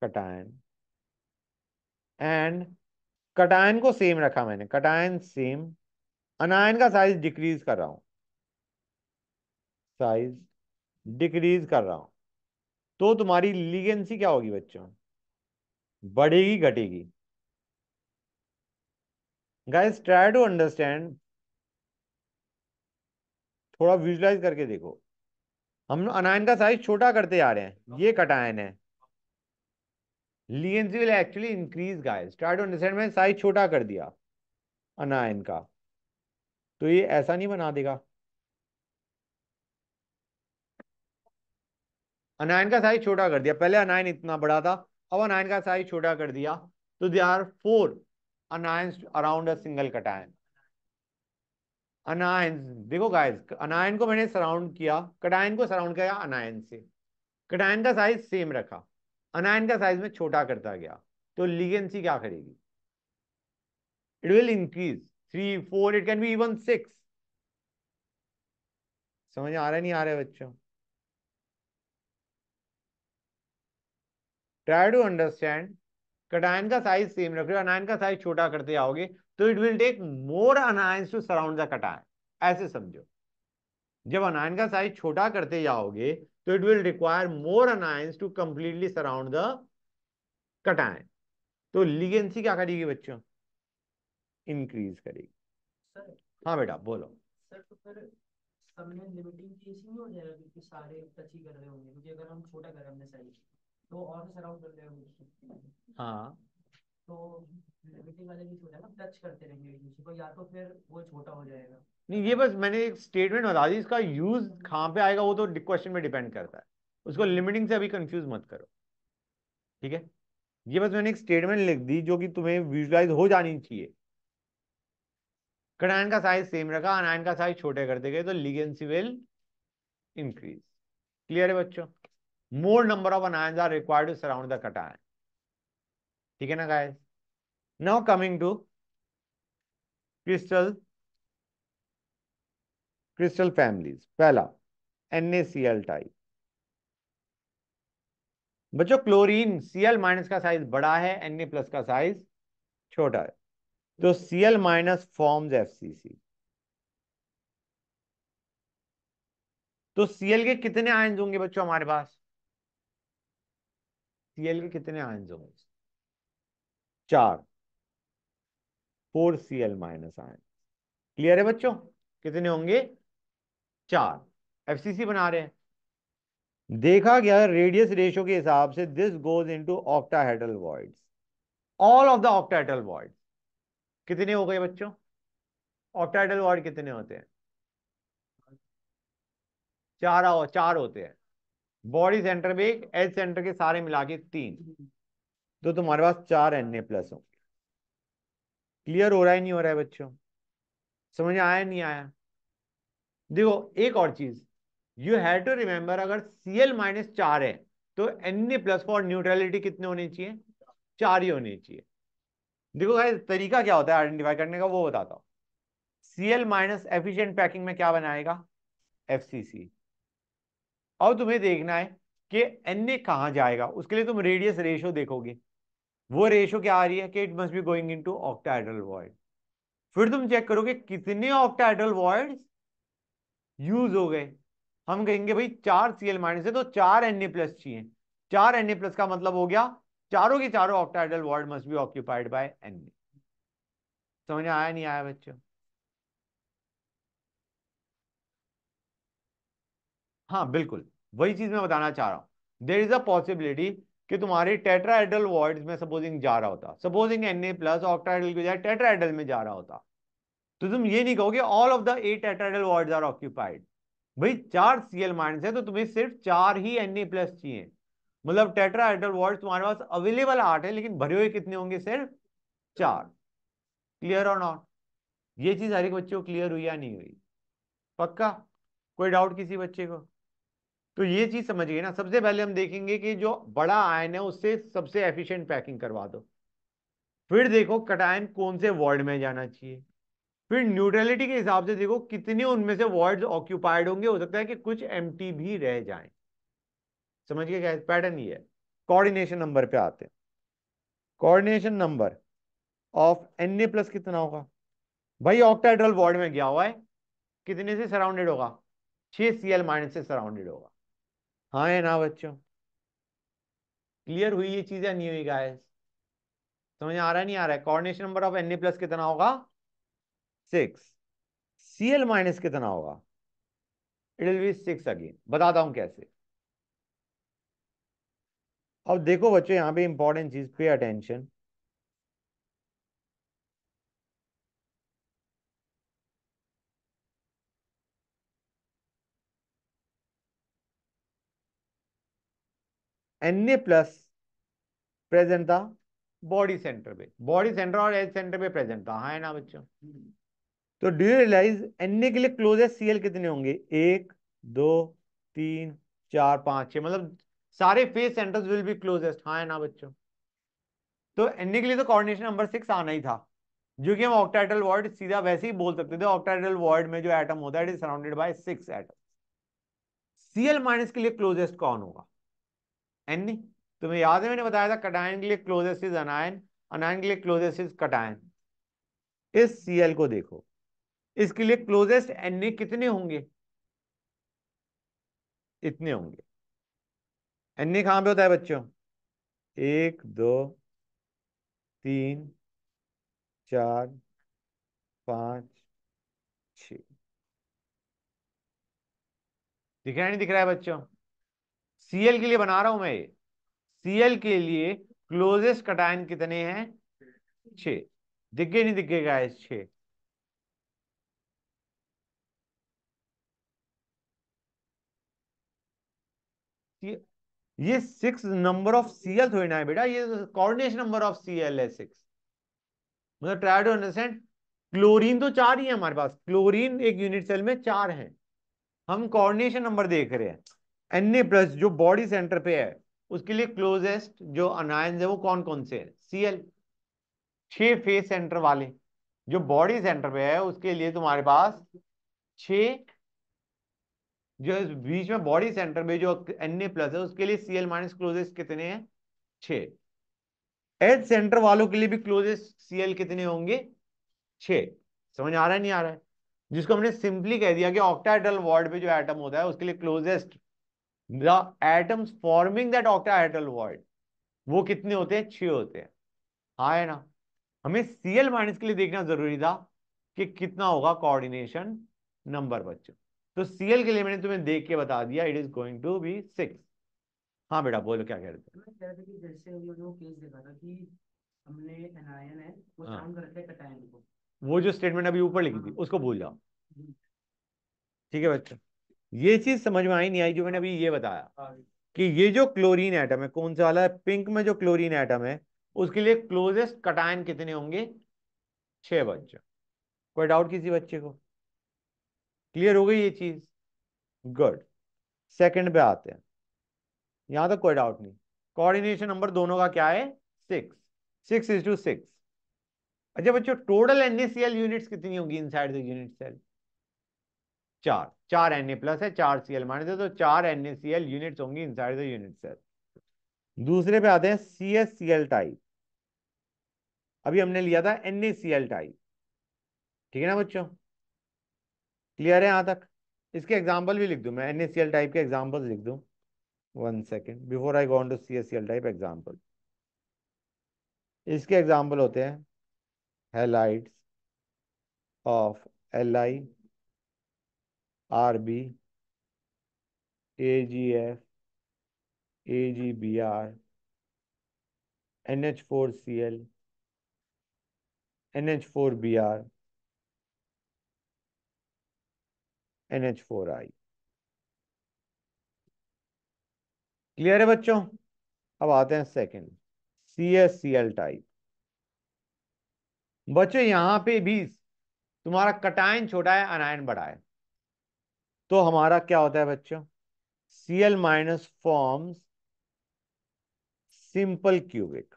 cation and cation को सेम रखा मैंने कटायन सेम अनायन का साइज डिक्रीज कर रहा हूं साइज डिक्रीज कर रहा हूं तो तुम्हारी लीगेंसी क्या होगी बच्चों बढ़ेगी घटेगी गाइस ट्राई टू अंडरस्टैंड थोड़ा विजुलाइज करके देखो हम अनायन का साइज छोटा करते जा रहे हैं ये कटायन है लियंस will actually increase guys try to understand मैंने साइज छोटा कर दिया अनायन का तो ये ऐसा नहीं बना देगा अनायन का साइज छोटा कर दिया पहले अनायन इतना बड़ा था अब अनायन का साइज छोटा कर दिया तो they are four anions around a single cation anions देखो गाइस अनायन को मैंने सराउंड किया कटायन को सराउंड किया अनायन से कटायन का साइज सेम रखा अनायन का साइज में छोटा करता गया तो लिगेंसी क्या करेगी it will increase three four it can be even six समझ आ रहा नहीं आ रहा बच्चों ट्राई टू अंडरस्टैंड कटायन का साइज सेम रख रहे हो अनायन का साइज छोटा करते आओगे तो it will take more anions to surround the cation ऐसे समझो जब अनायन का साइज छोटा करते जाओगे So it will require more anions to completely surround the cation. तो लिगेंसी क्या करेगी बच्चों इंक्रीज करेगी हाँ बेटा बोलो सर तो फिर सबने लिमिटिंग केस नहीं हो जाएगा क्योंकि सारे टच ही कर रहे होंगे क्योंकि अगर हम छोटा करें हमने साइज तो और सराउंड कर रहे होंगे हाँ तो ग्रेविटी वाले भी छोटा ना टच करते रहेंगे एक दूसरे को या तो फिर वो छोटा हो जाएगा नहीं ये बस मैंने एक स्टेटमेंट बता दी इसका यूज कहाँ पे आएगा वो तो क्वेश्चन में डिपेंड करता है उसको लिमिटिंग से अभी कंफ्यूज मत करो ठीक है ये बस मैंने एक स्टेटमेंट लिख दी जो कि तुम्हें विजुलाइज हो जानी चाहिए कनायन का साइज सेम रखा अनायन का साइज छोटे करते गए तो लिगेंसी विल इंक्रीज क्लियर है बच्चों more number of anion are required to surround the cation ठीक है ना guys now coming to crystal crystal families पहला एनएसीएल टाइप बच्चों क्लोरीन सीएल माइनस का साइज बड़ा है एन प्लस का साइज छोटा है तो सीएल माइनस फॉर्म्स एफसीसी तो सीएल के कितने आयन होंगे बच्चों हमारे पास सीएल के कितने आयन होंगे चार four C L minus ion clear है बच्चों कितने होंगे चार एफसीसी बना रहे हैं देखा गया रेडियस रेशो के हिसाब से this goes into octahedral void all of the octahedral void कितने हो गए बच्चों ऑक्टाहेड्रल वॉइड कितने होते हैं चार चार होते हैं बॉडी सेंटर में एक एज सेंटर के सारे मिला के तीन तो तुम्हारे पास चार एन ए प्लस होंगे क्लियर हो रहा है नहीं हो रहा है बच्चों समझ आया नहीं आया देखो एक और चीज यू हैव टू रिमेम्बर अगर सी एल माइनस चार है तो N A plus for neutrality कितने होने चाहिए चार ही होने चाहिए देखो भाई तरीका क्या होता है आइडेंटिफाई करने का वो बताता हूँ C L minus efficient packing में क्या बनाएगा एफ सी सी और तुम्हें देखना है कि एन ए कहाँ जाएगा उसके लिए तुम रेडियस रेशियो देखोगे वो रेशो क्या आ रही है कि it must be going into octahedral void फिर तुम चेक करोगे कितने ऑक्टाइडल वॉइड यूज हो गए हम कहेंगे भाई चार सी एल माइनस है तो चार एन ए प्लस चाहिए चार एन ए प्लस का मतलब हो गया चारों के चारों octahedral void must be occupied by N A समझ आया नहीं आया बच्चों हाँ बिल्कुल वही चीज मैं बताना चाह रहा हूं देर इज अ पॉसिबिलिटी कि तुम्हारे टेट्राइडल वॉइड में सपोजिंग जा रहा होता supposing N A plus octahedral की बजाय टेट्राइडल में जा रहा होता तो तुम ये नहीं कहोगे all of the a tetrahedral voids are occupied भाई चार सी एल माइंड है तो तुम्हें सिर्फ चार ही एन ए प्लस चाहिए मतलब टेट्राइडल वॉर्ड तुम्हारे पास अवेलेबल आठ है लेकिन भरे हुए कितने होंगे सिर्फ चार क्लियर और नॉट ये चीज हर एक बच्चे को क्लियर हुई या नहीं हुई पक्का कोई डाउट किसी बच्चे को तो ये चीज समझिए ना सबसे पहले हम देखेंगे कि जो बड़ा आयन है उससे सबसे एफिशिएंट पैकिंग करवा दो फिर देखो कटायन कौन से वार्ड में जाना चाहिए फिर न्यूट्रलिटी के हिसाब से देखो कितने उनमें से वार्ड ऑक्यूपाइड होंगे हो सकता है कि कुछ एम भी रह जाए समझिए क्या पैटर्न ये है कोऑर्डिनेशन नंबर पे आते coordination number of N A plus कितना होगा भाई ऑक्टाइड्रल वार्ड में गया हुआ है कितने से सराउंडेड होगा छह सी एल माइनस से सराउंडेड होगा हाँ है ना बच्चों क्लियर हुई ये चीज या नहीं हुई गाय समझ आ रहा है नहीं आ रहा है coordination number of N A plus कितना होगा सिक्स सी एल माइनस कितना होगा it will be six again बताता हूं कैसे अब देखो बच्चों यहाँ पे इंपॉर्टेंट चीज पे अटेंशन Na प्लस प्रेजेंट था बॉडी सेंटर पे बॉडी सेंटर और एज सेंटर पे प्रेजेंट था हाँ ना बच्चों तो डू यू रियलाइज एन के लिए क्लोजेस्ट सीएल कितने होंगे एक दो तीन चार पांच छह मतलब सारे face centres will be closest हाँ है ना बच्चों तो एन के लिए तो कॉर्डिनेशन नंबर सिक्स आना ही था जो कि हम ऑक्टाइटल वर्ड सीधा वैसे ही बोल सकते थे ऑक्टाइटल वर्ड में जो एटम होता है it is surrounded by six atom Cl minus के लिए क्लोजेस्ट कौन होगा एनी तुम्हें याद है मैंने बताया था कटायन के लिए क्लोजेस्ट इज अनायन अनायन के लिए क्लोजेस्ट इज कटायन इस सीएल को देखो इसके लिए क्लोजेस्ट एन कितने होंगे इतने होंगे एन कहां पे होता है बच्चों एक दो तीन चार पांच छ दिख रहा है नहीं दिख रहा है बच्चों सीएल के लिए बना रहा हूं मैं सीएल के लिए क्लोजेस्ट कटायन कितने हैं छ दिखे नहीं दिखे इस छ ये सिक्स नंबर ऑफ सीएल थोड़ी ना है बेटा ये कोऑर्डिनेशन नंबर ऑफ सीएल है सिक्स मतलब ट्राई टू अंडरस्टैंड क्लोरीन तो चार ही है हमारे पास क्लोरीन एक यूनिट सेल में चार है हम कोऑर्डिनेशन नंबर देख रहे हैं एन ए प्लस जो बॉडी सेंटर पे है उसके लिए क्लोजेस्ट जो अनायंस है वो कौन कौन से है सी एल छ फेस सेंटर वाले जो बॉडी सेंटर पे है उसके लिए तुम्हारे पास छ जो बीच में बॉडी सेंटर में जो एन ए प्लस है उसके लिए सी एल माइनस क्लोजेस्ट कितने हैं छ सेंटर वालों के लिए भी क्लोजेस्ट सी एल कितने होंगे छ समझ आ रहा है नहीं आ रहा है जिसको हमने सिंपली कह दिया कि ऑक्टाइडल वार्ड पे जो एटम होता है उसके लिए closest atoms forming that octahedral void वो कितने होते हैं छह होते हैं हाँ है ना हमें सीएल माइनस के लिए देखना जरूरी था कि कितना होगा कोऑर्डिनेशन नंबर बच्चों तो सीएल के लिए मैंने तुम्हें देख के बता दिया it is going to be six हाँ बेटा बोलो क्या कह रहे थे वो हाँ। वो जो स्टेटमेंट अभी ऊपर लिखी थी हाँ। उसको भूल जाओ हम्म। ठीक है बच्चों ये चीज समझ में आई नहीं आई जो मैंने अभी ये बताया हाँ कि ये जो क्लोरीन एटम है कौन सा वाला है पिंक में जो क्लोरीन एटम है उसके लिए क्लोजेस्ट कटायन कितने होंगे छह बच्चे कोई डाउट किसी बच्चे को क्लियर हो गई ये चीज गुड सेकंड पे आते हैं यहां तक कोई डाउट नहीं कोऑर्डिनेशन नंबर दोनों का क्या है six six is to six अच्छा बच्चों टोटल एनएसीएल यूनिट्स कितनी होंगी इनसाइड द यूनिट सेल चार चार एन प्लस है चार सी एल माइनस है तो चार एन सी एल यूनिट होंगी inside the unit cell दूसरे पे आते हैं C S C L type अभी हमने लिया था N A C L type ठीक है ना बच्चों क्लियर है यहां तक इसके एग्जाम्पल भी लिख दू मैं N A C L type के एग्जाम्पल लिख दू one second before I go on to C S C L type example इसके एग्जाम्पल होते हैं halide of L I R B A G F A G B R N H four C L N H four B R N H four I clear है बच्चों अब आते हैं second C S C L type बच्चों यहां पे भी तुम्हारा कटायन छोटा है अनायन बड़ा है तो हमारा क्या होता है बच्चों C L minus forms simple cubic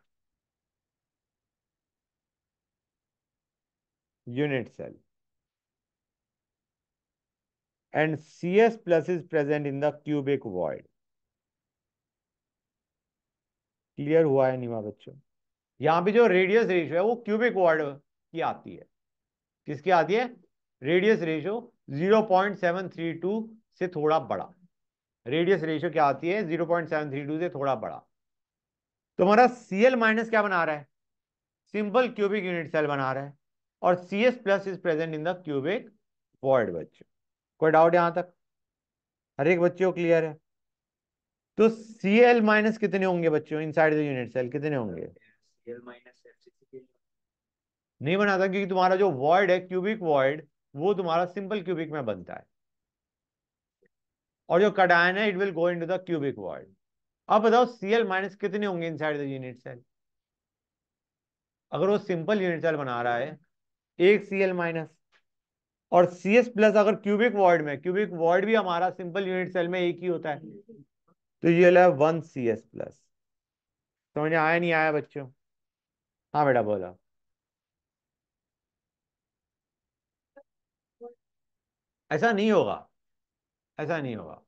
unit cell and C S plus is present in the cubic void clear हुआ है निमा बच्चों यहां पे जो रेडियस रेशो है वो क्यूबिक वर्ड की आती है किसकी आती है रेडियस रेशो 0.732 से थोड़ा बड़ा रेडियस रेशियो क्या आती है 0.732 से थोड़ा बड़ा तो हमारा Cl माइनस क्या बना रहा है सिंपल क्यूबिक यूनिट सेल बना रहा है और C S plus is present in the cubic void बच्चे कोई डाउट यहां तक हर एक बच्चे को क्लियर है तो सी एल माइनस कितने होंगे बच्चों inside the unit cell कितने होंगे नहीं बनाता क्योंकि तुम्हारा जो वर्ड है क्यूबिक वर्ड वो तुम्हारा सिंपल क्यूबिक में बनता है और जो कडायन है it will go into the cubic void अब बताओ सीएल माइनस कितने होंगे इन साइड यूनिट सेल अगर वो सिंपल यूनिट सेल बना रहा है एक सीएल माइनस और सी एस प्लस अगर क्यूबिक वर्ड में क्यूबिक वर्ड भी हमारा सिंपल यूनिट सेल में एक ही होता है तो ये ला वन सी एस प्लस समझ आया नहीं आया बच्चों हाँ बेटा बोला ऐसा नहीं होगा ऐसा नहीं होगा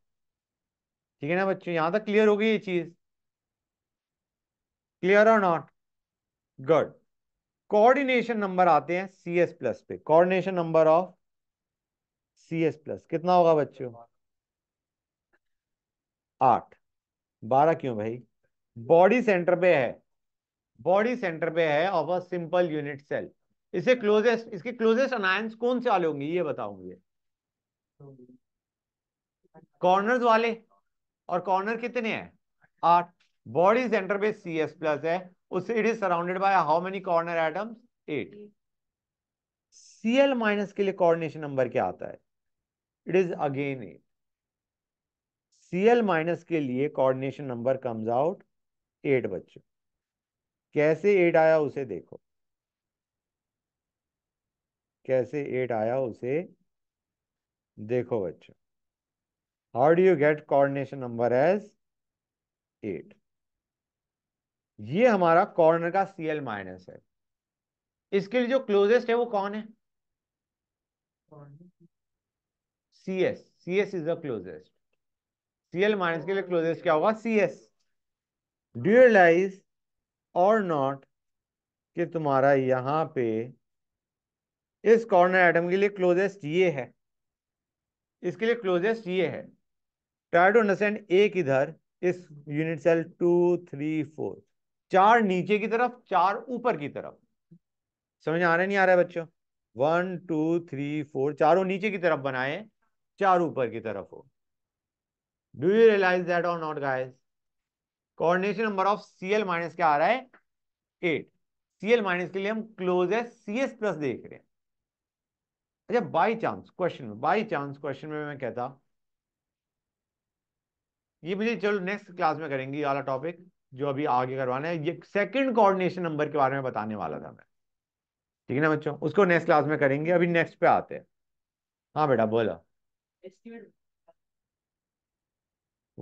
ठीक है ना बच्चों यहां तक क्लियर होगी ये चीज क्लियर और नॉट गुड कोऑर्डिनेशन नंबर आते हैं सी एस प्लस पे coordination number of C S plus कितना होगा बच्चों आठ बारह क्यों भाई बॉडी सेंटर पे है बॉडी सेंटर पे है of a simple unit cell इसे क्लोजेस्ट इसके क्लोजेस्ट अनायंस कौन से वाले होंगे ये बताओ मुझे कॉर्नर्स वाले और कॉर्नर कितने हैं आठ बॉडी सेंटर पे सी एस प्लस है उससे it is surrounded by how many corner atoms eight C L minus के लिए कोऑर्डिनेशन नंबर क्या आता है it is again eight C L minus के लिए coordination number comes out eight बच्चों कैसे एट आया उसे देखो कैसे एट आया उसे देखो बच्चों how do you get coordination number as eight ये हमारा कॉर्नर का सी एल माइनस है इसके लिए जो क्लोजेस्ट है वो कौन है C S C S is the closest C L minus के लिए क्लोजेस्ट क्या होगा सी एस डू रियलाइज और नॉट कि तुम्हारा यहां पे इस कॉर्नर एटम के लिए क्लोजेस्ट ये है इसके लिए क्लोजेस्ट ये है ट्राई टू अंडरस्टैंड एक इधर इस unit cell two three four चार नीचे की तरफ चार ऊपर की तरफ समझ आ रहा नहीं आ रहा है बच्चों वन टू थ्री फोर चारों नीचे की तरफ बनाए चार ऊपर की तरफ हो डू यू रियलाइज दैट और not guys coordination number of C L minus क्या आ रहा है एट सी एल माइनस के लिए हम क्लोजेस्ट सी एस प्लस देख रहे हैं अच्छा बाई चांस क्वेश्चन में बाई चांस क्वेश्चन में मैं कहता ये मुझे चलो नेक्स्ट क्लास में करेंगे ये वाला टॉपिक जो अभी आगे करवाना है ये सेकंड कोऑर्डिनेशन नंबर के बारे में बताने वाला था मैं ठीक है ना बच्चों उसको नेक्स्ट क्लास में करेंगे अभी नेक्स्ट पे आते हैं हाँ बेटा बोला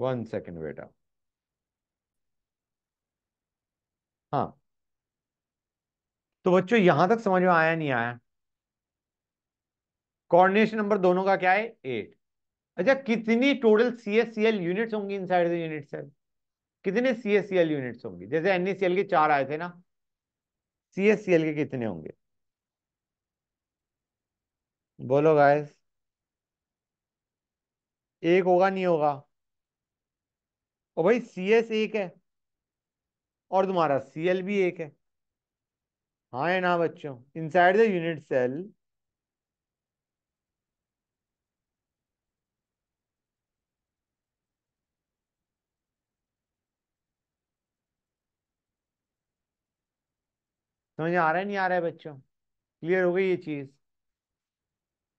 वन सेकेंड बेटा हाँ तो बच्चों यहां तक समझ में आया नहीं आया कोऑर्डिनेशन नंबर दोनों का क्या है एट अच्छा hmm. कितनी total C S C L unit होंगी इन साइड यूनिट सेल कितने C S C L units होंगी जैसे एन एस सी एल के चार आए थे ना सी एस सी एल के कितने होंगे बोलो गाइस एक होगा नहीं होगा और भाई सी एस एक है और तुम्हारा सी एल भी एक है हाँ है ना बच्चों इनसाइड द यूनिट सेल समझ आ रहा है नहीं आ रहा है बच्चों क्लियर हो गई ये चीज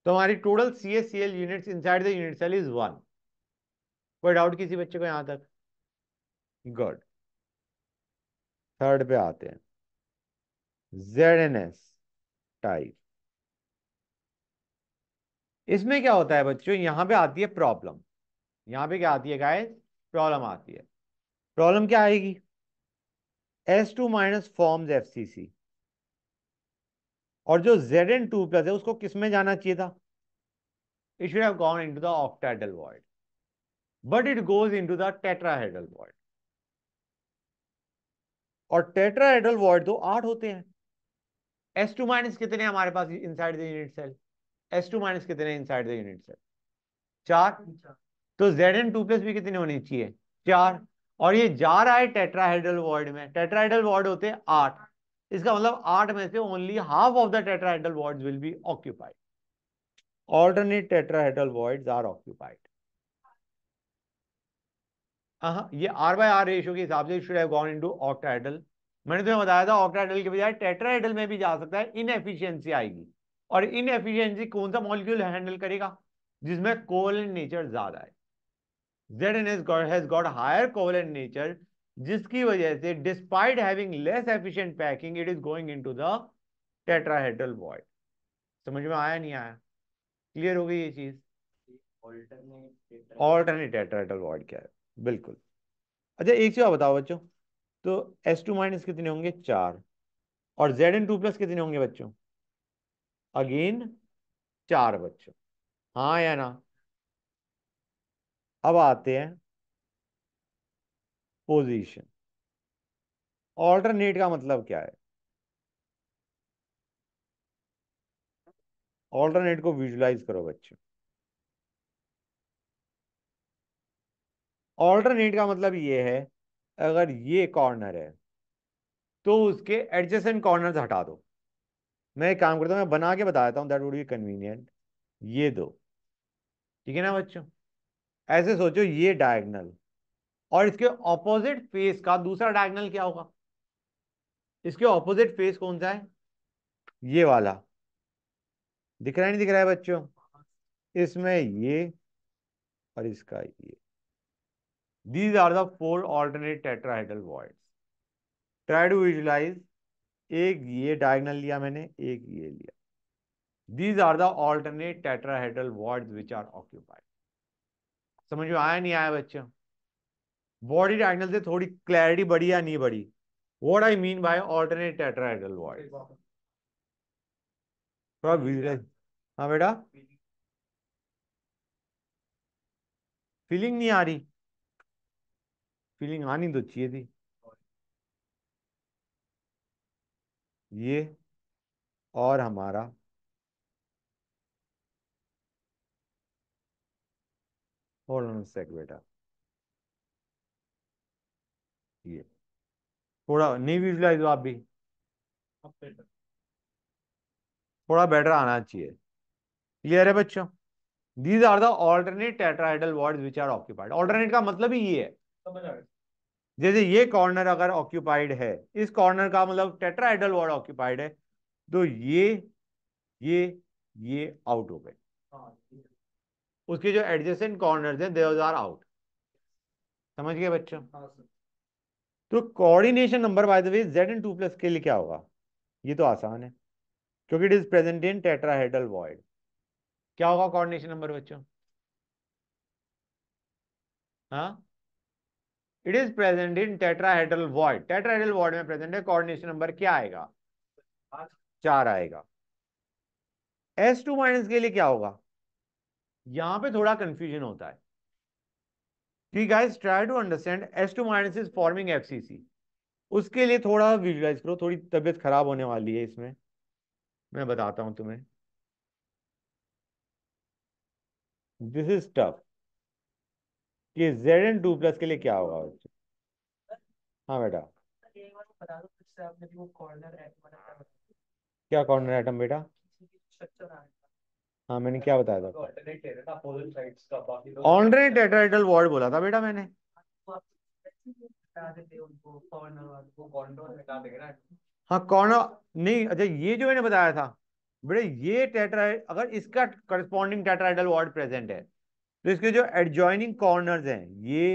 तो हमारी total C S C L unit inside the unit cell is one कोई डाउट किसी बच्चे को यहां तक गुड थर्ड पे आते हैं जेड एन एस टाइप इसमें क्या होता है बच्चों यहां पे आती है प्रॉब्लम यहाँ पे क्या आती है गाइस प्रॉब्लम आती है प्रॉब्लम क्या आएगी S two minus forms F C C और जो जेड एन टू प्लस है उसको किसमें जाना चाहिए था it should have gone into the octahedral world but it goes into the tetrahedral world और टेट्राहेड्रल वॉइड तो आठ होते हैं एस टू माइनस कितने हमारे पास inside the unit cell S two minus कितने inside the unit cell चार तो जेड एन टू प्लस भी कितने होने चाहिए चार और ये जा रहा है टेट्राहेड्रल वॉर्ड में टेट्राहेड्रल वॉर्ड होते हैं आठ इसका मतलब आठ में से only half of the tetrahedral voids will be occupied alternate tetrahedral voids are occupied ये आर बाई आर रेशियो के हिसाब से should have gone into octahedral मैंने तुम्हें बताया था ऑक्टाहेड्रल के बजाय टेट्राहेड्रल में भी जा सकता है इनएफिशिएंसी आएगी और इनएफिशिएंसी कौन सा मॉलिक्यूल हैंडल करेगा जिसमें कोवलेंट नेचर ज्यादा है Z N S has got higher covalent nature जिसकी वजह से despite having less efficient packing it is going into the tetrahedral void समझ में आया नहीं आया क्लियर हो गई ये चीज ऑल्टरनेट टेट्राहेड्रल वॉइड क्या है बिल्कुल अच्छा एक चीज बताओ बच्चों तो एस टू माइनस कितने होंगे चार और जेड एन टू प्लस कितने होंगे बच्चों अगेन चार बच्चों हाँ या ना अब आते हैं पोजीशन ऑल्टरनेट का मतलब क्या है ऑल्टरनेट को विजुलाइज करो बच्चों ऑल्टरनेट का मतलब ये है अगर ये कॉर्नर है तो उसके एडजेसेंट कॉर्नर हटा दो मैं एक काम करता हूं मैं बना के बता देता हूँ दैट वुड बी कन्वीनियंट ये दो ठीक है ना बच्चों ऐसे सोचो ये डायगनल और इसके ऑपोजिट फेस का दूसरा डायगनल क्या होगा इसके ऑपोजिट फेस कौन सा है ये वाला दिख रहा है नहीं दिख रहा है बच्चों इसमें ये और इसका ये these are the four alternate tetrahedral void try to visualize एक ये डायगनल लिया मैंने एक ये लिया these are the alternate tetrahedral void which are occupied समझ में आया नहीं आया बच्चों बॉडी ट्राइंगल से थोड़ी क्लैरिटी बढ़ी या नहीं बढ़ी what I mean by alternate tetrahedral body थोड़ा विजुअलाइज हाँ बेटा फीलिंग नहीं आ रही फीलिंग आनी तो चाहिए थी ये और हमारा होल्ड ऑन सेक बेटा ये थोड़ा नहीं विजुलाइज आप भी थोड़ा बेटर आना चाहिए क्लियर है बच्चों these are the alternate tetrahedral voids which are occupied alternate का मतलब ही ये है जैसे ये कॉर्नर अगर ऑक्यूपाइड है इस कॉर्नर का मतलब टेट्राइडल वर्ड ऑक्यूपाइड है तो ये ये ये आउट हो गए हाँ, उसके जो एडजेसेंट कॉर्नर हैं दे आर आउट समझ गए बच्चों हाँ, तो coordination number by the way Z N two plus के लिए क्या होगा ये तो आसान है क्योंकि it is present in tetrahedral void क्या होगा कोऑर्डिनेशन नंबर बच्चों हाँ it is present in tetrahedral void tetrahedral void में प्रेजेंट है कोऑर्डिनेशन नंबर क्या आएगा चार आएगा एस टू माइनस के लिए क्या होगा यहां पे थोड़ा कंफ्यूजन होता है कि guys try to understand S two minus is forming F C C उसके लिए थोड़ा विजुलाइज करो थोड़ी तबीयत खराब होने वाली है इसमें मैं बताता हूं तुम्हें दिस इज टफ कि जेड एन टू प्लस के लिए क्या होगा हाँ बेटा क्या कॉर्नर आइटम बेटा हाँ मैंने क्या बताया था ऑनरेट टेट्राइडल वर्ड बोला था बेटा मैंने हाँ कौन नहीं अच्छा ये जो मैंने बताया था बेटा ये टेट्रा अगर इसका करस्पॉन्डिंग टेट्राइडल वर्ड प्रेजेंट है तो इसके जो एडजॉइनिंग कॉर्नर हैं ये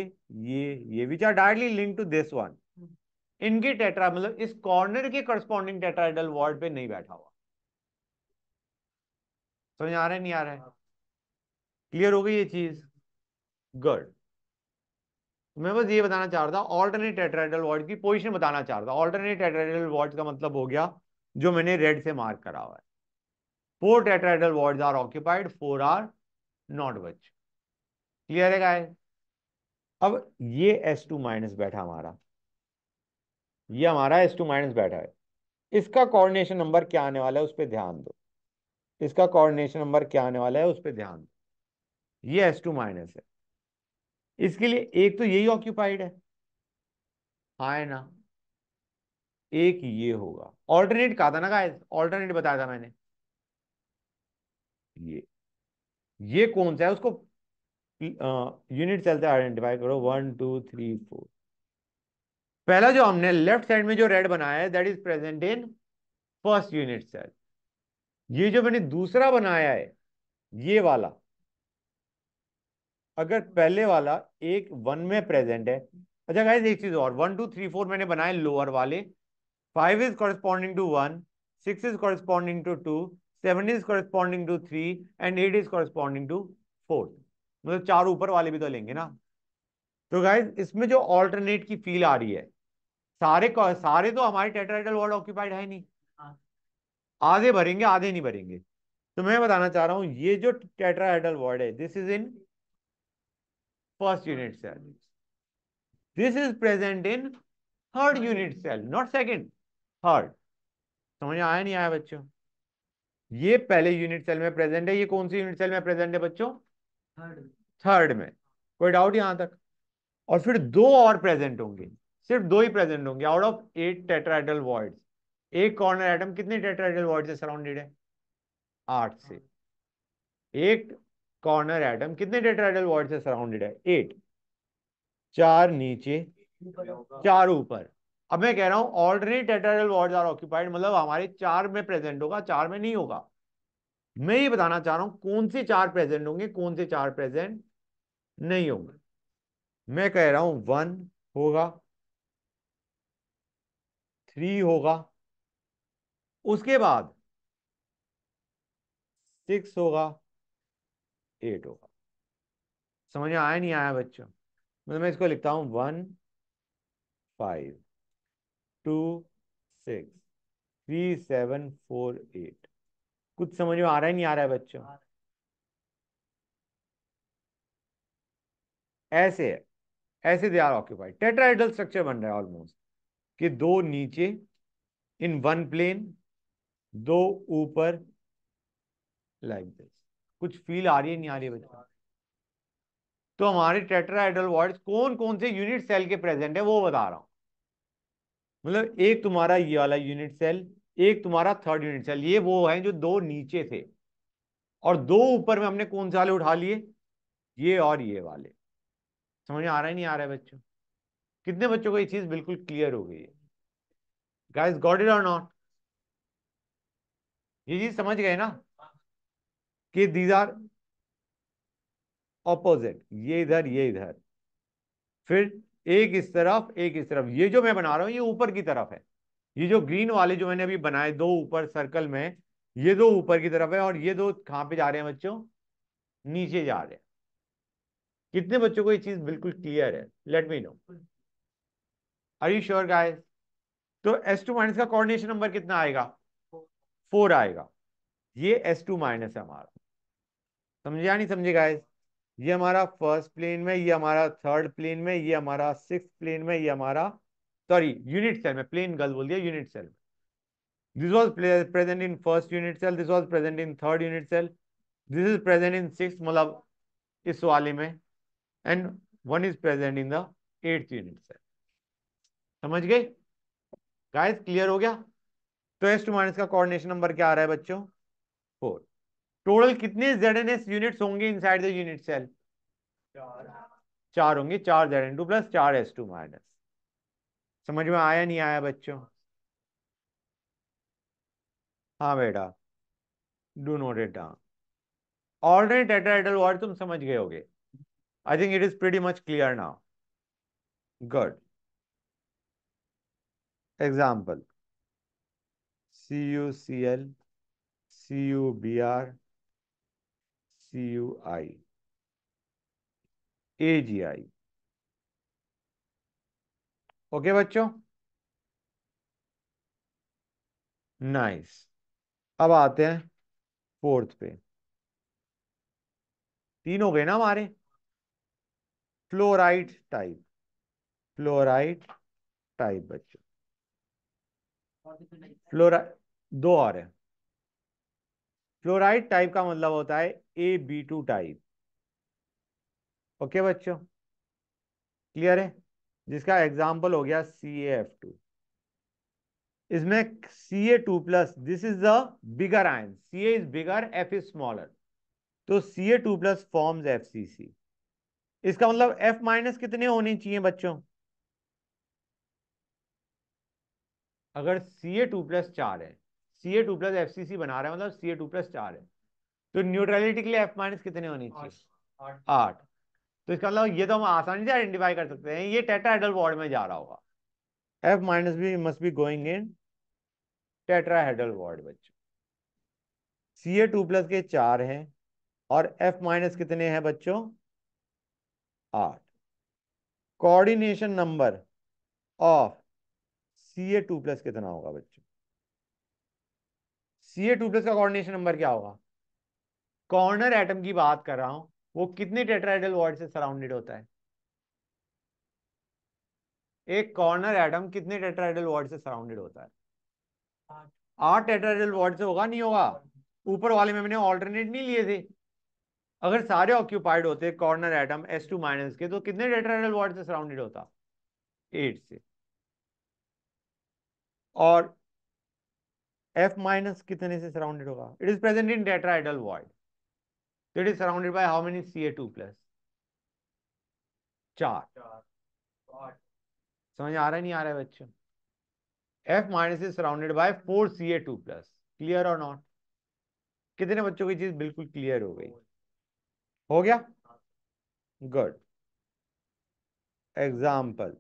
ये ये which are directly link to this one इनकी टेट्रा मतलब इस कॉर्नर के करस्पॉन्डिंग टेट्राइडल वर्ड पे नहीं बैठा हुआ समझ आ रहे नहीं आ रहे क्लियर हो गई ये चीज गुड मैं बस ये बताना चाह रहा था ऑल्टरनेट टेट्राइडल वर्ड की पोजीशन बताना चाह रहा था ऑल्टरनेट टेट्राइडल वर्ड का मतलब हो गया जो मैंने रेड से मार्क करा हुआ है four tetrahedral voids are occupied four are not which clear है गाय अब ये एस टू माइनस बैठा हमारा ये हमारा एस टू माइनस बैठा है इसका कोऑर्डिनेशन नंबर क्या आने वाला है उस पर ध्यान दो इसका कोऑर्डिनेशन नंबर क्या आने वाला है उस पर ध्यान दो ये एस टू माइनस है इसके लिए एक तो यही ऑक्यूपाइड है है हाँ ना एक ये होगा ऑल्टरनेट कहा था ना गाइस ऑल्टरनेट बताया था मैंने ये ये कौन सा है उसको यूनिट चलते आइडेंटिफाई करो वन टू थ्री फोर पहला जो हमने लेफ्ट साइड में जो रेड बनाया है that is present in first unit cell ये जो मैंने दूसरा बनाया है ये वाला अगर पहले वाला एक वन में प्रेजेंट है अच्छा गाइस एक चीज और वन टू थ्री फोर मैंने बनाए लोअर वाले five is corresponding to one six is corresponding to two seven is corresponding to three and eight is corresponding to four मतलब चार ऊपर वाले भी तो लेंगे ना तो गाइज इसमें जो ऑल्टरनेट की फील आ रही है सारे सारे तो हमारे टेट्राइडल वर्ड ऑक्यूपाइड है नहीं आधे भरेंगे आधे नहीं भरेंगे तो मैं बताना चाह रहा हूं ये जो टेट्राहेड्रल वर्ड है this is in first unit cell this is present in third unit cell not second third समझ आया नहीं आया बच्चों ये पहले यूनिट सेल में प्रेजेंट है ये कौन सी यूनिट सेल में प्रेजेंट है बच्चों थर्ड थर्ड में कोई डाउट यहां तक और फिर दो और प्रेजेंट होंगे सिर्फ दो ही प्रेजेंट होंगे out of eight tetrahedral voids एक कॉर्नर एटम कितने टेट्राइडल वॉइड से सराउंडेड है आठ से एक कॉर्नर एटम कितने टेट्राइडल वॉइड से सराउंडेड है एट चार नीचे चार ऊपर अब मैं कह रहा हूं alternate tetrahedral voids are occupied मतलब हमारे चार में प्रेजेंट होगा चार में नहीं होगा मैं ये बताना चाह रहा हूं कौन से चार प्रेजेंट होंगे कौन से चार प्रेजेंट नहीं होंगे मैं कह रहा हूं वन होगा थ्री होगा उसके बाद सिक्स होगा एट होगा समझ में आया नहीं आया बच्चों मतलब मैं इसको लिखता हूं one five two six three seven four eight कुछ समझ में आ रहा है नहीं आ रहा है बच्चों ऐसे है ऐसे they are occupied tetrahedral structure बन रहा है ऑलमोस्ट कि दो नीचे इन वन प्लेन दो ऊपर लाइक दिस कुछ फील आ रही है नहीं आ रही है बच्चों तो हमारे टेट्राइडल वॉइड्स कौन कौन से यूनिट सेल के प्रेजेंट है वो बता रहा हूँ मतलब एक तुम्हारा ये वाला यूनिट सेल एक तुम्हारा थर्ड यूनिट सेल ये वो है जो दो नीचे थे और दो ऊपर में हमने कौन से वाले उठा लिए ये और ये वाले समझ आ रहा है नहीं आ रहा है बच्चों कितने बच्चों को ये चीज बिल्कुल क्लियर हो गई है गाइस गॉट इट और नॉट ये चीज समझ गए ना कि दीज आर ऑपोजिट ये इधर ये इधर फिर एक इस तरफ एक इस तरफ ये जो मैं बना रहा हूं ये ऊपर की तरफ है ये जो ग्रीन वाले जो मैंने अभी बनाए दो ऊपर सर्कल में ये दो ऊपर की तरफ है और ये दो कहां पे जा रहे हैं बच्चों नीचे जा रहे हैं कितने बच्चों को ये चीज बिल्कुल क्लियर है let me know are you sure guys तो एस टू माइनस का कोऑर्डिनेशन नंबर कितना आएगा फोर आएगा ये एस टू माइनस है हमारा समझे या नहीं समझे गाइस ये हमारा फर्स्ट प्लेन में ये हमारा थर्ड प्लेन में ये हमारा सिक्स प्लेन में ये हमारा सॉरी यूनिट सेल में प्लेन गल बोल दिया unit cell this was present in first unit cell this was present in third unit cell this is present in six मतलब इस वाले में and one is present in the eighth unit cell समझ गए गाइस क्लियर हो गया तो एस टू माइनस का कोऑर्डिनेशन नंबर क्या आ रहा है बच्चों फोर टोटल कितने जेड एन एस यूनिट होंगे inside the unit cell चार चार होंगे चार जेड एन टू प्लस चार एस टू माइनस समझ में आया नहीं आया बच्चों हाँ बेटा do note it down already tetrahedral void तुम समझ गए होगे I think it is pretty much clear now good example C U C L C U B R C U I A G I okay बच्चों नाइस अब आते हैं फोर्थ पे तीन हो गए ना हमारे फ्लोराइड टाइप फ्लोराइड टाइप बच्चों फ्लोराइड दो और है फ्लोराइड टाइप का मतलब होता है A B two type okay बच्चों क्लियर है जिसका एग्जाम्पल हो गया सी एफ टू इसमें C A two plus this is the bigger ion C A is bigger F is smaller तो C A two plus forms F C C इसका मतलब एफ माइनस कितने होने चाहिए बच्चों अगर सी ए टू प्लस चार है C A two plus F C C बना रहा है मतलब सी ए टू प्लस चार है तो न्यूट्रलिटी के लिए एफ माइनस कितने होने चाहिए आठ तो इसका मतलब ये तो हम आसानी से आइडेंटिफाई कर सकते हैं ये टेट्राहेड्रल वॉर्ड में जा रहा होगा एफ माइनस भी must be going in tetrahedral void बच्चों सी ए टू प्लस के चार हैं और एफ माइनस कितने हैं बच्चों आठ coordination number of C A two plus कितना होगा बच्चों सी ए टू प्लस का कोऑर्डिनेशन नंबर क्या होगा कॉर्नर एटम की बात कर रहा हूं वो कितने टेट्राइडल वॉर्ड से सराउंडेड होता है एक कॉर्नर एटम कितने टेट्राइडल वॉर्ड से सराउंडेड होता है आठ टेट्राइडल वॉर्ड से होगा नहीं होगा ऊपर वाले में मैंने ऑल्टरनेट नहीं लिए थे अगर सारे ऑक्यूपाइड होते corner atom S two minus के तो कितने टेट्राइडल वॉर्ड से सराउंडेड होता एट से और एफ माइनस कितने से सराउंडेड होगा it is present in tetrahedral void it is surrounded by how many C A two plus चार, समझ आ रहा नहीं आ रहा है बच्चों F minus is surrounded by four C A two plus clear और नॉट कितने बच्चों की चीज बिल्कुल क्लियर हो गई हो गया गुड एग्जाम्पल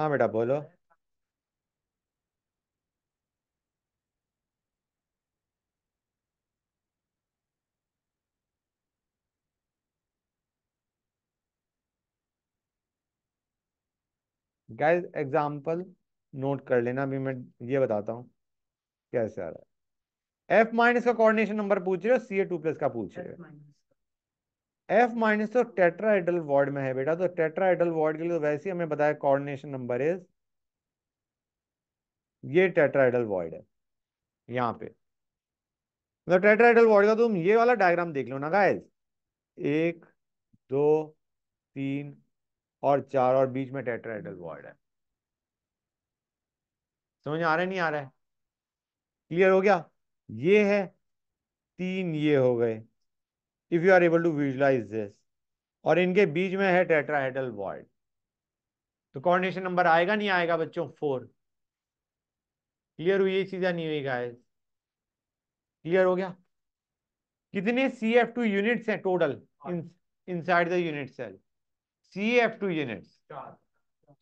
हाँ बेटा बोलो गाइस एग्जांपल नोट कर लेना अभी मैं ये बताता हूँ कैसे आ रहा है एफ माइनस का कोऑर्डिनेशन नंबर पूछ रहे हो सी ए टू प्लस का पूछ रहे हो एफ माइनस तो टेट्राइडल वार्ड में है बेटा तो टेट्राइडल वार्ड के लिए तो वैसे ही हमें बताया कोऑर्डिनेशन नंबर इज ये टेट्राइडल वार्ड है यहाँ पे मतलब टेट्राइडल वार्ड का तुम ये वाला डायग्राम देख लो ना गाइस एक दो तीन और चार और बीच में टेट्राइडल वॉर्ड है समझ आ रहा है नहीं आ रहा है क्लियर हो गया ये है तीन ये हो गए if you are able to visualise this और इनके बीच में है टेट्राहेड्रल वॉर्ड तो कॉर्डिनेशन नंबर आएगा नहीं आएगा बच्चों फोर क्लियर हुई ये चीजें नहीं हुई गाइस क्लियर हो गया कितने सी एफ टू यूनिट्स हैं total inside the unit cell C F two unit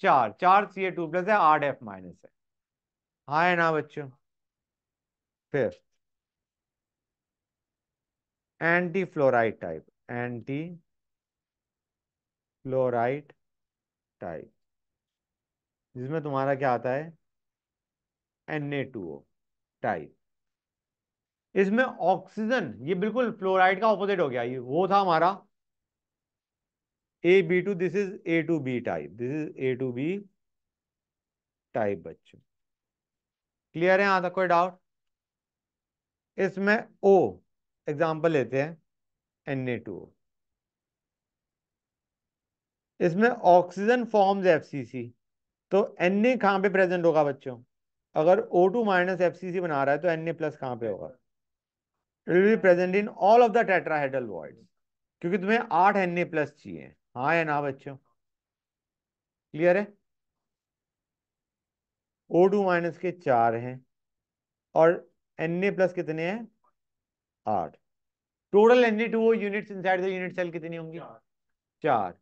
चार चार सी ए टू प्लस है आठ एफ माइनस है हाँ है ना बच्चों फिर anti fluoride type anti fluoride type जिसमें तुम्हारा क्या आता है N A two O type इसमें ऑक्सीजन ये बिल्कुल फ्लोराइड का ऑपोजिट हो गया ये वो था हमारा A B two this is A two B type this is A two B type बच्चों क्लियर है यहां तक कोई डाउट इसमें ओ एग्जाम्पल लेते हैं एन ए टू ओ इसमें ऑक्सीजन फॉर्म्स एफसीसी तो एन ए कहां पे प्रेजेंट होगा बच्चों अगर O two minus F C C बना रहा है तो एन ए प्लस कहां पे होगा it will be present in all of the tetrahedral voids क्योंकि तुम्हें आठ एन ए प्लस चाहिए हाँ या ना बच्चों क्लियर है ओ टू माइनस के चार हैं और एन ए प्लस कितने हैं आठ total N A two unit inside unit cell कितनी होंगी चार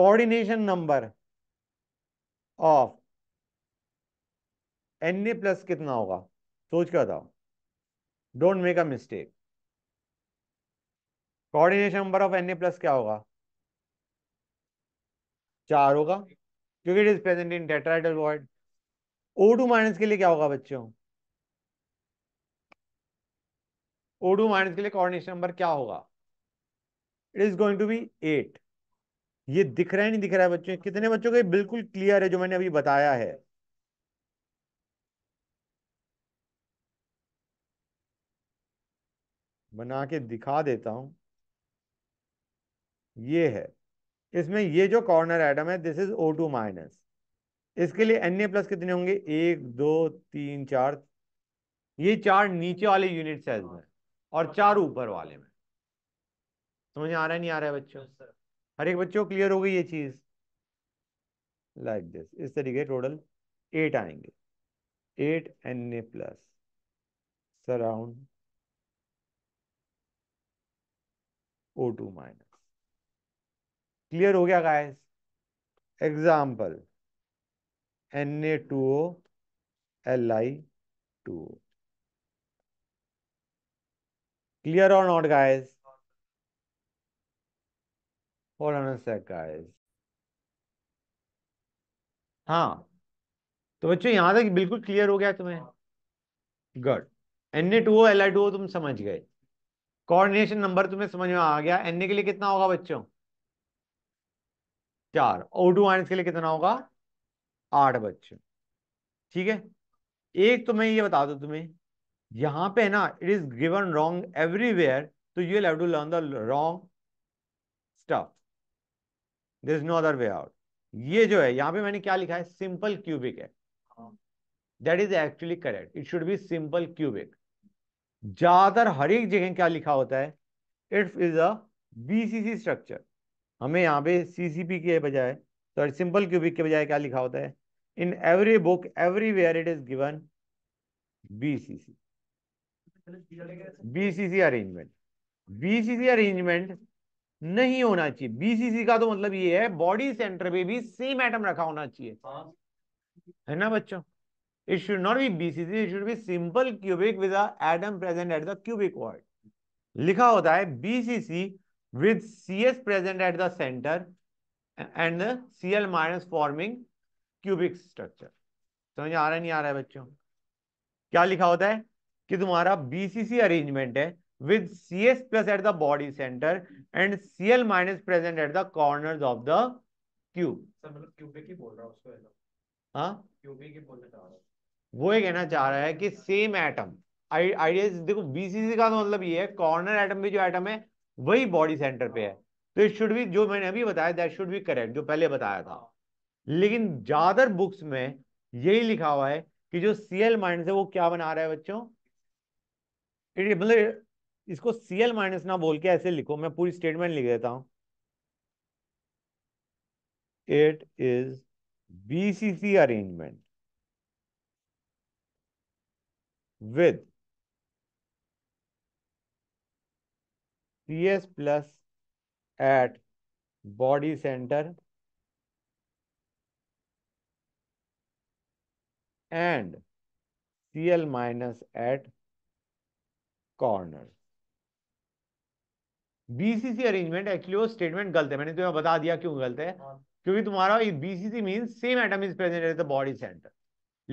coordination number of N A plus कितना होगा सोच के बताओ don't make a mistake coordination number of N A plus क्या होगा चार होगा क्योंकि it is present in tetrahedral void O two minus के लिए क्या होगा बच्चों ओ टू माइनस के लिए कॉर्डिनेशन नंबर क्या होगा it is going to B eight ये दिख रहा है नहीं दिख रहा है बच्चों कितने बच्चों के बिल्कुल क्लियर है जो मैंने अभी बताया है बना के दिखा देता हूं ये है इसमें ये जो कॉर्नर एटम है this is O two minus इसके लिए एन ए प्लस कितने होंगे एक दो तीन चार ये चार नीचे वाले यूनिट सेल्स में और चार ऊपर वाले में समझ आ रहा है नहीं आ रहा है बच्चों हर एक बच्चों क्लियर हो गई ये चीज लाइक दिस इस तरीके टोटल एट आएंगे eight N A plus surround O two minus clear हो गया guys example N A two O L I two clear और नॉट गाइस Hold on हाँ तो बच्चों यहां तक बिल्कुल क्लियर हो गया तुम्हें good N A two O L I two O तुम समझ गए कोऑर्डिनेशन नंबर तुम्हें समझ में आ गया एन ए के लिए कितना होगा बच्चों चार और टू माइनस के लिए कितना होगा आठ बच्चे ठीक है एक तो मैं ये बता दू तुम्हें यहां पे है ना it is given wrong everywhere तो you have to learn the wrong stuff there is no other way out ये जो है यहां पे मैंने क्या लिखा है सिंपल क्यूबिक है that is actually correct it should be simple cubic ज्यादातर हर एक जगह क्या लिखा होता है it is a BCC structure हमें यहाँ पे सीसीपी के बजाय सॉरी सिंपल क्यूबिक के बजाय क्या लिखा होता है in every book everywhere it is given BCC BCC arrangement BCC arrangement नहीं होना चाहिए बीसीसी का तो मतलब ये है बॉडी सेंटर पे भी सेम एटम रखा होना चाहिए है ना बच्चों it should not be B C C should be simple cubic the present at the cubic word लिखा होता है BCC with Cs present at the center and the Cl minus forming cubic structure. समझ आ रहा नहीं आ रहा है बच्चों क्या लिखा होता है कि तुम्हारा BCC अरेंजमेंट है with Cs plus at the body center and Cl minus present at the corners of the cube. Sir मतलब क्यूबिक ही बोल रहा हूँ उसको हाँ क्यूबिक ही बोलना चाह रहा हूँ वो ये कहना चाह रहा है कि सेम एटम आइडिया देखो बीसीसी का तो मतलब ये है कॉर्नर एटम भी जो एटम है वही बॉडी सेंटर पे है हाँ। तो इट शुड भी जो मैंने अभी बताया दैट शुड भी करेक्ट जो पहले बताया था लेकिन ज्यादातर बुक्स में यही लिखा हुआ है कि जो सी एल माइनस है वो क्या बना रहा है बच्चों मतलब इसको सीएल माइनस ना बोल के ऐसे लिखो मैं पूरी स्टेटमेंट लिख देता हूं it is BCC arrangement with C S plus at body centre and C L minus at corner BCC arrangement actually वो स्टेटमेंट गलत है मैंने तुम्हें बता दिया क्यों गलत है हाँ। क्योंकि तुम्हारा BCC mean same atom is present at the body centre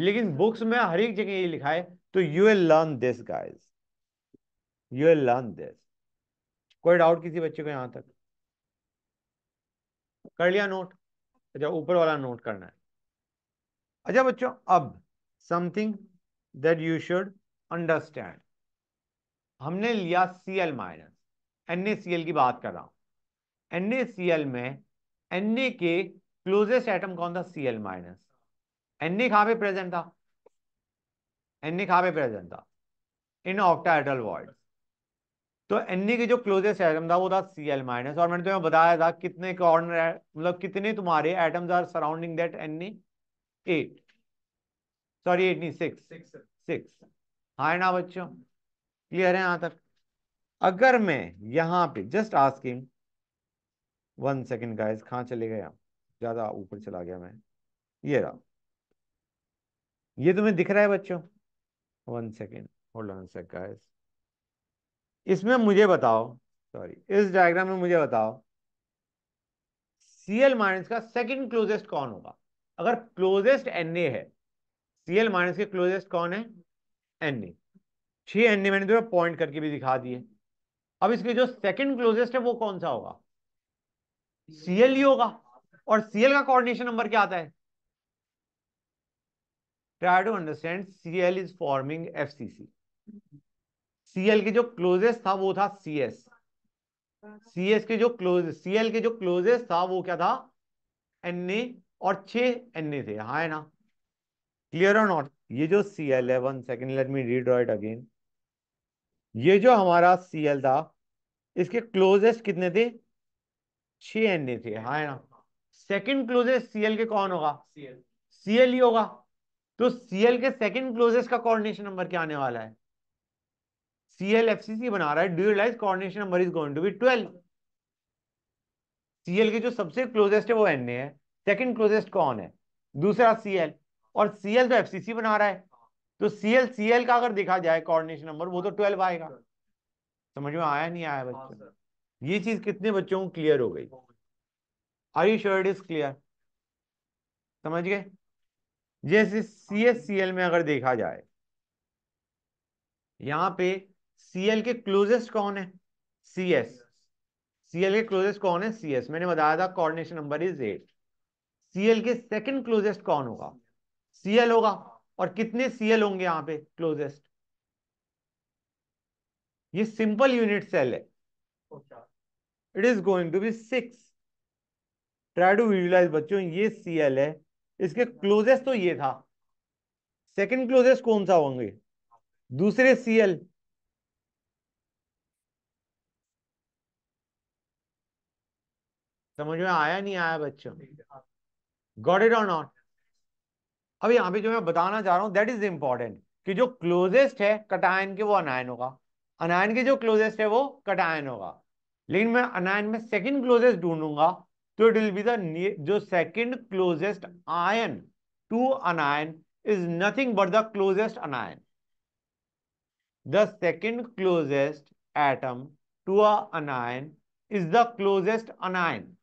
लेकिन बुक्स में हर एक जगह ये लिखा है तो you will learn this guys you will learn this कोई डाउट किसी बच्चे को यहां तक कर लिया नोट अच्छा ऊपर वाला नोट करना है अच्छा बच्चों अब something that you should understand हमने लिया C L minus N A C L की बात कर रहा हूं एन ए सी एल में एन ए के क्लोजेस्ट एटम कौन था C L minus N A कहां पे प्रेजेंट था एन ए कहां पे प्रेजेंट था इन ऑक्टाइडल वर्ल्ड तो एन e की जो क्लोजेस्ट एटम था वो था सी एल माइनस और मैंने तुम्हें बताया था कितने कॉर्नर मतलब कितने तुम्हारे atoms are surrounding that N eight sorry eight नहीं सिक्स सिक्स हाँ ना बच्चों क्लियर है यहां तक अगर मैं यहां पे just asking one second guys कहा चले गए ज्यादा ऊपर चला गया मैं ये रहा ये तुम्हें दिख रहा है बच्चों one second hold on second guys इसमें मुझे बताओ सॉरी इस डायग्राम में मुझे बताओ सीएल माइनस का सेकंड क्लोजेस्ट कौन होगा अगर क्लोजेस्ट एन ए है सीएल माइनस के क्लोजेस्ट कौन है एन ए छह एन ए मैंने पॉइंट करके भी दिखा दिए अब इसके जो सेकंड क्लोजेस्ट है वो कौन सा होगा सीएल ही होगा और सीएल का कोऑर्डिनेशन नंबर क्या आता है try to understand CL is forming C CL के जो क्लोजेस्ट था वो था सी एस सी एस के जो क्लोज सीएल के जो क्लोजेस्ट था वो क्या था एन ए और छे एन ए थे हाँ है ना क्लियर और नॉट ये जो सी एल है one second let me read it again ये जो हमारा सी एल था इसके क्लोजेस्ट कितने थे छ ए थे हाँ है ना सेकेंड क्लोजेस्ट सीएल के कौन होगा सीएल सीएल ही होगा तो सीएल के सेकेंड क्लोजेस्ट का कोऑर्डिनेशन नंबर क्या आने वाला है सी बना रहा है do realise coordination number is going to be 12 CL के जो सबसे क्लोजेस्ट है वो एन है सेकंड क्लोजेस्ट कौन है दूसरा सीएल और सीएल तो एफसीसी बना रहा है तो सीएल सीएल का अगर देखा जाए कोऑर्डिनेशन नंबर वो तो 12 आएगा समझ में आया नहीं आया बच्चों हाँ, ये चीज कितने बच्चों को क्लियर हो गई are you sure it is clear समझ गए जैसे सी एस में अगर देखा जाए यहां पे सीएल के क्लोजेस्ट कौन है सी एस सीएल के क्लोजेस्ट कौन है सी एस मैंने बताया था coordination number is eight CL के सेकंड क्लोजेस्ट कौन होगा सीएल होगा और कितने सीएल होंगे यहां पे क्लोजेस्ट ये सिंपल यूनिट सेल है it is going to be six try to visualise बच्चों ये सीएल है इसके क्लोजेस्ट तो ये था सेकंड क्लोजेस्ट कौन सा होंगे दूसरे सीएल समझ में आया नहीं आया बच्चों गॉड इट और नॉट अब यहाँ पे जो मैं बताना चाह रहा हूँ दैट इज इंपॉर्टेंट कि जो क्लोजेस्ट है कटायन के वो अनायन होगा अनायन के जो क्लोजेस्ट है वो कटायन होगा लेकिन मैं अनायन में सेकंड क्लोजेस्ट ढूंढूंगा तो इट विल बी द जो second closest ion to anion is nothing but the closest anion the second closest atom to anion is the closest anion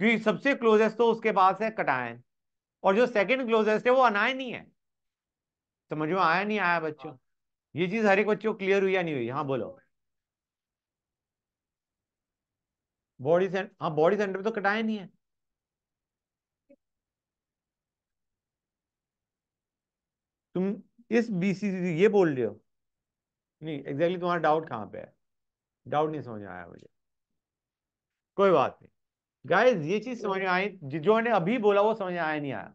क्योंकि सबसे क्लोजेस्ट तो उसके पास है कटायन और जो सेकंड क्लोजेस्ट है वो अनायन ही है समझ में आया नहीं आया बच्चों हाँ। ये चीज हर एक बच्चे को क्लियर हुई या नहीं हुई हाँ बोलो बॉडी सेंटर हाँ बॉडी सेंटर तो कटाया नहीं है तुम इस बीसीसी ये बोल रहे हो नहीं एग्जैक्टली exactly तुम्हारा डाउट कहां पे है डाउट नहीं समझ आया मुझे कोई बात नहीं गाइस ये चीज समझ में आई जिन्होंने अभी बोला वो समझ में आया नहीं आया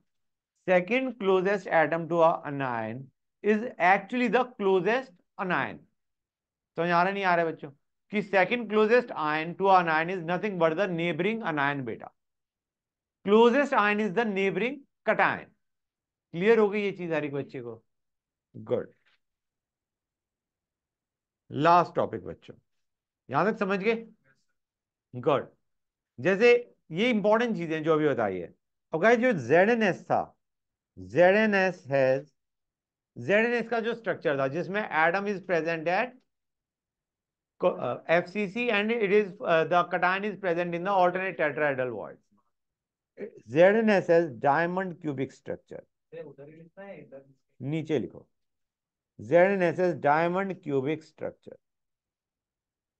second closest atom to anion is actually the closest anion समझ आ रहा नहीं आ रहा बच्चों कि second closest ion to anion is nothing but the neighbouring anion बेटा closest ion is the neighbouring cation clear हो गई ये चीज हर एक बच्चे को गुड लास्ट टॉपिक बच्चों यहां तक समझ गए गुड जैसे ये इंपॉर्टेंट चीजें जो अभी बताई है और गाइस जो जेड एन एस था Z N S has Z N S का जो स्ट्रक्चर था जिसमें atom is present at F C C and it is the cation is present in the alternate tetrahedral world Z N S has diamond cubic structure नीचे लिखो Z N S S diamond cubic structure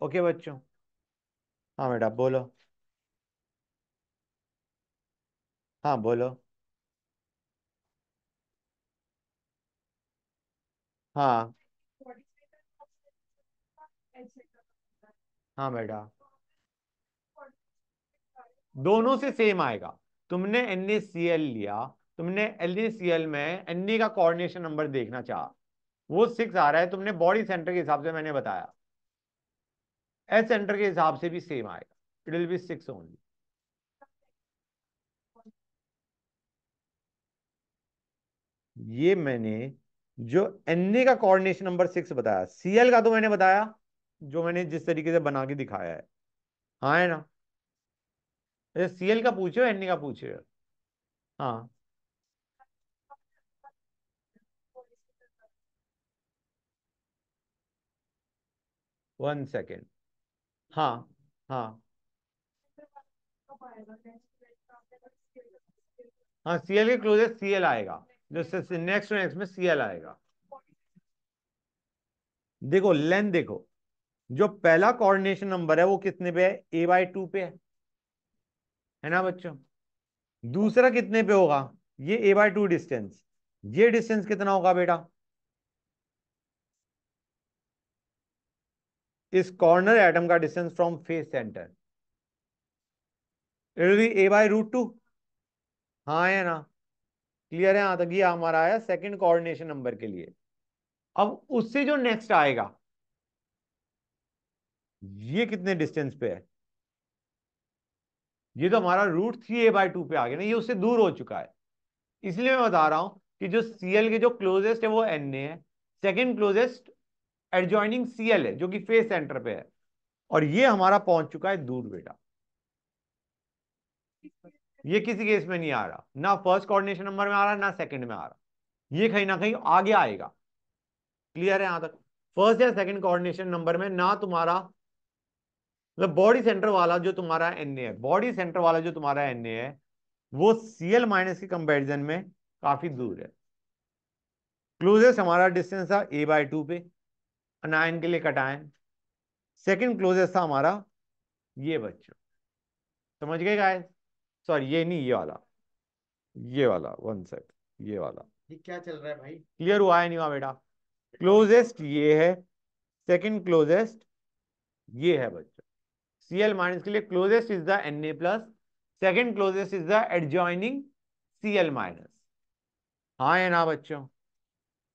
okay बच्चों हाँ बेटा बोलो हाँ बोलो हाँ हाँ बेटा दोनों से सेम आएगा तुमने NaCl लिया तुमने एल में Na का कोऑर्डिनेशन नंबर देखना चाहा वो सिक्स आ रहा है तुमने बॉडी सेंटर के हिसाब से मैंने बताया एस सेंटर के हिसाब से भी सेम आएगा it will be six only ये मैंने जो एन का कोऑर्डिनेशन नंबर सिक्स बताया सीएल का तो मैंने बताया जो मैंने जिस तरीके से बना के दिखाया है हाँ है ना सीएल का पूछे एन ए का पूछे हो हाँ वन सेकेंड हाँ हाँ हाँ सीएल के क्लोजेस्ट सीएल आएगा जैसे नेक्स्ट नेक्स्ट में सीएल आएगा देखो लेंथ देखो जो पहला कोऑर्डिनेशन नंबर है वो कितने पे है ए बाई टू पे है है ना बच्चों दूसरा कितने पे होगा ये ए बाई टू डिस्टेंस ये डिस्टेंस कितना होगा बेटा इस कॉर्नर एटम का distance from face centre it be A by root two हाँ है ना क्लियर है हाँ, तक तो ये हमारा आया सेकंड कोऑर्डिनेशन नंबर के लिए अब उससे जो नेक्स्ट आएगा ये कितने डिस्टेंस पे है ये तो हमारा root three A by two पे आ गया ना ये उससे दूर हो चुका है इसलिए मैं बता रहा हूं कि जो सीएल के जो क्लोजेस्ट है वो एन ए है सेकेंड क्लोजेस्ट एडजॉइनिंग सीएल है जो कि फेस सेंटर पे है और ये हमारा पहुंच चुका है दूर बेटा ये किसी केस में नहीं आ रहा ना फर्स्ट कोऑर्डिनेशन नंबर में आ रहा ना सेकंड में आ रहा ये कहीं ना कहीं आगे आएगा क्लियर है यहां तक फर्स्ट या सेकंड कोऑर्डिनेशन नंबर में ना तुम्हारा मतलब बॉडी सेंटर वाला जो तुम्हारा एन है बॉडी सेंटर वाला जो तुम्हारा एन है वो सीएल माइनस के कंपेरिजन में काफी दूर है क्लोजेस्ट हमारा डिस्टेंस था ए बाई टू पे अनायन के लिए कटायन सेकेंड क्लोजेस्ट था हमारा ये बच्चों समझ गए गाइस सॉरी ये नहीं ये वाला ये वाला वन सेट ये वाला ये क्या चल रहा है भाई क्लियर हुआ है नहीं हुआ बेटा क्लोजेस्ट ये है सेकंड क्लोजेस्ट ये है बच्चों सी एल माइनस के लिए closest is the N A plus second closest is the adjoining C L minus हाँ है ना बच्चों